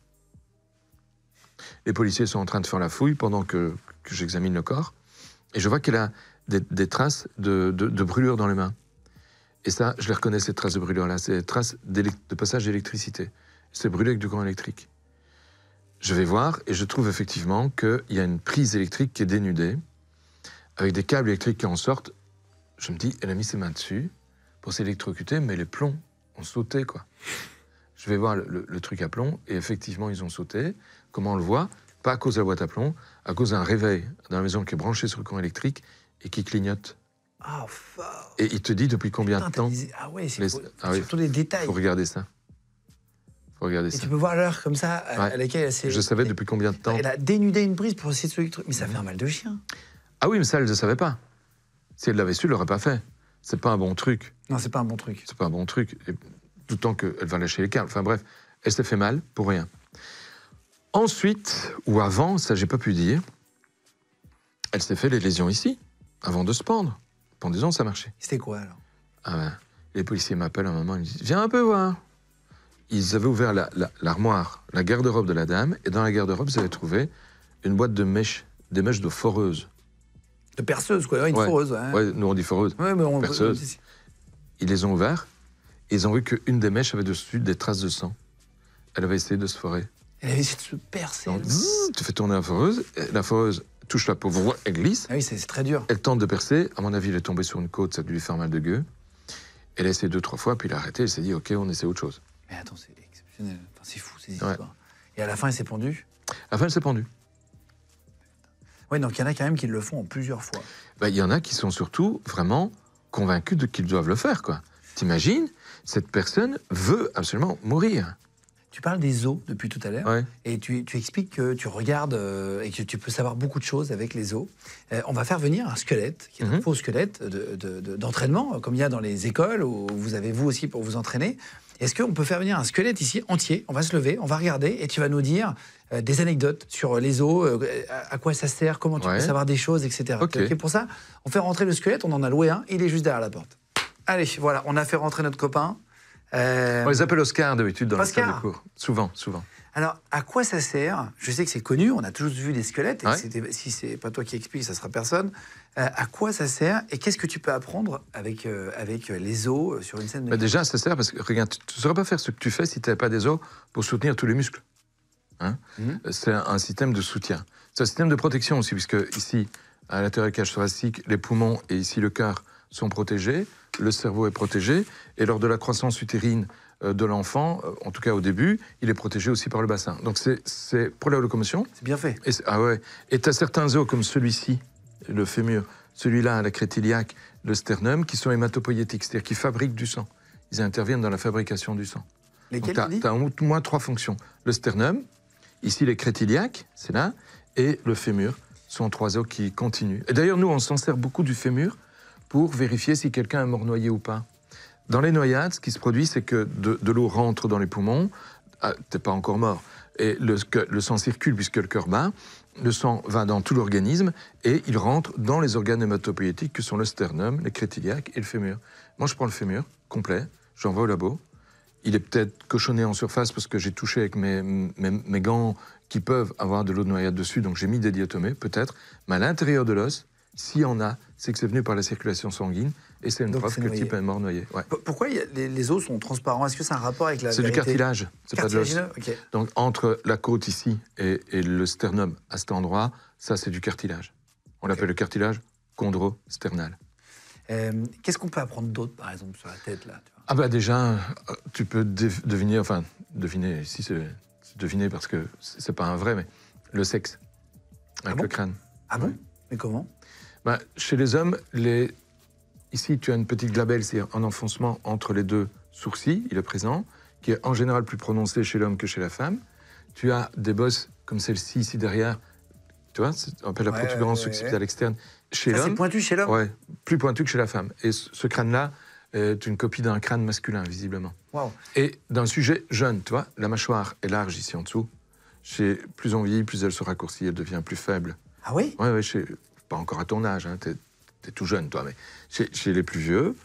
Les policiers sont en train de faire la fouille pendant que, j'examine le corps, et je vois qu'elle a des, traces de, de, de, brûlure dans les mains. Et ça, je les reconnais, ces traces de brûlure-là, ces traces de passage d'électricité. C'est brûlé avec du courant électrique. Je vais voir et je trouve effectivement qu'il y a une prise électrique qui est dénudée avec des câbles électriques qui en sortent. Je me dis, elle a mis ses mains dessus pour s'électrocuter, mais les plombs ont sauté, quoi. Je vais voir le, truc à plomb, et effectivement, ils ont sauté. Comment on le voit Pas à cause de la boîte à plomb, à cause d'un réveil dans la maison qui est branché sur le courant électrique et qui clignote. Ah, Et il te dit depuis combien de temps Ah ouais, c'est pour... Ah surtout les détails. Faut regarder ça. Faut regarder et Tu peux voir l'heure comme ça euh, à, laquelle elle s'est. Je savais depuis combien de temps. Elle a dénudé une prise pour essayer de Mais ça mmh. fait un mal de chien. Ah oui, mais ça, elle ne savait pas. Si elle l'avait su, elle l'aurait pas fait. C'est pas un bon truc. Non, c'est pas un bon truc. C'est pas un bon truc. Et tout qu'elle va lâcher les câbles. Enfin bref, elle s'est fait mal pour rien. Ensuite, ou avant, ça j'ai pas pu dire, elle s'est fait les lésions ici, avant de se pendre. Pendant des ans, ça marchait. C'était quoi alors ah ben, Les policiers m'appellent un moment, ils disent Viens un peu voir. Ils avaient ouvert l'armoire, la, garde-robe de la dame, et dans la garde-robe, ils avaient trouvé une boîte de mèches, des mèches de foreuse. De perceuse, quoi, une foreuse. Hein. Ouais, nous on dit foreuse. Ouais, mais on... Perceuse. Ils les ont ouverts, et ils ont vu qu'une des mèches avait dessus des traces de sang. Elle avait essayé de se forer. Elle avait essayé de se percer. tu fais tourner la foreuse, la foreuse touche la pauvre, elle glisse. Ah oui, c'est très dur. Elle tente de percer, à mon avis, elle est tombée sur une côte, ça a dû lui faire mal de gueux. Elle a essayé deux, trois fois, puis elle a arrêté, elle s'est dit, OK, on essaie autre chose. Mais attends, c'est exceptionnel. Enfin, c'est fou, ces histoires. Et à la fin, elle s'est pendue à la fin, elle s'est pendue. Oui, donc il y en a quand même qui le font plusieurs fois. Bah, il y en a qui sont surtout vraiment convaincus de qu'ils doivent le faire, quoi. T'imagines, cette personne veut absolument mourir. Tu parles des os depuis tout à l'heure et tu, expliques que tu regardes euh, et que tu peux savoir beaucoup de choses avec les os. Euh, on va faire venir un squelette, qui est un mhm. faux squelette d'entraînement, euh, comme il y a dans les écoles où vous avez vous aussi pour vous entraîner. Est-ce qu'on peut faire venir un squelette ici entier On va se lever, on va regarder, et tu vas nous dire euh, des anecdotes sur euh, les eaux, euh, à quoi ça sert, comment tu peux savoir des choses, etc. et pour ça, on fait rentrer le squelette, on en a loué un, il est juste derrière la porte. Allez, voilà, on a fait rentrer notre copain. On les appelle Oscar d'habitude dans le la de cours. Souvent, souvent. Alors, à quoi ça sert Je sais que c'est connu, on a toujours vu des squelettes, et ouais. si c'est pas toi qui explique, ça sera personne. Euh, à quoi ça sert et qu'est-ce que tu peux apprendre avec, euh, avec euh, les os sur une scène de bah, Déjà, ça sert parce que, regarde, tu ne saurais pas faire ce que tu fais si tu n'avais pas des os pour soutenir tous les muscles. Hein. Mhm. C'est un, système de soutien. C'est un système de protection aussi, puisque ici, à l'intérieur de la cage thoracique, les poumons et ici le cœur sont protégés, le cerveau est protégé, et lors de la croissance utérine de l'enfant, en tout cas au début, il est protégé aussi par le bassin. Donc c'est pour la locomotion. C'est bien fait. Et, ah ouais. Et tu as certains os comme celui-ci, le fémur, celui-là, la crétiliaque, le sternum, qui sont hématopoïétiques, c'est-à-dire qui fabriquent du sang. Ils interviennent dans la fabrication du sang. Lesquels Tu as, au moins trois fonctions. Le sternum, ici les crétiliaques, c'est là, et le fémur, sont trois os qui continuent. Et d'ailleurs, nous, on s'en sert beaucoup du fémur pour vérifier si quelqu'un est mort noyé ou pas. Dans les noyades, ce qui se produit, c'est que de, l'eau rentre dans les poumons, ah, t'es pas encore mort, et le, le sang circule puisque le cœur bat, le sang va dans tout l'organisme et il rentre dans les organes hématopoïétiques que sont le sternum, les crétiliaques et le fémur. Moi, je prends le fémur complet, j'envoie au labo. Il est peut-être cochonné en surface parce que j'ai touché avec mes, mes, gants qui peuvent avoir de l'eau de noyade dessus, donc j'ai mis des diatomées, peut-être. Mais à l'intérieur de l'os, s'il y en a, c'est que c'est venu par la circulation sanguine et c'est une preuve que le type est mort noyé. Pourquoi les, os sont transparents Est-ce que c'est un rapport avec la. C'est du cartilage, c'est pas de l'os. Donc entre la côte ici et, le sternum à cet endroit, ça c'est du cartilage. On l'appelle le cartilage chondro-sternal. Euh, qu'est-ce qu'on peut apprendre d'autre, par exemple, sur la tête là Ah bah déjà, euh, tu peux deviner, enfin deviner, si c'est deviner parce que c'est pas un vrai, mais le sexe ah avec le crâne. Ah bon Mais comment bah, Chez les hommes, les Ici, tu as une petite glabelle, c'est un enfoncement entre les deux sourcils, il est présent, qui est en général plus prononcé chez l'homme que chez la femme. Tu as des bosses comme celle-ci ici derrière, tu vois, c'est un peu la protubérance ouais, externe. Chez l'homme. C'est pointu chez l'homme Ouais, plus pointu que chez la femme. Et ce, crâne-là est une copie d'un crâne masculin, visiblement. Wow. Et d'un sujet jeune, tu vois, la mâchoire est large ici en dessous. Chez, plus on vieillit, plus elle se raccourcit, elle devient plus faible. Ah oui Oui, ouais, pas encore à ton âge, hein, T'es tout jeune, toi, mais chez, les plus vieux,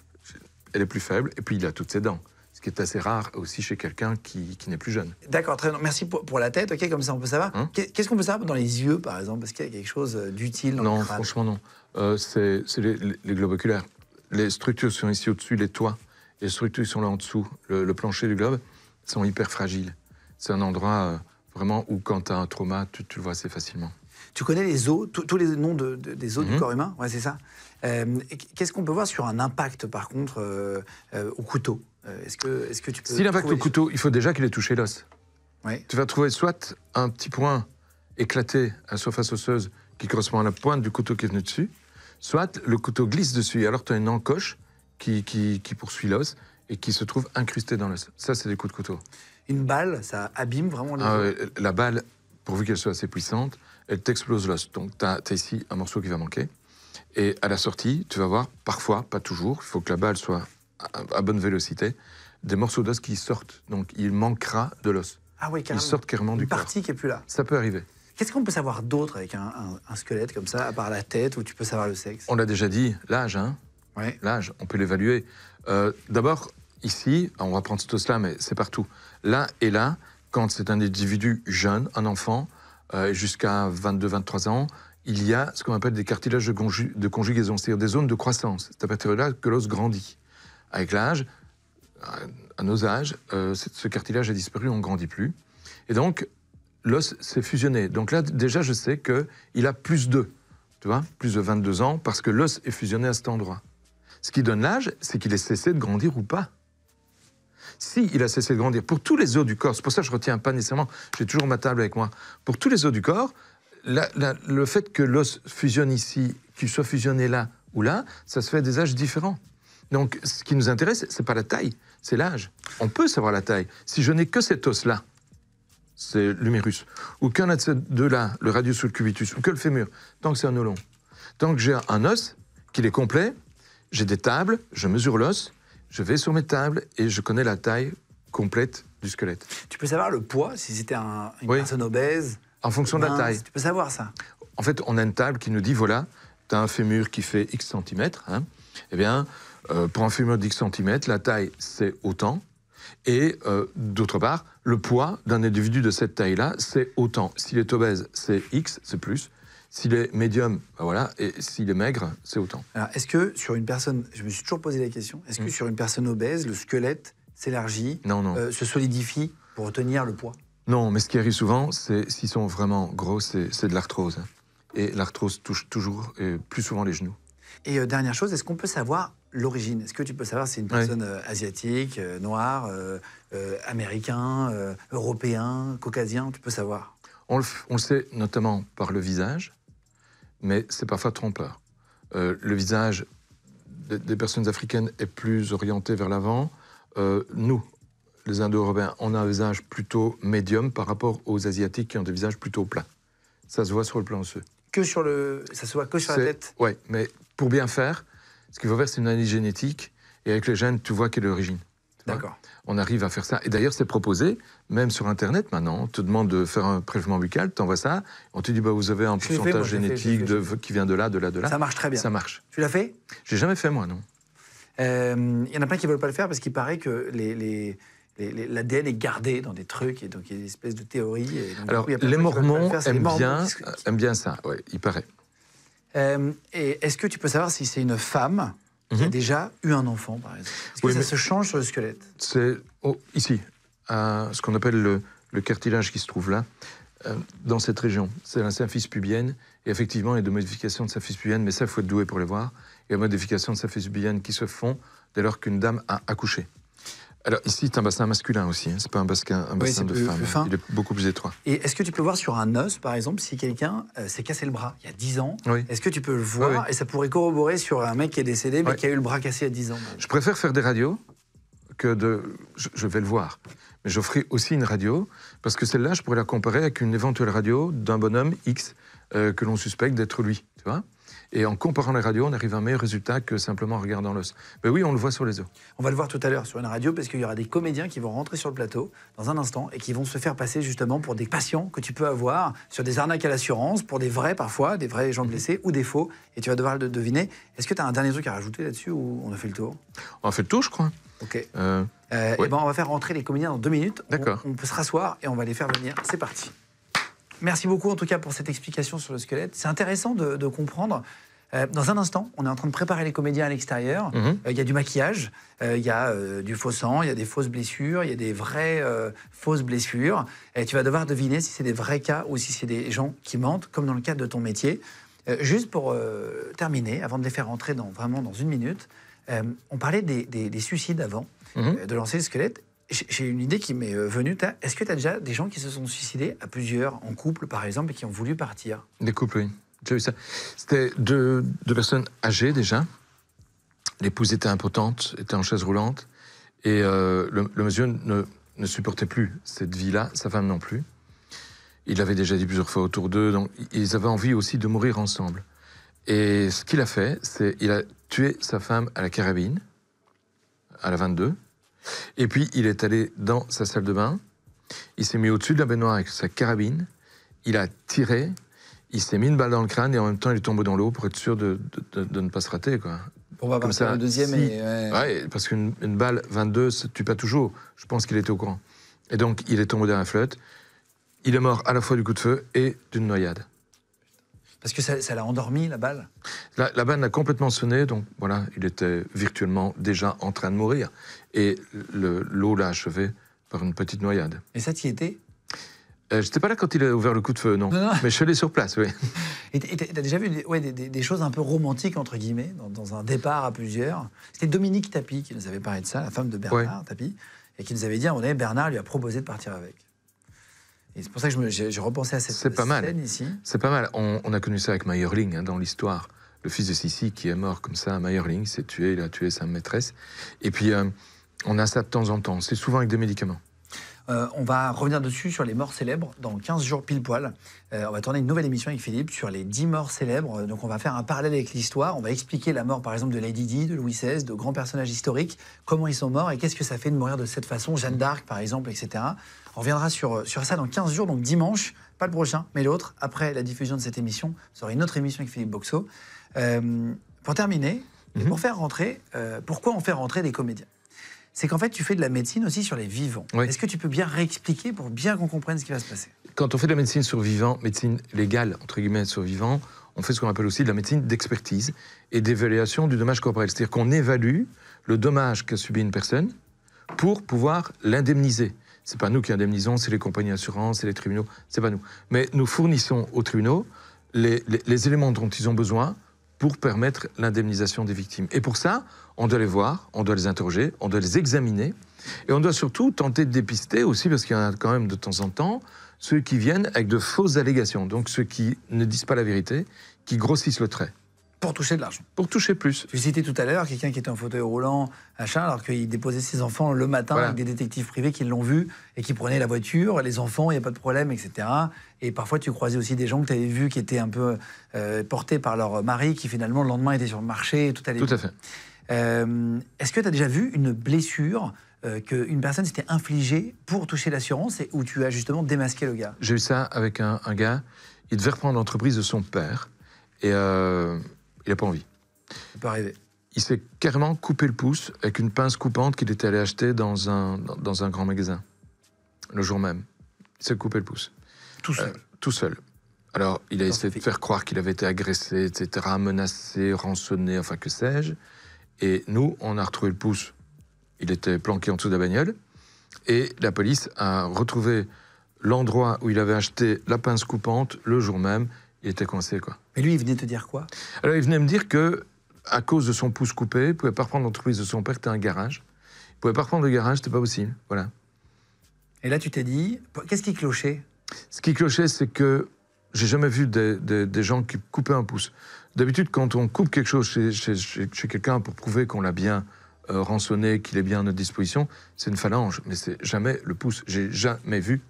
elle est plus faible, et puis il a toutes ses dents Ce qui est assez rare aussi chez quelqu'un qui, qui n'est plus jeune. D'accord, très bien. Merci pour, pour, la tête. Ok, comme ça on peut savoir. Hein qu'est-ce qu'on peut savoir dans les yeux, par exemple Est-ce qu'il y a quelque chose euh, d'utile Non, le franchement non. Euh, c'est les, les, globes oculaires. Les structures sont ici au-dessus, les toits. Les structures sont là en dessous. Le, plancher du globe sont hyper fragiles. C'est un endroit euh, vraiment où quand tu as un trauma, tu, tu le vois assez facilement. Tu connais les os, tous les noms des os du mhm. corps humain Ouais, c'est ça. Euh, qu'est-ce qu'on peut voir sur un impact, par contre, euh, euh, au couteau Est-ce que, est que tu peux. Si l'impact au couteau, il faut déjà qu'il ait touché l'os. Tu vas trouver soit un petit point éclaté à surface osseuse qui correspond à la pointe du couteau qui est venu dessus, soit le couteau glisse dessus. alors, tu as une encoche qui, poursuit l'os et qui se trouve incrustée dans l'os. Ça, c'est des coups de couteau. Une balle, ça abîme vraiment l'os ah La balle, pourvu qu'elle soit assez puissante, elle t'explose l'os. Donc tu as, ici un morceau qui va manquer. Et à la sortie, tu vas voir, parfois, pas toujours, il faut que la balle soit à, bonne vélocité, des morceaux d'os qui sortent. Donc il manquera de l'os. Ah oui, carrément. Ils sortent carrément du corps. Une partie qui est plus là. Ça peut arriver. Qu'est-ce qu'on peut savoir d'autre avec un, squelette comme ça, à part la tête, où tu peux savoir le sexe On l'a déjà dit, l'âge, hein L'âge, on peut l'évaluer. Euh, d'abord, ici, on va prendre cet os-là, mais c'est partout. Là et là, quand c'est un individu jeune, un enfant, euh, jusqu'à 22-23 ans, il y a ce qu'on appelle des cartilages de, conjugaison, c'est-à-dire des zones de croissance. C'est à partir de là que l'os grandit. Avec l'âge, à nos âges, euh, ce cartilage a disparu, on ne grandit plus. Et donc, l'os s'est fusionné. Donc là, déjà, je sais qu'il a plus de, tu vois, plus de 22 ans, parce que l'os est fusionné à cet endroit. Ce qui donne l'âge, c'est qu'il ait cessé de grandir ou pas. Si il a cessé de grandir, pour tous les os du corps, c'est pour ça que je ne retiens pas nécessairement, j'ai toujours ma table avec moi, pour tous les os du corps, le fait que l'os fusionne ici, qu'il soit fusionné là ou là, ça se fait à des âges différents. Donc ce qui nous intéresse, c'est pas la taille, c'est l'âge. On peut savoir la taille. Si je n'ai que cet os-là, c'est l'humérus, ou qu'un de ces deux-là, le radius ou le cubitus, ou que le fémur, tant que c'est un os long, tant que j'ai un os, qu'il est complet, j'ai des tables, je mesure l'os, je vais sur mes tables et je connais la taille complète du squelette. Tu peux savoir le poids, si c'était un, une personne obèse En fonction de la taille. Tu peux savoir ça En fait, on a une table qui nous dit, voilà, tu as un fémur qui fait X centimètres, hein. eh bien, euh, pour un fémur de X centimètres, la taille, c'est autant. Et euh, d'autre part, le poids d'un individu de cette taille-là, c'est autant. S'il est obèse, c'est X, c'est plus. S'il est médium, bah voilà, et s'il est maigre, c'est autant. est-ce que sur une personne, je me suis toujours posé la question, est-ce que mm. sur une personne obèse, le squelette s'élargit, non, non. Euh, se solidifie pour retenir le poids Non, mais ce qui arrive souvent, c'est s'ils sont vraiment gros, c'est de l'arthrose. Et l'arthrose touche toujours, et plus souvent les genoux. Et euh, dernière chose, est-ce qu'on peut savoir l'origine Est-ce que tu peux savoir si c'est une personne euh, asiatique, noire, américain, européen, caucasien Tu peux savoir on on le, sait notamment par le visage, mais c'est parfois trompeur. Euh, le visage des, personnes africaines est plus orienté vers l'avant. Euh, nous, les Indo-Européens, on a un visage plutôt médium par rapport aux Asiatiques qui ont des visages plutôt plats. Ça se voit sur le plan osseux. Que sur le... Ça se voit que sur la tête Oui, mais pour bien faire, ce qu'il faut faire, c'est une analyse génétique. Et avec les gènes, tu vois quelle est l'origine. Hein. D'accord. On arrive à faire ça. Et d'ailleurs, c'est proposé, même sur Internet maintenant. On te demande de faire un prélèvement buccal, envoies ça, on te dit bah, vous avez un pourcentage génétique qui vient de là, de là, de là. Ça marche très bien. Ça marche. Tu l'as fait J'ai jamais fait, moi, non. Il euh, y en a plein qui ne veulent pas le faire parce qu'il paraît que les, l'ADN est gardé dans des trucs, et donc il y a des espèces de théories. Alors, les Mormons, aiment, bien, bien ça, ouais, il paraît. Euh, et est-ce que tu peux savoir si c'est une femme a mhm. déjà eu un enfant, par exemple ça se change sur le squelette C'est oh, ici, à ce qu'on appelle le, cartilage qui se trouve là, euh, dans cette région. C'est la symphyse pubienne, et effectivement, il y a des modifications de symphyse pubienne, mais ça, il faut être doué pour les voir. Il y a des modifications de symphyse pubienne qui se font dès lors qu'une dame a accouché. Alors ici, c'est un bassin masculin aussi, hein. c'est pas un bassin, de femme. Il est beaucoup plus étroit. Et est-ce que tu peux voir sur un os, par exemple, si quelqu'un euh, s'est cassé le bras il y a 10 ans Est-ce que tu peux le voir Et ça pourrait corroborer sur un mec qui est décédé mais qui a eu le bras cassé il y a 10 ans. Je préfère faire des radios que de. Je, vais le voir. Mais j'offrirai aussi une radio, parce que celle-là, je pourrais la comparer avec une éventuelle radio d'un bonhomme X euh, que l'on suspecte d'être lui. Tu vois et en comparant les radios, on arrive à un meilleur résultat que simplement en regardant l'os. Mais oui, on le voit sur les os. On va le voir tout à l'heure sur une radio parce qu'il y aura des comédiens qui vont rentrer sur le plateau dans un instant et qui vont se faire passer justement pour des patients que tu peux avoir sur des arnaques à l'assurance, pour des vrais parfois, des vrais gens blessés ou des faux. Et tu vas devoir le deviner. Est-ce que tu as un dernier truc à rajouter là-dessus ou on a fait le tour On a fait le tour, je crois. Ok. Euh, et euh, eh ben on va faire rentrer les comédiens dans deux minutes. D'accord. On, peut se rasseoir et on va les faire venir. C'est parti. Merci beaucoup en tout cas pour cette explication sur le squelette. C'est intéressant de, de comprendre euh, dans un instant, on est en train de préparer les comédiens à l'extérieur. Mhm. Euh, il y a du maquillage, euh, il y a du faux sang, il y a des fausses blessures, il y a des vraies fausses blessures. Et tu vas devoir deviner si c'est des vrais cas ou si c'est des gens qui mentent, comme dans le cadre de ton métier. juste pour terminer, avant de les faire rentrer dans, vraiment dans une minute, on parlait des, suicides avant mhm. de lancer le squelette. J'ai une idée qui m'est venue. Est-ce que tu as déjà des gens qui se sont suicidés à plusieurs, en couple par exemple, et qui ont voulu partir Des couples, oui ça. C'était deux, personnes âgées déjà. L'épouse était impotente, était en chaise roulante. Et euh, le, monsieur ne, ne, supportait plus cette vie-là, sa femme non plus. Il l'avait déjà dit plusieurs fois autour d'eux, donc ils avaient envie aussi de mourir ensemble. Et ce qu'il a fait, c'est il a tué sa femme à la carabine, à la 22. Et puis il est allé dans sa salle de bain, il s'est mis au-dessus de la baignoire avec sa carabine, il a tiré, il s'est mis une balle dans le crâne et en même temps il est tombé dans l'eau pour être sûr de, ne pas se rater. Quoi. On va ça le deuxième. et parce qu'une balle 22, ça tue pas toujours. Je pense qu'il était au courant. Et donc il est tombé dans la flotte. Il est mort à la fois du coup de feu et d'une noyade. Parce que ça, l'a endormi, la balle la, balle l'a complètement sonné, donc voilà, il était virtuellement déjà en train de mourir. Et l'eau l'a achevé par une petite noyade. Et ça, y étais euh, je n'étais pas là quand il a ouvert le coup de feu, non. Mais je suis allé sur place, oui. Et t'as déjà vu des, choses un peu romantiques, entre guillemets, dans, un départ à plusieurs C'était Dominique Tapie qui nous avait parlé de ça, la femme de Bernard et qui nous avait dit, on est Bernard lui a proposé de partir avec. Et c'est pour ça que j'ai repensé à cette scène pas mal. ici. C'est pas mal. On, a connu ça avec Meyerling hein, dans l'histoire. Le fils de Sissi qui est mort comme ça, Meyerling s'est tué, il a tué sa maîtresse. Et puis, euh, on a ça de temps en temps. C'est souvent avec des médicaments. Euh, on va revenir dessus sur les morts célèbres dans 15 jours pile poil. Euh, on va tourner une nouvelle émission avec Philippe sur les 10 morts célèbres. Donc on va faire un parallèle avec l'histoire. On va expliquer la mort par exemple de Lady Di, de Louis XVI, de grands personnages historiques, comment ils sont morts et qu'est-ce que ça fait de mourir de cette façon, Jeanne d'Arc par exemple, etc. On reviendra sur, euh, sur ça dans 15 jours, donc dimanche, pas le prochain, mais l'autre, après la diffusion de cette émission. Ça sera une autre émission avec Philippe Boxo. pour terminer, mhm. pour faire rentrer, pourquoi on fait rentrer des comédiens c'est qu'en fait, tu fais de la médecine aussi sur les vivants. Est-ce que tu peux bien réexpliquer pour bien qu'on comprenne ce qui va se passer Quand on fait de la médecine sur vivants, médecine légale, entre guillemets, sur vivants, on fait ce qu'on appelle aussi de la médecine d'expertise et d'évaluation du dommage corporel. C'est-à-dire qu'on évalue le dommage qu'a subi une personne pour pouvoir l'indemniser. n'est pas nous qui indemnisons, c'est les compagnies d'assurance, c'est les tribunaux, c'est pas nous. Mais nous fournissons aux tribunaux les éléments dont ils ont besoin pour permettre l'indemnisation des victimes. Et pour ça, on doit les voir, on doit les interroger, on doit les examiner, et on doit surtout tenter de dépister aussi, parce qu'il y en a quand même de temps en temps, ceux qui viennent avec de fausses allégations, donc ceux qui ne disent pas la vérité, qui grossissent le trait pour toucher de l'argent. Pour toucher plus. Tu citais tout à l'heure quelqu'un qui était en fauteuil roulant à alors qu'il déposait ses enfants le matin avec des détectives privés qui l'ont vu et qui prenaient la voiture, les enfants, il n'y a pas de problème, etc. Et parfois tu croisais aussi des gens que tu avais vus qui étaient un peu euh, portés par leur mari qui finalement le lendemain étaient sur le marché et tout allait Tout à fait. Euh, est-ce que tu as déjà vu une blessure euh, que qu'une personne s'était infligée pour toucher l'assurance et où tu as justement démasqué le gars J'ai eu ça avec un, un, gars, il devait reprendre l'entreprise de son père. Et il n'a pas envie. Il Pas arrivé. Il s'est carrément coupé le pouce avec une pince coupante qu'il était allé acheter dans un, dans un grand magasin, le jour même. Il s'est coupé le pouce. Tout seul euh, Tout seul. Alors, il a essayé de faire croire qu'il avait été agressé, etc., menacé, rançonné, enfin que sais-je. Et nous, on a retrouvé le pouce. Il était planqué en dessous de la bagnole. Et la police a retrouvé l'endroit où il avait acheté la pince coupante le jour même il était coincé, quoi. Mais lui, il venait te dire quoi Alors, il venait me dire que, à cause de son pouce coupé, il pouvait pas reprendre l'entreprise de son père, était un garage. Il pouvait pas reprendre le garage, c'était pas possible. Voilà. Et là, tu t'es dit, qu'est-ce qui clochait Ce qui clochait, c'est que j'ai jamais vu des, gens qui coupaient un pouce. D'habitude, quand on coupe quelque chose chez, quelqu'un pour prouver qu'on l'a bien euh, rançonné, qu'il est bien à notre disposition, c'est une phalange, mais c'est jamais le pouce. J'ai jamais vu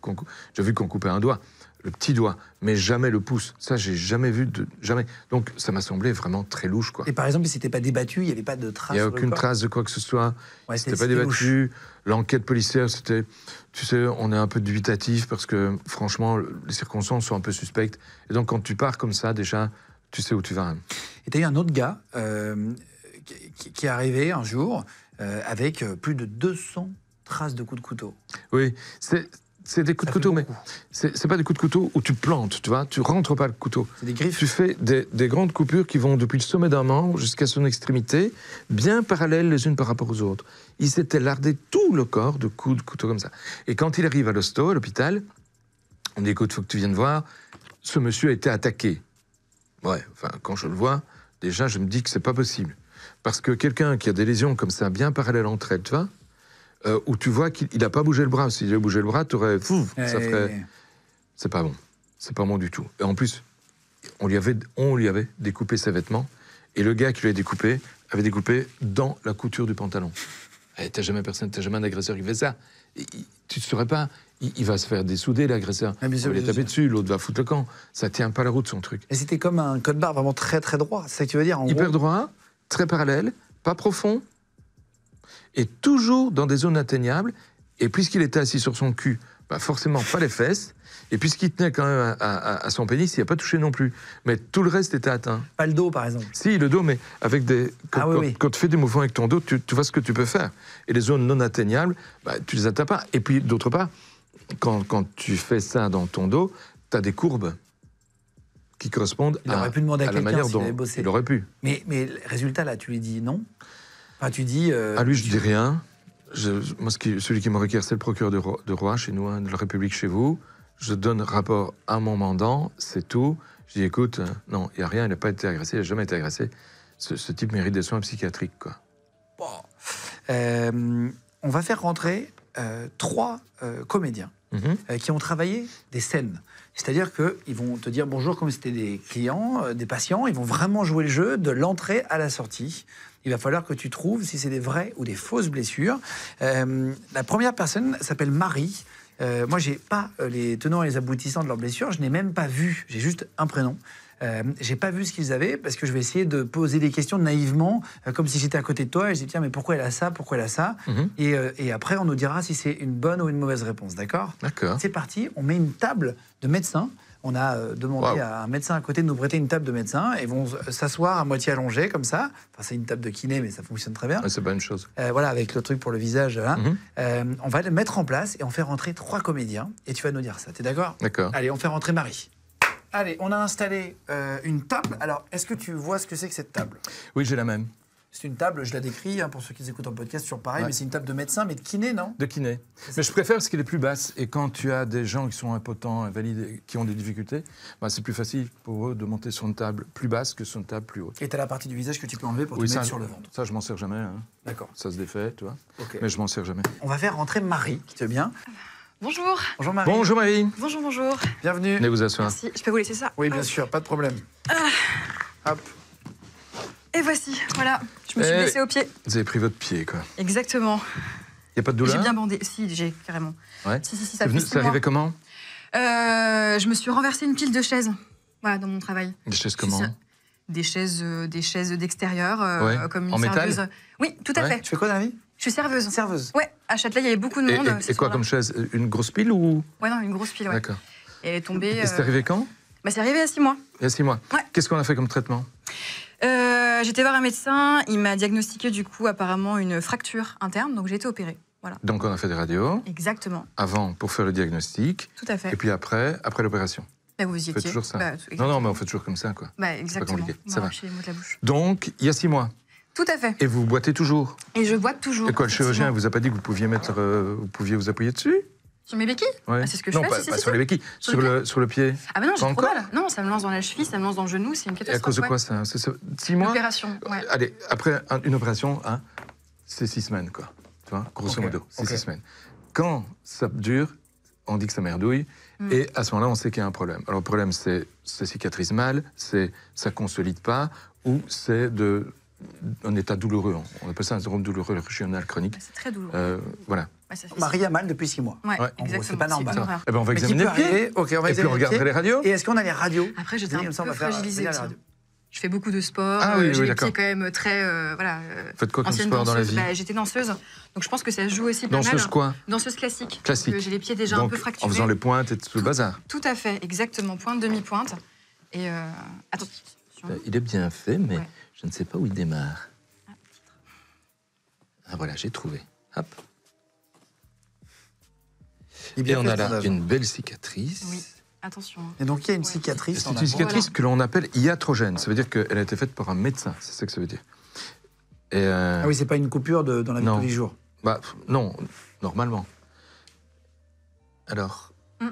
j'ai vu qu'on coupait un doigt le petit doigt, mais jamais le pouce. Ça, j'ai jamais vu, de, jamais. Donc, ça m'a semblé vraiment très louche, quoi. Et par exemple, il s'était pas débattu, il n'y avait pas de traces. Il n'y a aucune trace de quoi que ce soit. c'était pas débattu. L'enquête policière, c'était, tu sais, on est un peu dubitatif parce que, franchement, les circonstances sont un peu suspectes. Et donc, quand tu pars comme ça, déjà, tu sais où tu vas. Et t'as eu un autre gars euh, qui, est arrivé un jour euh, avec euh, plus de 200 traces de coups de couteau. Oui, c'est c'est des coups de couteau, mais c'est pas des coups de couteau où tu plantes, tu vois, tu rentres pas le couteau. C'est des griffes. Tu fais des, grandes coupures qui vont depuis le sommet d'un membre jusqu'à son extrémité, bien parallèles les unes par rapport aux autres. Il s'était lardé tout le corps de coups de couteau comme ça. Et quand il arrive à l'hosto, à l'hôpital, on dit écoute, faut que tu viennes voir, ce monsieur a été attaqué. Ouais, enfin, quand je le vois, déjà, je me dis que c'est pas possible. Parce que quelqu'un qui a des lésions comme ça, bien parallèles entre elles, tu vois, euh, où tu vois qu'il n'a pas bougé le bras. S'il avait bougé le bras, tu aurais. ça ferait. C'est pas bon. C'est pas bon du tout. Et en plus, on lui avait, on lui avait découpé ses vêtements. Et le gars qui l'avait découpé avait découpé dans la couture du pantalon. Eh, t'as jamais personne, t'as jamais un agresseur qui fait ça. tu ne saurais pas. Il, va se faire dessouder, l'agresseur. il va les taper dessus, l'autre va foutre le camp. Ça tient pas la route, son truc. Et c'était comme un code barre vraiment très, très droit. C'est ça que tu veux dire en Hyper droit, très parallèle, pas profond, et toujours dans des zones atteignables. Et puisqu'il était assis sur son cul, bah forcément pas les fesses. Et puisqu'il tenait quand même à, son pénis, il n'a pas touché non plus. Mais tout le reste était atteint. Pas le dos, par exemple. Si, le dos, mais avec des. Quand, ah tu fais des mouvements avec ton dos, tu, vois ce que tu peux faire. Et les zones non atteignables, bah, tu les atteins pas. Et puis, d'autre part, quand, tu fais ça dans ton dos, tu as des courbes qui correspondent il à, aurait pu demander à, la manière dont il, bossé. il aurait pu. Mais, mais résultat, là, tu lui dis non ah, tu dis. à euh, ah, lui, je dis rien. moi, celui qui me requiert, c'est le procureur de roi, chez nous, hein, de la République chez vous. Je donne rapport à mon mandant, c'est tout. Je dis écoute, euh, non, il n'y a rien, il n'a pas été agressé, il n'a jamais été agressé. Ce, type mérite des soins psychiatriques, quoi. Bon. Euh, on va faire rentrer trois comédiens mhm. qui ont travaillé des scènes. C'est-à-dire qu'ils vont te dire bonjour comme si c'était des clients, des patients. Ils vont vraiment jouer le jeu de l'entrée à la sortie il va falloir que tu trouves si c'est des vraies ou des fausses blessures. Euh, la première personne s'appelle Marie. Euh, moi, moi, n'ai pas euh, les tenants et les aboutissants de leurs blessures. Je n'ai même pas vu. J'ai juste un prénom. Euh, j'ai pas vu ce qu'ils avaient parce que je vais essayer de poser des questions naïvement, comme si j'étais à côté de toi et je dis tiens mais pourquoi elle a ça, pourquoi elle a ça, mhm. et, et, après on nous dira si c'est une bonne ou une mauvaise réponse, d'accord D'accord. C'est parti, on met une table de médecins on a euh, demandé à un médecin à côté de nous prêter une table de médecin et vont s'asseoir à moitié allongés comme ça. Enfin, c'est une table de kiné, mais ça fonctionne très bien. Ah, c'est pas une chose. Euh, voilà, avec le truc pour le visage. Hein. Mhm. Euh, on va le mettre en place et on fait rentrer trois comédiens. Et tu vas nous dire ça. T'es d'accord D'accord. Allez, on fait rentrer Marie. Allez, on a installé une table. Alors, est-ce que tu vois ce que c'est que cette table Oui, j'ai la même. C'est une table, je la décris hein, pour ceux qui écoutent en podcast sur pareil, mais c'est une table de médecin, mais de kiné, non De kiné. Mais je préfère ce qui est plus basse. Et quand tu as des gens qui sont impotents, invalides, qui ont des difficultés, bah, c'est plus facile pour eux de monter sur une table plus basse que sur une table plus haute. Et tu as la partie du visage que tu peux enlever pour te mettre sur le ventre. Ça, je m'en sers jamais. Hein. D'accord. Ça se défait, tu vois. Mais je m'en sers jamais. On va faire rentrer Marie, qui te bien. Bonjour. Bonjour Marie. Bonjour Marie. Bonjour, bonjour. Bienvenue. Venez vous asseoir. Je peux vous laisser ça Oui, bien sûr, pas de problème. Ah. Hop. Et voici, voilà, je me suis eh blessée au pied. Vous avez pris votre pied, quoi. Exactement. Il n'y a pas de douleur J'ai bien bandé. Si, j'ai carrément. Ouais. Si, si, si, ça, ça arrivé comment euh, Je me suis renversée une pile de chaises. Voilà, dans mon travail. Des chaises comment euh, Des chaises, d'extérieur, euh, comme une en serveuse. oui, tout à fait. Tu fais quoi dans la vie je suis serveuse. Serveuse. Ouais, à Châtelet, il y avait beaucoup de monde. Et, et, quoi comme chaise Une grosse pile ou Ouais, non, une grosse pile. Ouais. D'accord. Et elle est tombée. Et c'est arrivé quand bah, c'est arrivé il y a 6 mois. Il y a 6 mois. Qu'est-ce qu'on a fait comme traitement euh, j'étais voir un médecin, il m'a diagnostiqué du coup apparemment une fracture interne, donc j'ai été opérée. Voilà. Donc on a fait des radios. Exactement. Avant pour faire le diagnostic. Tout à fait. Et puis après, après l'opération. Bah, vous y étiez. toujours ça. Bah, non, non, mais on fait toujours comme ça, quoi. Bah, exactement. Pas compliqué. ça va. Donc, il y a six mois. Tout à fait. Et vous boitez toujours Et je boite toujours. Et quoi, le chirurgien vous a pas dit que vous pouviez, mettre, euh, vous pouviez vous appuyer dessus sur mes béquilles ah, C'est ce que je non, fais. Pas, pas sur les béquilles, sur, le, pied. Ah ben non, j'ai trop encore. mal. Non, ça me lance dans la cheville, ça me lance dans le genou, c'est une catastrophe. Et à cause de quoi ça c'est, Six mois Opération, ouais. Euh, allez, après une opération, hein, c'est six semaines, quoi. Tu vois, grosso modo, c'est six semaines. Quand ça dure, on dit que ça merdouille, hmm. et à ce moment-là, on sait qu'il y a un problème. Alors le problème, c'est ça cicatrise mal, c'est ça consolide pas, ou c'est de un état douloureux. On appelle ça un syndrome douloureux régional chronique. Bah, c'est très douloureux. Euh, voilà. Marie a mal depuis six mois. Ouais, C'est pas normal. Eh ben on va examiner. Ok, on va examiner. Et puis les radios. Et est-ce qu'on a les radios Après, j'étais un peu fragilisée je fais beaucoup de sport. Ah oui, euh, quand même très euh, voilà. Euh, Faites quoi comme sport dans la vie bah, J'étais danseuse, donc je pense que ça joue aussi pas danseuse mal. Danseuse quoi Danseuse classique. Classique. J'ai les pieds déjà un peu fracturés. En faisant les pointes et tout, le bazar. Tout à fait, exactement. Pointe, demi-pointe. Et attends. Il est bien fait, mais je ne sais pas où il démarre. ah voilà, j'ai trouvé. Hop. Et, bien, on a là une belle cicatrice. Oui. Attention. Hein. Et donc il y a une cicatrice. C'est une cicatrice que l'on appelle iatrogène. Ça veut dire qu'elle a été faite par un médecin. C'est ça que ça veut dire. Et euh, Ah oui, c'est pas une coupure de, dans la vie de tous les jours. Bah, non, normalement. Alors, mm.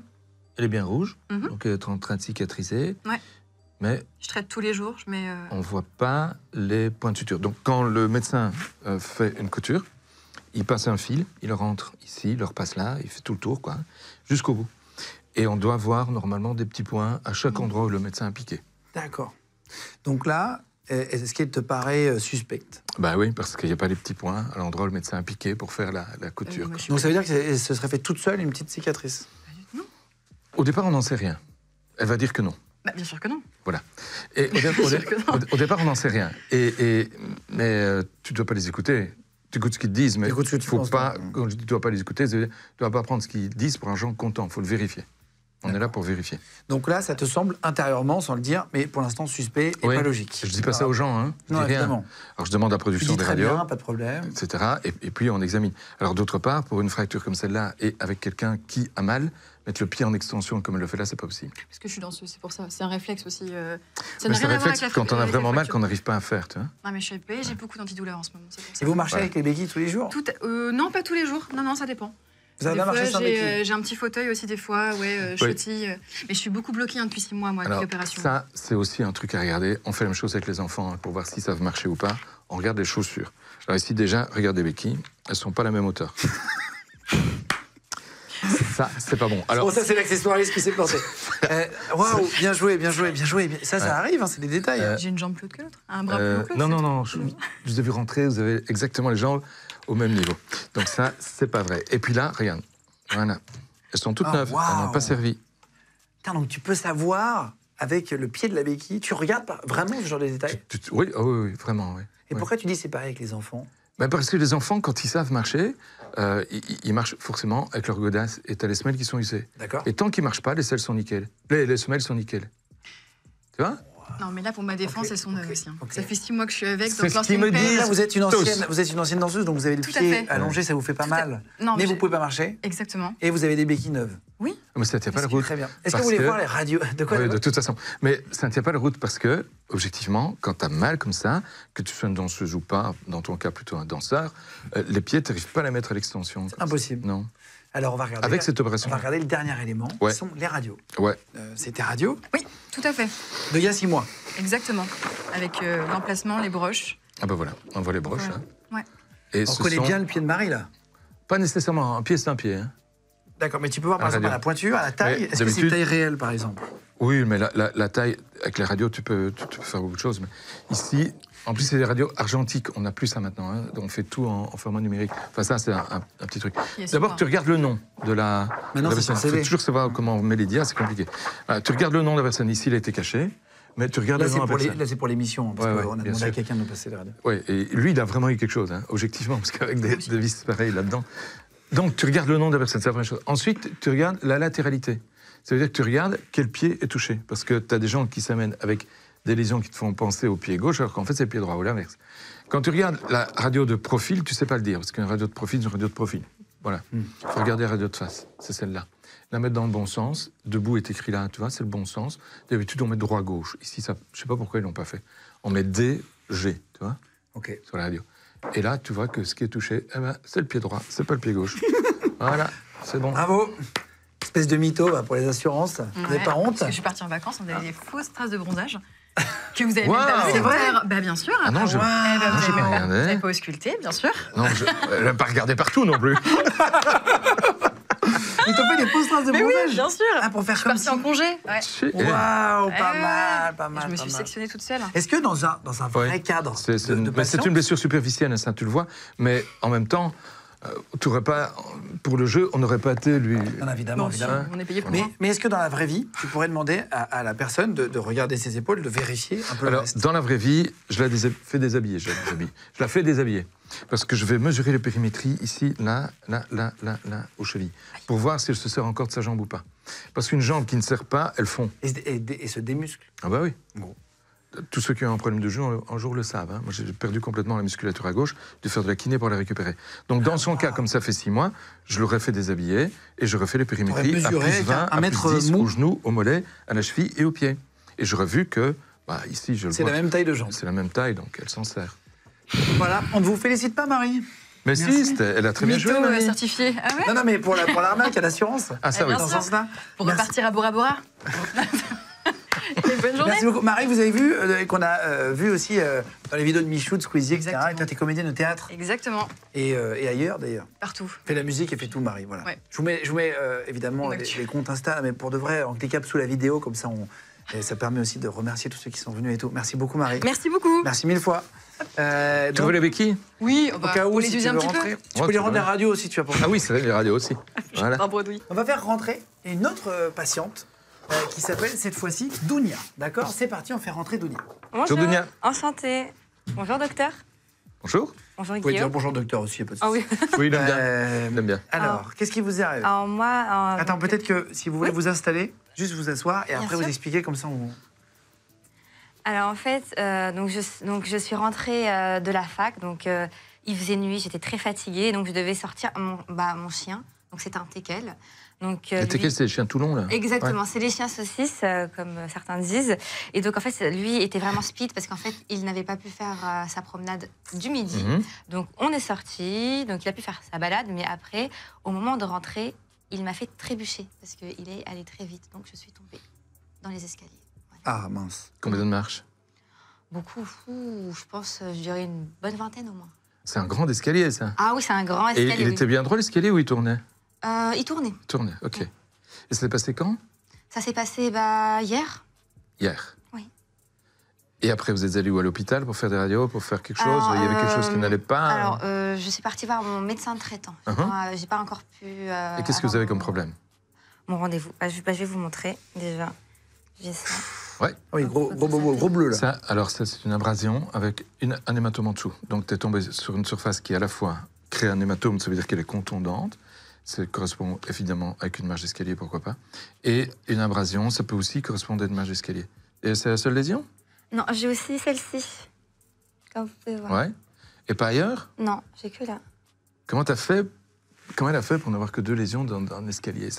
elle est bien rouge, mm-hmm. donc elle est en train de cicatriser. Ouais. Mais je traite tous les jours, je mets. Euh, on voit pas les points de suture. Donc quand le médecin euh, fait une couture, il passe un fil, il rentre ici, il leur passe là, il fait tout le tour, quoi, jusqu'au bout. Et on doit voir normalement des petits points à chaque mmh. endroit où le médecin a piqué. D'accord. Donc là, euh, est-ce qu'elle te paraît euh, suspecte Ben bah oui, parce qu'il n'y a pas les petits points à l'endroit où le médecin a piqué pour faire la, ah couture. Donc ça veut dire que ce serait fait toute seule une petite cicatrice Non. Au départ, on n'en sait rien. Elle va dire que non. Bah, bien sûr que non. Voilà. au, au, départ, on n'en sait rien. Et, mais euh, tu ne dois pas les écouter tu écoutes ce qu'ils disent, mais tu faut pas, je dis tu dois pas les écouter, tu dois pas prendre ce qu'ils disent pour un genre content, il faut le vérifier. On est là pour vérifier. Donc là, ça te semble intérieurement, sans le dire, mais pour l'instant suspect et pas logique. Je ne dis pas ça aux gens. Hein. non, évidemment. Alors je demande à la production des bien, pas de problème. etc. Et, et, puis on examine. Alors d'autre part, pour une fracture comme celle-là, et avec quelqu'un qui a mal, mettre le pied en extension comme elle le fait là, c'est pas possible. Parce que je suis ce... c'est pour ça. C'est un réflexe aussi. Euh, c'est un réflexe Quand on a vraiment mal, qu'on n'arrive pas à faire, tu vois. Non, mais je suis j'ai beaucoup d'antidouleurs en ce moment. Et vous marchez avec les béquilles tous les jours Tout, euh, Non, pas tous les jours. Non, non, ça dépend. Vous avez euh, J'ai un petit fauteuil aussi des fois, ouais, je oui. mais je suis beaucoup bloquée hein, depuis six mois, moi, avec l'opération. Ça, c'est aussi un truc à regarder. On fait la même chose avec les enfants hein, pour voir ça savent marcher ou pas. On regarde les chaussures. Alors ici, déjà, regardez les béquilles. Elles sont pas la même hauteur. Ça, c'est pas bon. Alors, ça, c'est l'accessoiriste qui s'est planté. Euh, waouh, bien joué, bien joué, bien joué. Ça, ça arrive, hein, c'est des détails. Euh, J'ai une jambe plus haute que l'autre, un bras euh, plus que l'autre. Non, non, non, je, ai vu rentrer, vous avez exactement les jambes au même niveau. Donc ça, c'est pas vrai. Et puis là, regarde, voilà. Elles sont toutes ah, neuves, elles n'ont pas servi. donc tu peux savoir avec le pied de la béquille, tu regardes pas vraiment ce genre de détails oh oui, oui, vraiment, Et pourquoi tu dis c'est pareil avec les enfants ben, parce que les enfants, quand ils savent marcher, euh, ils, marchent forcément avec leur godasses et tu les semelles qui sont usées. Et tant qu'ils marchent pas, les selles sont nickel. Les, les semelles sont nickel. Tu vois non, mais là, pour ma défense, elles sont neuves aussi. Hein. Ça fait six mois que je suis avec. C'est ce me vous êtes une ancienne, vous êtes une ancienne danseuse, donc vous avez le pied allongé, ça vous fait pas mal. Non, mais, vous pouvez pas marcher. Exactement. Et vous avez des béquilles neuves. Oui. Mais ça ne tient pas la route. Très bien. Est-ce que vous voulez voir les radios De quoi oui, De toute façon. Mais ça ne tient pas la route parce que, objectivement, quand tu as mal comme ça, que tu sois une danseuse ou pas, dans ton cas plutôt un danseur, euh, les pieds, tu n'arrives pas à les mettre à l'extension. Impossible. Non. Alors, on va regarder. Avec cette va regarder le dernier élément, qui sont les radios. Ouais. Euh, C'était radio Oui, tout à fait. De il y a six mois. Exactement. Avec euh, l'emplacement, les broches. Ah ben voilà, on voit les broches hein. Ouais. on connaît bien le pied de Marie là. Pas nécessairement, un hein, pied c'est un pied. Hein. D'accord, mais tu peux voir par exemple à la pointure, à la taille. Est-ce que c'est une taille réelle par exemple Oui, mais la, taille, avec les radios, tu peux, faire beaucoup de choses. Mais ici, en plus, c'est des radios argentiques. On n'a plus ça maintenant. Hein. On fait tout en, format numérique. Enfin, ça, c'est un, petit truc. D'abord, tu regardes le nom de la, Maintenant, c'est personne. Il faut toujours savoir comment on met les dias, c'est compliqué. Ah, tu regardes le nom de la personne. Ici, il a été caché. Mais tu regardes là, c'est pour, l'émission, parce qu'on a demandé à quelqu'un de nous passer la radio. Oui, et lui, il a vraiment eu quelque chose, hein, objectivement, parce qu'avec des, des vis pareilles là-dedans. Donc, tu regardes le nom de la personne, c'est la première chose. Ensuite, tu regardes la latéralité. Ça veut dire que tu regardes quel pied est touché. Parce que tu as des gens qui s'amènent avec des lésions qui te font penser au pied gauche, alors qu'en fait c'est le pied droit ou l'inverse. Quand tu regardes la radio de profil, tu sais pas le dire, parce qu'une radio de profil, c'est une radio de profil. Voilà. Il hmm. faut regarder la radio de face, c'est celle-là. La mettre dans le bon sens. Debout est écrit là, tu vois, c'est le bon sens. D'habitude, on met droit-gauche. Ici, ça, je sais pas pourquoi ils l'ont pas fait. On met D, G, tu vois, Ok. sur la radio. Et là, tu vois que ce qui est touché, eh ben, c'est le pied droit, c'est pas le pied gauche. voilà, c'est bon. Bravo Espèce de mytho bah, pour les assurances. Vous n'avez pas honte Je suis parti en vacances, on avait des fausses traces de bronzage. Que vous avez wow, même c'est vrai Bah bien sûr. Ah non, je... Eh ben, vous n'avez ah, pas, osculté, bien sûr. Non, je n'ai euh, pas regardé partout non plus. Ils t'ont fait des fausses traces de Mais bien sûr. Ah, pour faire je comme si... en congé. Ouais. Waouh, pas eh mal, pas mal. Je me suis sectionnée toute seule. Est-ce que dans un, dans un vrai ouais. cadre C'est une, blessure superficielle, hein, tu le vois. Mais en même temps, euh, pas, pour le jeu, on n'aurait pas été lui. évidemment, évidemment. mais, est-ce que dans la vraie vie, tu pourrais demander à, la personne de, regarder ses épaules, de vérifier un peu le dans la vraie vie, je la fais déshabiller. Je la, je la fais déshabiller. Parce que je vais mesurer les périmétries ici, là, là, là, là, là, aux chevilles, pour voir si elle se sert encore de sa jambe ou pas. Parce qu'une jambe qui ne sert pas, elle fond. Et, et, se démuscle. Ah bah oui. Tous ceux qui ont un problème de jeu un jour le savent. Hein. Moi, j'ai perdu complètement la musculature à gauche, de faire de la kiné pour la récupérer. Donc, dans son cas, comme ça fait six mois, je l'aurais fait déshabiller et je refais les périmétries à plus 20, à plus 10, mou. au genou, au mollet, à la cheville et au pied. Et je vu que, bah, ici, je C'est la même taille de jambe. C'est la même taille, donc elle s'en sert. Voilà, on ne vous félicite pas, Marie mais si, elle a très bien joué. Marie. Ah non, non, mais pour la, pour l'assurance. Ah, ça, eh, oui. Pour repartir à Bora Merci beaucoup. Marie, vous avez vu, euh, qu'on a euh, vu aussi euh, dans les vidéos de Michou, de Squeezie, etc. Et toi, comédienne au théâtre. Exactement. Et, ailleurs, d'ailleurs. Partout. Fais la musique et fait tout, Marie. Voilà. Je vous mets, je mets évidemment les, comptes Insta, mais pour de vrai, en cliquant sous la vidéo, comme ça, on, ça permet aussi de remercier tous ceux qui sont venus et tout. Merci beaucoup, Marie. Merci beaucoup. Merci mille fois. Euh, tu veux les béquilles Oui, on va, cas les un petit peu. Tu peux les rendre la radio aussi, tu as Ah oui, c'est vrai, les radios aussi. On va faire rentrer une autre patiente euh, qui s'appelle cette fois-ci Dounia. D'accord C'est parti, on fait rentrer Dounia. Bonjour, Dounia. Enchantée. Bonjour docteur. Bonjour. Bonjour Vous pouvez dire bonjour docteur aussi, Ah oui, oui il aime bien. Euh, bien. Alors, ah. qu'est-ce qui vous arrive Alors moi... Euh, Attends, peut-être que si vous voulez vous installer, juste vous asseoir et après vous expliquer comme ça on... Alors en fait, donc, je, donc je suis rentrée de la fac, donc il faisait nuit, j'étais très fatiguée, donc je devais sortir mon, bah, mon chien, donc c'est un teckel. Donc, euh, c'est les chiens longs, là Exactement, c'est les chiens saucisses, euh, comme certains disent. Et donc, en fait, lui était vraiment speed parce qu'en fait, il n'avait pas pu faire euh, sa promenade du midi. Mhm. Donc, on est sorti, donc il a pu faire sa balade, mais après, au moment de rentrer, il m'a fait trébucher parce qu'il est allé très vite. Donc, je suis tombée dans les escaliers. Ah, mince. Combien de marches Beaucoup. je pense, euh, je dirais une bonne vingtaine au moins. C'est un grand escalier, ça Ah oui, c'est un grand escalier. Et il était bien droit, l'escalier, où il tournait euh, il tournait. Tournait, ok. Et ça s'est passé quand Ça s'est passé bah, hier. Hier Oui. Et après, vous êtes allé où À l'hôpital pour faire des radios, pour faire quelque chose Il y avait quelque chose qui euh, n'allait pas Alors, euh, je suis partie voir mon médecin traitant. Uh-huh. J'ai pas encore pu. Et qu'est-ce que vous avez comme problème Mon rendez-vous. Bah, je, bah, je, vais vous montrer déjà. Ouais. Oui, gros, gros, bleu là. Ça, alors ça c'est une abrasion avec une, un hématome en dessous. Donc tu es tombé sur une surface qui à la fois crée un hématome, ça veut dire qu'elle est contondante, ça correspond évidemment avec une marge d'escalier, pourquoi pas. Et une abrasion, ça peut aussi correspondre à une marge d'escalier. Et c'est la seule lésion Non, j'ai aussi celle-ci, comme vous pouvez voir. Ouais. Et pas ailleurs Non, j'ai que là. Comment t'as fait Comment elle a fait pour n'avoir que deux lésions dans, un escalier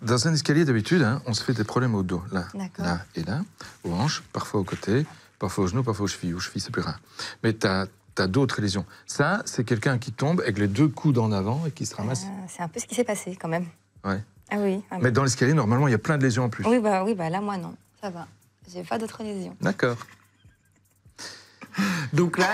Dans un escalier, d'habitude, hein, on se fait des problèmes au dos, là, là et là, aux hanches, parfois aux côtés, parfois aux genoux, parfois aux chevilles. Aux chevilles, c'est plus rare. Mais tu as tu as d'autres lésions. Ça, c'est quelqu'un qui tombe avec les deux coudes en avant et qui se ramasse. Ah, c'est un peu ce qui s'est passé quand même. Ouais. Ah oui. Ah Mais dans l'escalier, normalement, il y a plein de lésions en plus. Oui, bah, oui, bah là, moi, non. Ça va. J'ai pas d'autres lésions. D'accord. Donc là,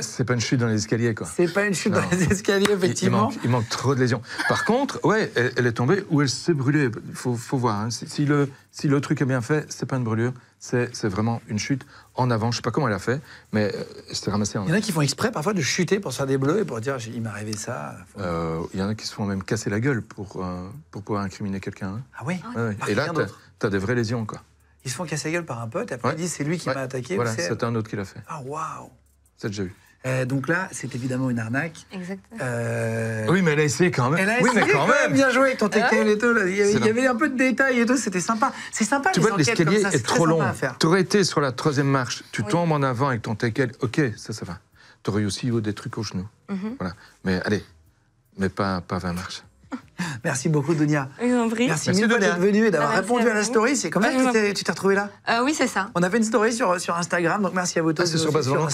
c'est pas, une chute dans l'escalier, quoi. C'est pas une chute dans les escaliers, effectivement. Il, manque, trop de lésions. Par contre, ouais, elle, est tombée ou elle s'est brûlée. Il faut, faut, voir. Hein. Si, si, le, si le truc est bien fait, c'est pas une brûlure c'est vraiment une chute en avant. Je sais pas comment elle a fait, mais euh, c'était ramassé en Il y en a qui font exprès parfois de chuter pour se faire des bleus et pour dire il m'a rêvé ça. Euh, il y en a qui se font même casser la gueule pour, euh, pour pouvoir incriminer quelqu'un. Hein. Ah oui Et là, tu as, des vraies lésions. Quoi. Ils se font casser la gueule par un pote, et après ils disent c'est lui qui m'a attaqué. Voilà, c'est un autre qui l'a fait. Ah waouh C'est déjà eu. Euh, donc là, c'est évidemment une arnaque. Exactement. Euh, oui, mais elle a essayé quand même. Elle a oui, essayé mais quand, même. Bien joué ton ah TKL et tout. Il y avait, un peu de détails et tout. C'était sympa. C'est sympa. Tu vois, l'escalier est, trop long. Tu aurais été sur la troisième marche. Tu tombes en avant avec ton TKL. Ok, ça, ça va. Tu aurais aussi eu oh, des trucs au genou. Mhm. Voilà. Mais allez, mais pas, pas 20 marches. Merci beaucoup, Dunia. Merci, Merci d'être venue et bah, d'avoir répondu à, la story. C'est comme ça que tu euh, t'es retrouvé là Oui, c'est ça. On a fait une story sur, sur Instagram, donc merci à vous tous. Ah, c'est sur base sur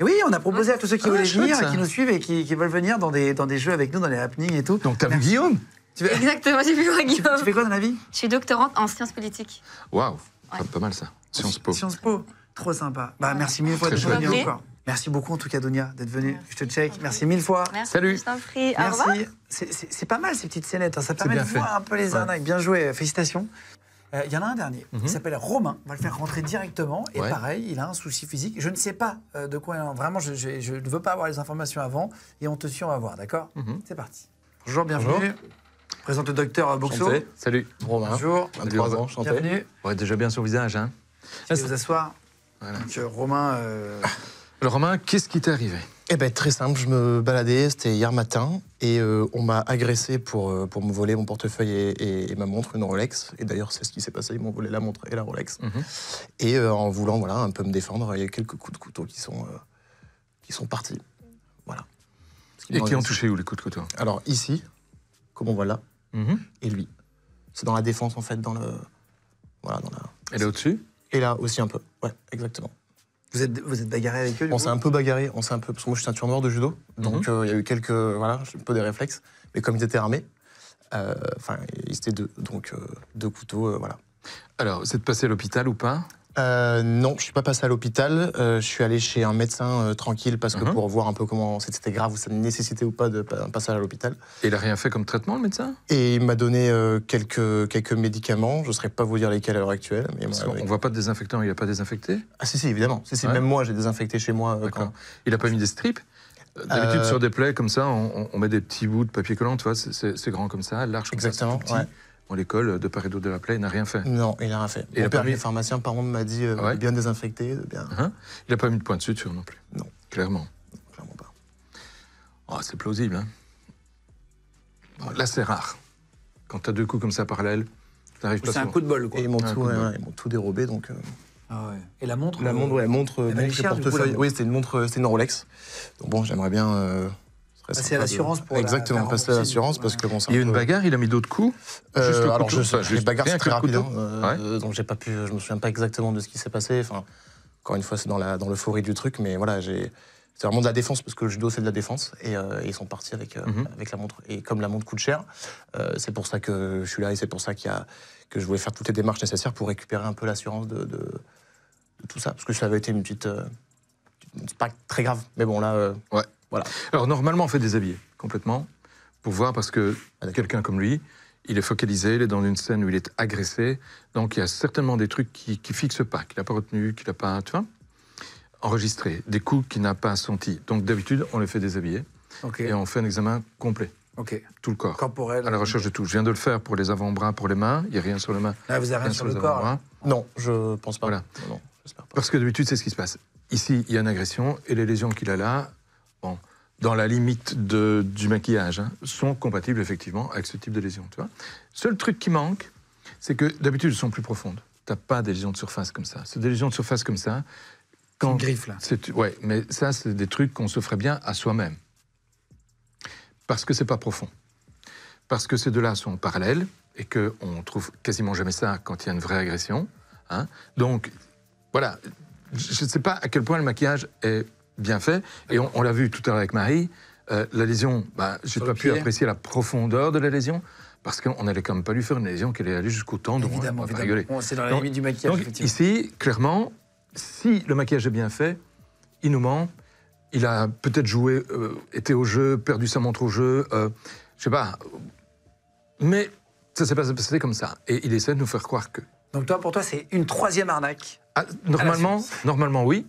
et oui, on a proposé ah, à tous ceux qui ah, voulaient venir, qui nous suivent et qui, veulent venir dans des, dans des jeux avec nous, dans les happenings et tout. Donc t'as vu Guillaume tu Exactement, j'ai vu Guillaume. Tu, fais quoi dans la vie Je suis doctorante en sciences politiques. Waouh, wow, pas mal ça. Sciences Po. Sciences Po, trop sympa. Bah merci mille fois d'être venu encore. Merci beaucoup en tout cas Donia d'être venue. Je te check. Merci mille fois. Merci, Salut. Je t'en prie. Merci. C'est pas mal ces petites scénettes. Hein. Ça permet de voir un peu les arnaques. Bien joué. Félicitations. Euh, il y en a un dernier, il mhm. s'appelle Romain, on va le faire rentrer directement. Et pareil, il a un souci physique. Je ne sais pas euh, de quoi. Vraiment, je, je, je, ne veux pas avoir les informations avant. Et on te suit, on va voir, d'accord mhm. C'est parti. Bonjour, bienvenue. Présente le docteur euh, Boxo. Salut, Romain. Bonjour. chanté. Bienvenue. déjà bien sur le visage. Hein. vais vous asseoir. Donc, Romain. Romain, qu'est-ce qui t'est arrivé eh ben, très simple, je me baladais, c'était hier matin, et euh, on m'a agressé pour, euh, pour me voler mon portefeuille et, ma montre, une Rolex. Et d'ailleurs, c'est ce qui s'est passé, ils m'ont volé la montre et la Rolex. Mhm. Et euh, en voulant voilà, un peu me défendre, il y a quelques coups de couteau qui sont, qui sont partis. Voilà. et qui ont touché où les coups de couteau Alors ici, comme on voit là, mhm. et lui. C'est dans la défense en fait, dans le... Voilà, dans la... Et là au-dessus Et là aussi un peu, ouais, exactement. Vous êtes, bagarré avec eux On s'est un peu bagarré, on s'est un peu. Parce que moi, je suis ceinture noire de judo, donc mhm. euh, il y a eu quelques. Voilà, un peu des réflexes. Mais comme ils étaient armés, euh, enfin, ils étaient deux, donc euh, deux couteaux, voilà. Alors, c'est de passer à l'hôpital ou pas euh, non, je suis pas passé à l'hôpital. Euh, je suis allé chez un médecin euh, tranquille parce que uh-huh. pour voir un peu comment c'était grave ou ça nécessitait ou pas de passer passage à l'hôpital. Et il a rien fait comme traitement, le médecin Et il m'a donné quelques quelques médicaments. Je ne saurais pas vous dire lesquels à l'heure actuelle. Mais ne On voit pas de désinfectant. Il a pas désinfecté Ah si si évidemment. Si, Même moi j'ai désinfecté chez moi. Il a pas mis des strips D'habitude sur des plaies comme ça, on, met des petits bouts de papier collant. Tu vois, c'est grand comme ça, large comme ça. Exactement l'école de d'autre de la Plaie n'a rien fait. Non, il n'a rien fait. Le Mon père, pharmacien, par contre, m'a dit euh, ah bien désinfecté. Euh, bien... Hein il n'a pas mis de point de suture non plus. Non. Clairement. Non, clairement pas. Oh, c'est plausible. Hein. là, c'est rare. Quand tu as deux coups comme ça parallèles, tu n'arrives pas C'est un coup de bol, quoi. ils m'ont tout, tout, dérobé, donc. Euh. Ah ouais. Et la montre La montre, ouais, montre. portefeuille. Oui, c'était une montre, c'était une Rolex. Donc bon, j'aimerais bien passer à l'assurance pour Exactement, la, passer à l'assurance parce que bon, Il y a eu une bagarre, il a mis d'autres coups. Euh, juste alors je, les bagarres c'est très rapide, hein. euh, donc j'ai pas pu, je me souviens pas exactement de ce qui s'est passé. Enfin, encore une fois, c'est dans la dans l'euphorie du truc, mais voilà, j'ai. C'est vraiment de la défense parce que le judo c'est de la défense et, euh, ils sont partis avec, mhm. avec la montre et comme la montre coûte cher, c'est pour ça que je suis là et c'est pour ça qu'il que je voulais faire toutes les démarches nécessaires pour récupérer un peu l'assurance de, de, tout ça parce que ça avait été une petite, c'est pas très grave mais bon là ouais. Alors normalement, on fait déshabiller complètement pour voir parce que quelqu'un comme lui, il est focalisé, il est dans une scène où il est agressé, donc il y a certainement des trucs qui, qui fixent pas, qu'il n'a pas retenu, qu'il n'a pas, tu vois, enregistré, des coups qu'il n'a pas senti. Donc d'habitude, on le fait déshabiller et on fait un examen complet. Tout le corps. Corporel. À la recherche de tout. Je viens de le faire pour les avant-bras, pour les mains. Il n'y a rien sur les mains. Là, ah, vous n'avez rien, sur, le corps. non, je pense pas. pas. Parce que d'habitude, c'est ce qui se passe. Ici, il y a une agression et les lésions qu'il a là, dans la limite de, du maquillage, hein, sont compatibles effectivement avec ce type de lésion. Tu vois Seul truc qui manque, c'est que d'habitude, elles sont plus profondes. Tu n'as pas des lésions de surface comme ça. C'est des lésions de surface comme ça. Quand griffe, là. Ouais, mais ça, c'est des trucs qu'on se ferait bien à soi-même. Parce que c'est pas profond. Parce que ces deux-là sont parallèles et et qu'on trouve quasiment jamais ça quand il y a une vraie agression. Hein. Donc, voilà. Je ne sais pas à quel point le maquillage est bien fait. Et on, l'a vu tout à l'heure avec Marie, euh, la lésion, bah, je n'ai pas pu apprécier la profondeur de la lésion. Parce qu'on n'allait quand même pas lui faire une lésion qu'elle allait aller jusqu'au temps Évidemment, on c'est dans la du maquillage. ici, clairement, si le maquillage est bien fait, il nous ment. Il a peut-être joué, euh, été au jeu, perdu sa montre au jeu, euh, je sais pas. Mais ça s'est passé comme ça. Et il essaie de nous faire croire que. Donc toi, pour toi, c'est une troisième arnaque. Ah, normalement, normalement, oui.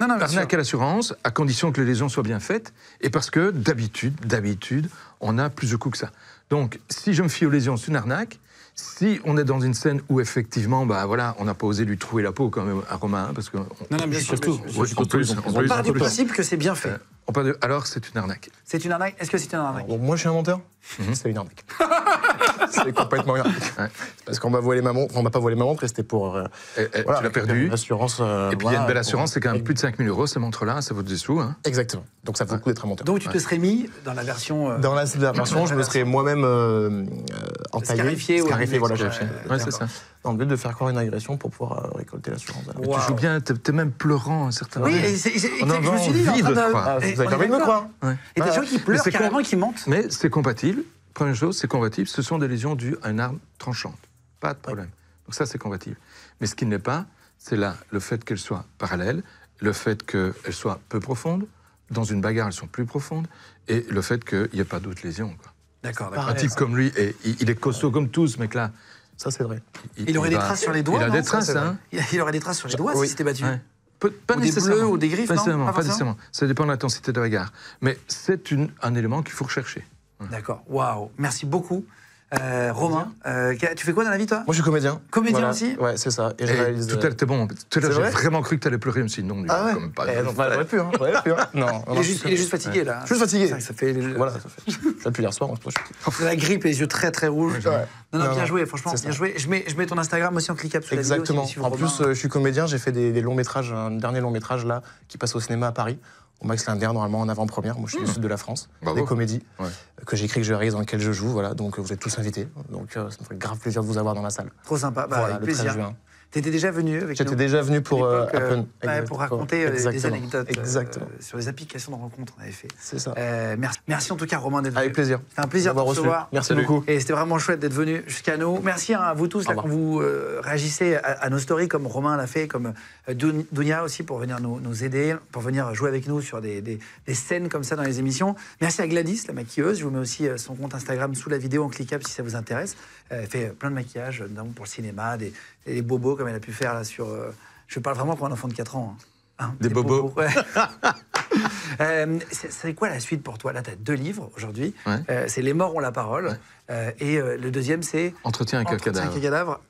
Non, non, à l'assurance, à condition que les lésions soient bien faites, et parce que d'habitude, d'habitude, on a plus de coups que ça. Donc, si je me fie aux lésions, c'est une arnaque. Si on est dans une scène où effectivement, bah voilà, on n'a pas osé lui trouver la peau quand même à Romain, hein, parce que non, non, mais surtout, on, part du principe que c'est bien fait. Euh, alors, c'est une arnaque. C'est une arnaque Est-ce que c'est une arnaque Moi, je suis un menteur mhm. C'est une arnaque. c'est complètement une arnaque. Parce qu'on m'a volé ma montre. on m'a pas volé ma montre et c'était pour. Euh, tu l'as perdu. Assurance, euh, et puis, il y a une belle assurance, c'est quand même plus de 5000 euros ces montres-là, ça vaut des sous. Hein. Exactement. Donc, ça vaut le coup d'être un menteur. Donc, tu te serais mis dans la version. Euh, dans la, version, je me serais moi-même euh, entaillé. Scarifié. Scarifié, voilà, Ouais, c'est ça. Dans le but de faire croire une agression pour pouvoir récolter l'assurance. Tu joues bien, t'es même pleurant à certains Oui, je me suis dit, vous avez me croire. Et des gens bah, qui pleurent carrément et qui mentent. Mais c'est compatible. Première chose, c'est compatible. Ce sont des lésions dues à une arme tranchante. Pas de problème. Donc ça, c'est compatible. Mais ce qui n'est pas, c'est là le fait qu'elles soient parallèles, le fait qu'elles soient peu profondes. Dans une bagarre, elles sont plus profondes. Et le fait qu'il n'y ait pas d'autres lésions. D'accord, Un type comme lui, il, est costaud comme tous, ce mec-là. Ça, c'est vrai. Il, aurait des traces sur les doigts. Il a des traces, hein. Il aurait des traces sur les doigts si c'était battu pas nécessairement. nécessairement, pas, nécessairement. Ça dépend de l'intensité de la gare. Mais c'est un élément qu'il faut rechercher. D'accord. Waouh. Merci beaucoup. Euh, Romain, euh, tu fais quoi dans la vie toi Moi je suis comédien. Comédien aussi Ouais, c'est ça. Et, je eh, réalise. t'es bon. Tout j'ai vraiment cru que t'allais pleurer, mais sinon, ah ouais. comme pas. non, eh, pu, hein. hein. Non. Il est juste, il est juste fatigué là. Je suis fatigué. Ça, ça fait. Voilà, ça fait. depuis hier soir, on se La grippe et les yeux très très rouges. Non, non, bien joué, franchement, bien joué. Je mets, je mets ton Instagram aussi en cliquable sur la vidéo. Exactement. En plus, euh, je suis comédien, j'ai fait des, longs métrages, un dernier long métrage là, qui passe au cinéma à Paris au Max Linder, normalement en avant-première. Moi, je suis du hmm. sud de la France. Des comédies euh, que j'écris, que je réalise, dans lesquelles je joue. Voilà, donc euh, vous êtes tous invités. Donc euh, ça me ferait grave plaisir de vous avoir dans la salle. Trop sympa. Bah, le plaisir. 13 juin étais déjà venu avec J'étais déjà venu pour, euh, euh, bah, pour raconter euh, des anecdotes exactement. sur les applications de rencontres on avait fait. C'est ça. merci, merci en tout cas, Romain, d'être venu. Avec plaisir. C'était un plaisir de vous recevoir. Merci beaucoup. Et c'était vraiment chouette d'être venu jusqu'à nous. Merci hein, à vous tous là, quand vous réagissez à, nos stories, comme Romain l'a fait, comme Dunia aussi pour venir nous, aider, pour venir jouer avec nous sur des, des scènes comme ça dans les émissions. Merci à Gladys, la maquilleuse. Je vous mets aussi son compte Instagram sous la vidéo en cliquable si ça vous intéresse. Elle fait plein de maquillage, notamment pour le cinéma, des, bobos comme elle a pu faire là sur. Euh, je parle vraiment pour un enfant de 4 ans. Hein. Hein, des, bobos. Euh, c'est quoi la suite pour toi Là, tu as deux livres aujourd'hui. Euh, c'est Les morts ont la parole. et le deuxième, c'est Entretien avec un cadavre.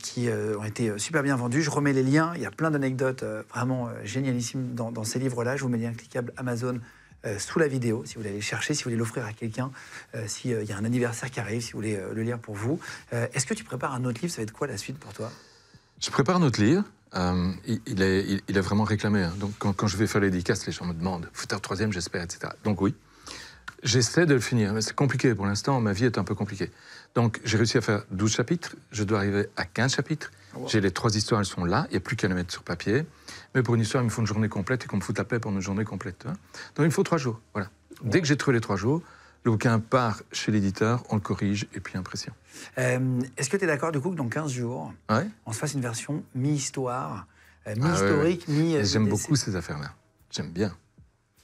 qui ont été super bien vendus. Je remets les liens. Il y a plein d'anecdotes vraiment génialissimes dans, dans ces livres-là. Je vous mets les liens cliquables Amazon. Euh, sous la vidéo, si vous voulez aller chercher, si vous voulez l'offrir à quelqu'un, euh, s'il euh, y a un anniversaire qui arrive, si vous voulez le lire pour vous. Est-ce que tu prépares un autre livre Ça va être quoi la suite pour toi Je prépare un autre livre. Il, est, vraiment réclamé. Hein. Donc quand, je vais faire les dédicaces, les gens me demandent « le troisième, j'espère, etc. » Donc oui, j'essaie de le finir. Mais c'est compliqué pour l'instant, ma vie est un peu compliquée. Donc j'ai réussi à faire 12 chapitres, je dois arriver à 15 chapitres. Oh, j'ai les trois histoires, elles sont là, il n'y a plus qu'à les mettre sur papier. Mais pour une histoire, il me faut une journée complète et qu'on me foute la paix pendant une journée complète. Hein. Donc il me faut trois jours. Voilà. Dès que j'ai trouvé les trois jours, le bouquin part chez l'éditeur, on le corrige et puis impression. Euh, est-ce que tu es d'accord du coup que dans 15 jours, on se fasse une version mi-histoire, euh, ah mi-historique, mi. Euh, J'aime beaucoup ces affaires-là. J'aime bien.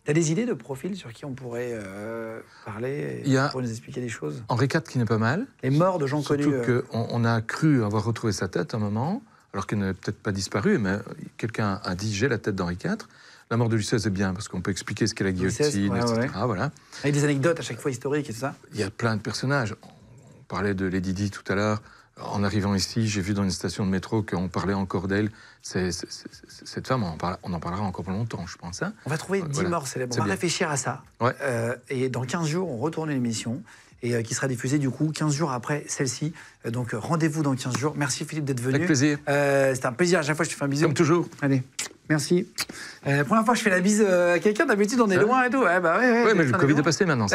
Tu as des idées de profils sur qui on pourrait parler pour nous expliquer des choses Henri IV qui n'est pas mal. Les morts de gens claude Surtout qu'on on a cru avoir retrouvé sa tête un moment alors qu'elle n'avait peut-être pas disparu, mais eh ben, quelqu'un a dit j'ai la tête d'Henri IV. La mort de Louis XVI, c'est bien, parce qu'on peut expliquer ce qu'est la guillotine, etc. Il Voilà. Avec des anecdotes à chaque fois historiques, et ça Il y a plein de personnages. On parlait de Lady Di tout à l'heure. En arrivant ici, j'ai vu dans une station de métro qu'on parlait encore d'elle. Cette femme, on en, parlera encore pour longtemps, je pense. Hein. on va trouver 10 morts célèbres. On va réfléchir à ça. Euh, et dans 15 jours, on retourne à l'émission et euh, qui sera diffusée du coup 15 jours après celle-ci. Euh, donc euh, rendez-vous dans 15 jours. Merci Philippe d'être venu. Avec plaisir. C'est un plaisir. À chaque fois, je te fais un bisou. Comme toujours. Allez. Merci. Euh, première fois que je fais la bise à quelqu'un, d'habitude on est, hein loin et tout. Ouais, bah, ouais, mais le Covid est passé maintenant,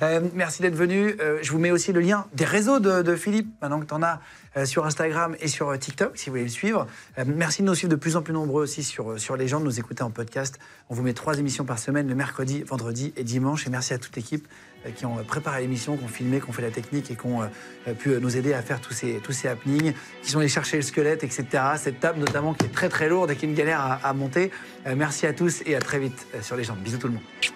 merci d'être venu. je vous mets aussi le lien des réseaux de, Philippe, maintenant que tu en as sur Instagram et sur TikTok, si vous voulez le suivre. merci de nous suivre de plus en plus nombreux aussi sur, sur les gens, de nous écouter en podcast. On vous met trois émissions par semaine, le mercredi, vendredi et dimanche. Et merci à toute l'équipe. Euh, qui ont euh, préparé l'émission, qui ont filmé, qui ont fait la technique et qui ont euh, pu nous aider à faire tous ces, happenings, qui sont allés chercher le squelette, etc. Cette table notamment qui est très très lourde et qui est une galère à, monter. Merci à tous et à très vite sur les jambes. Bisous tout le monde.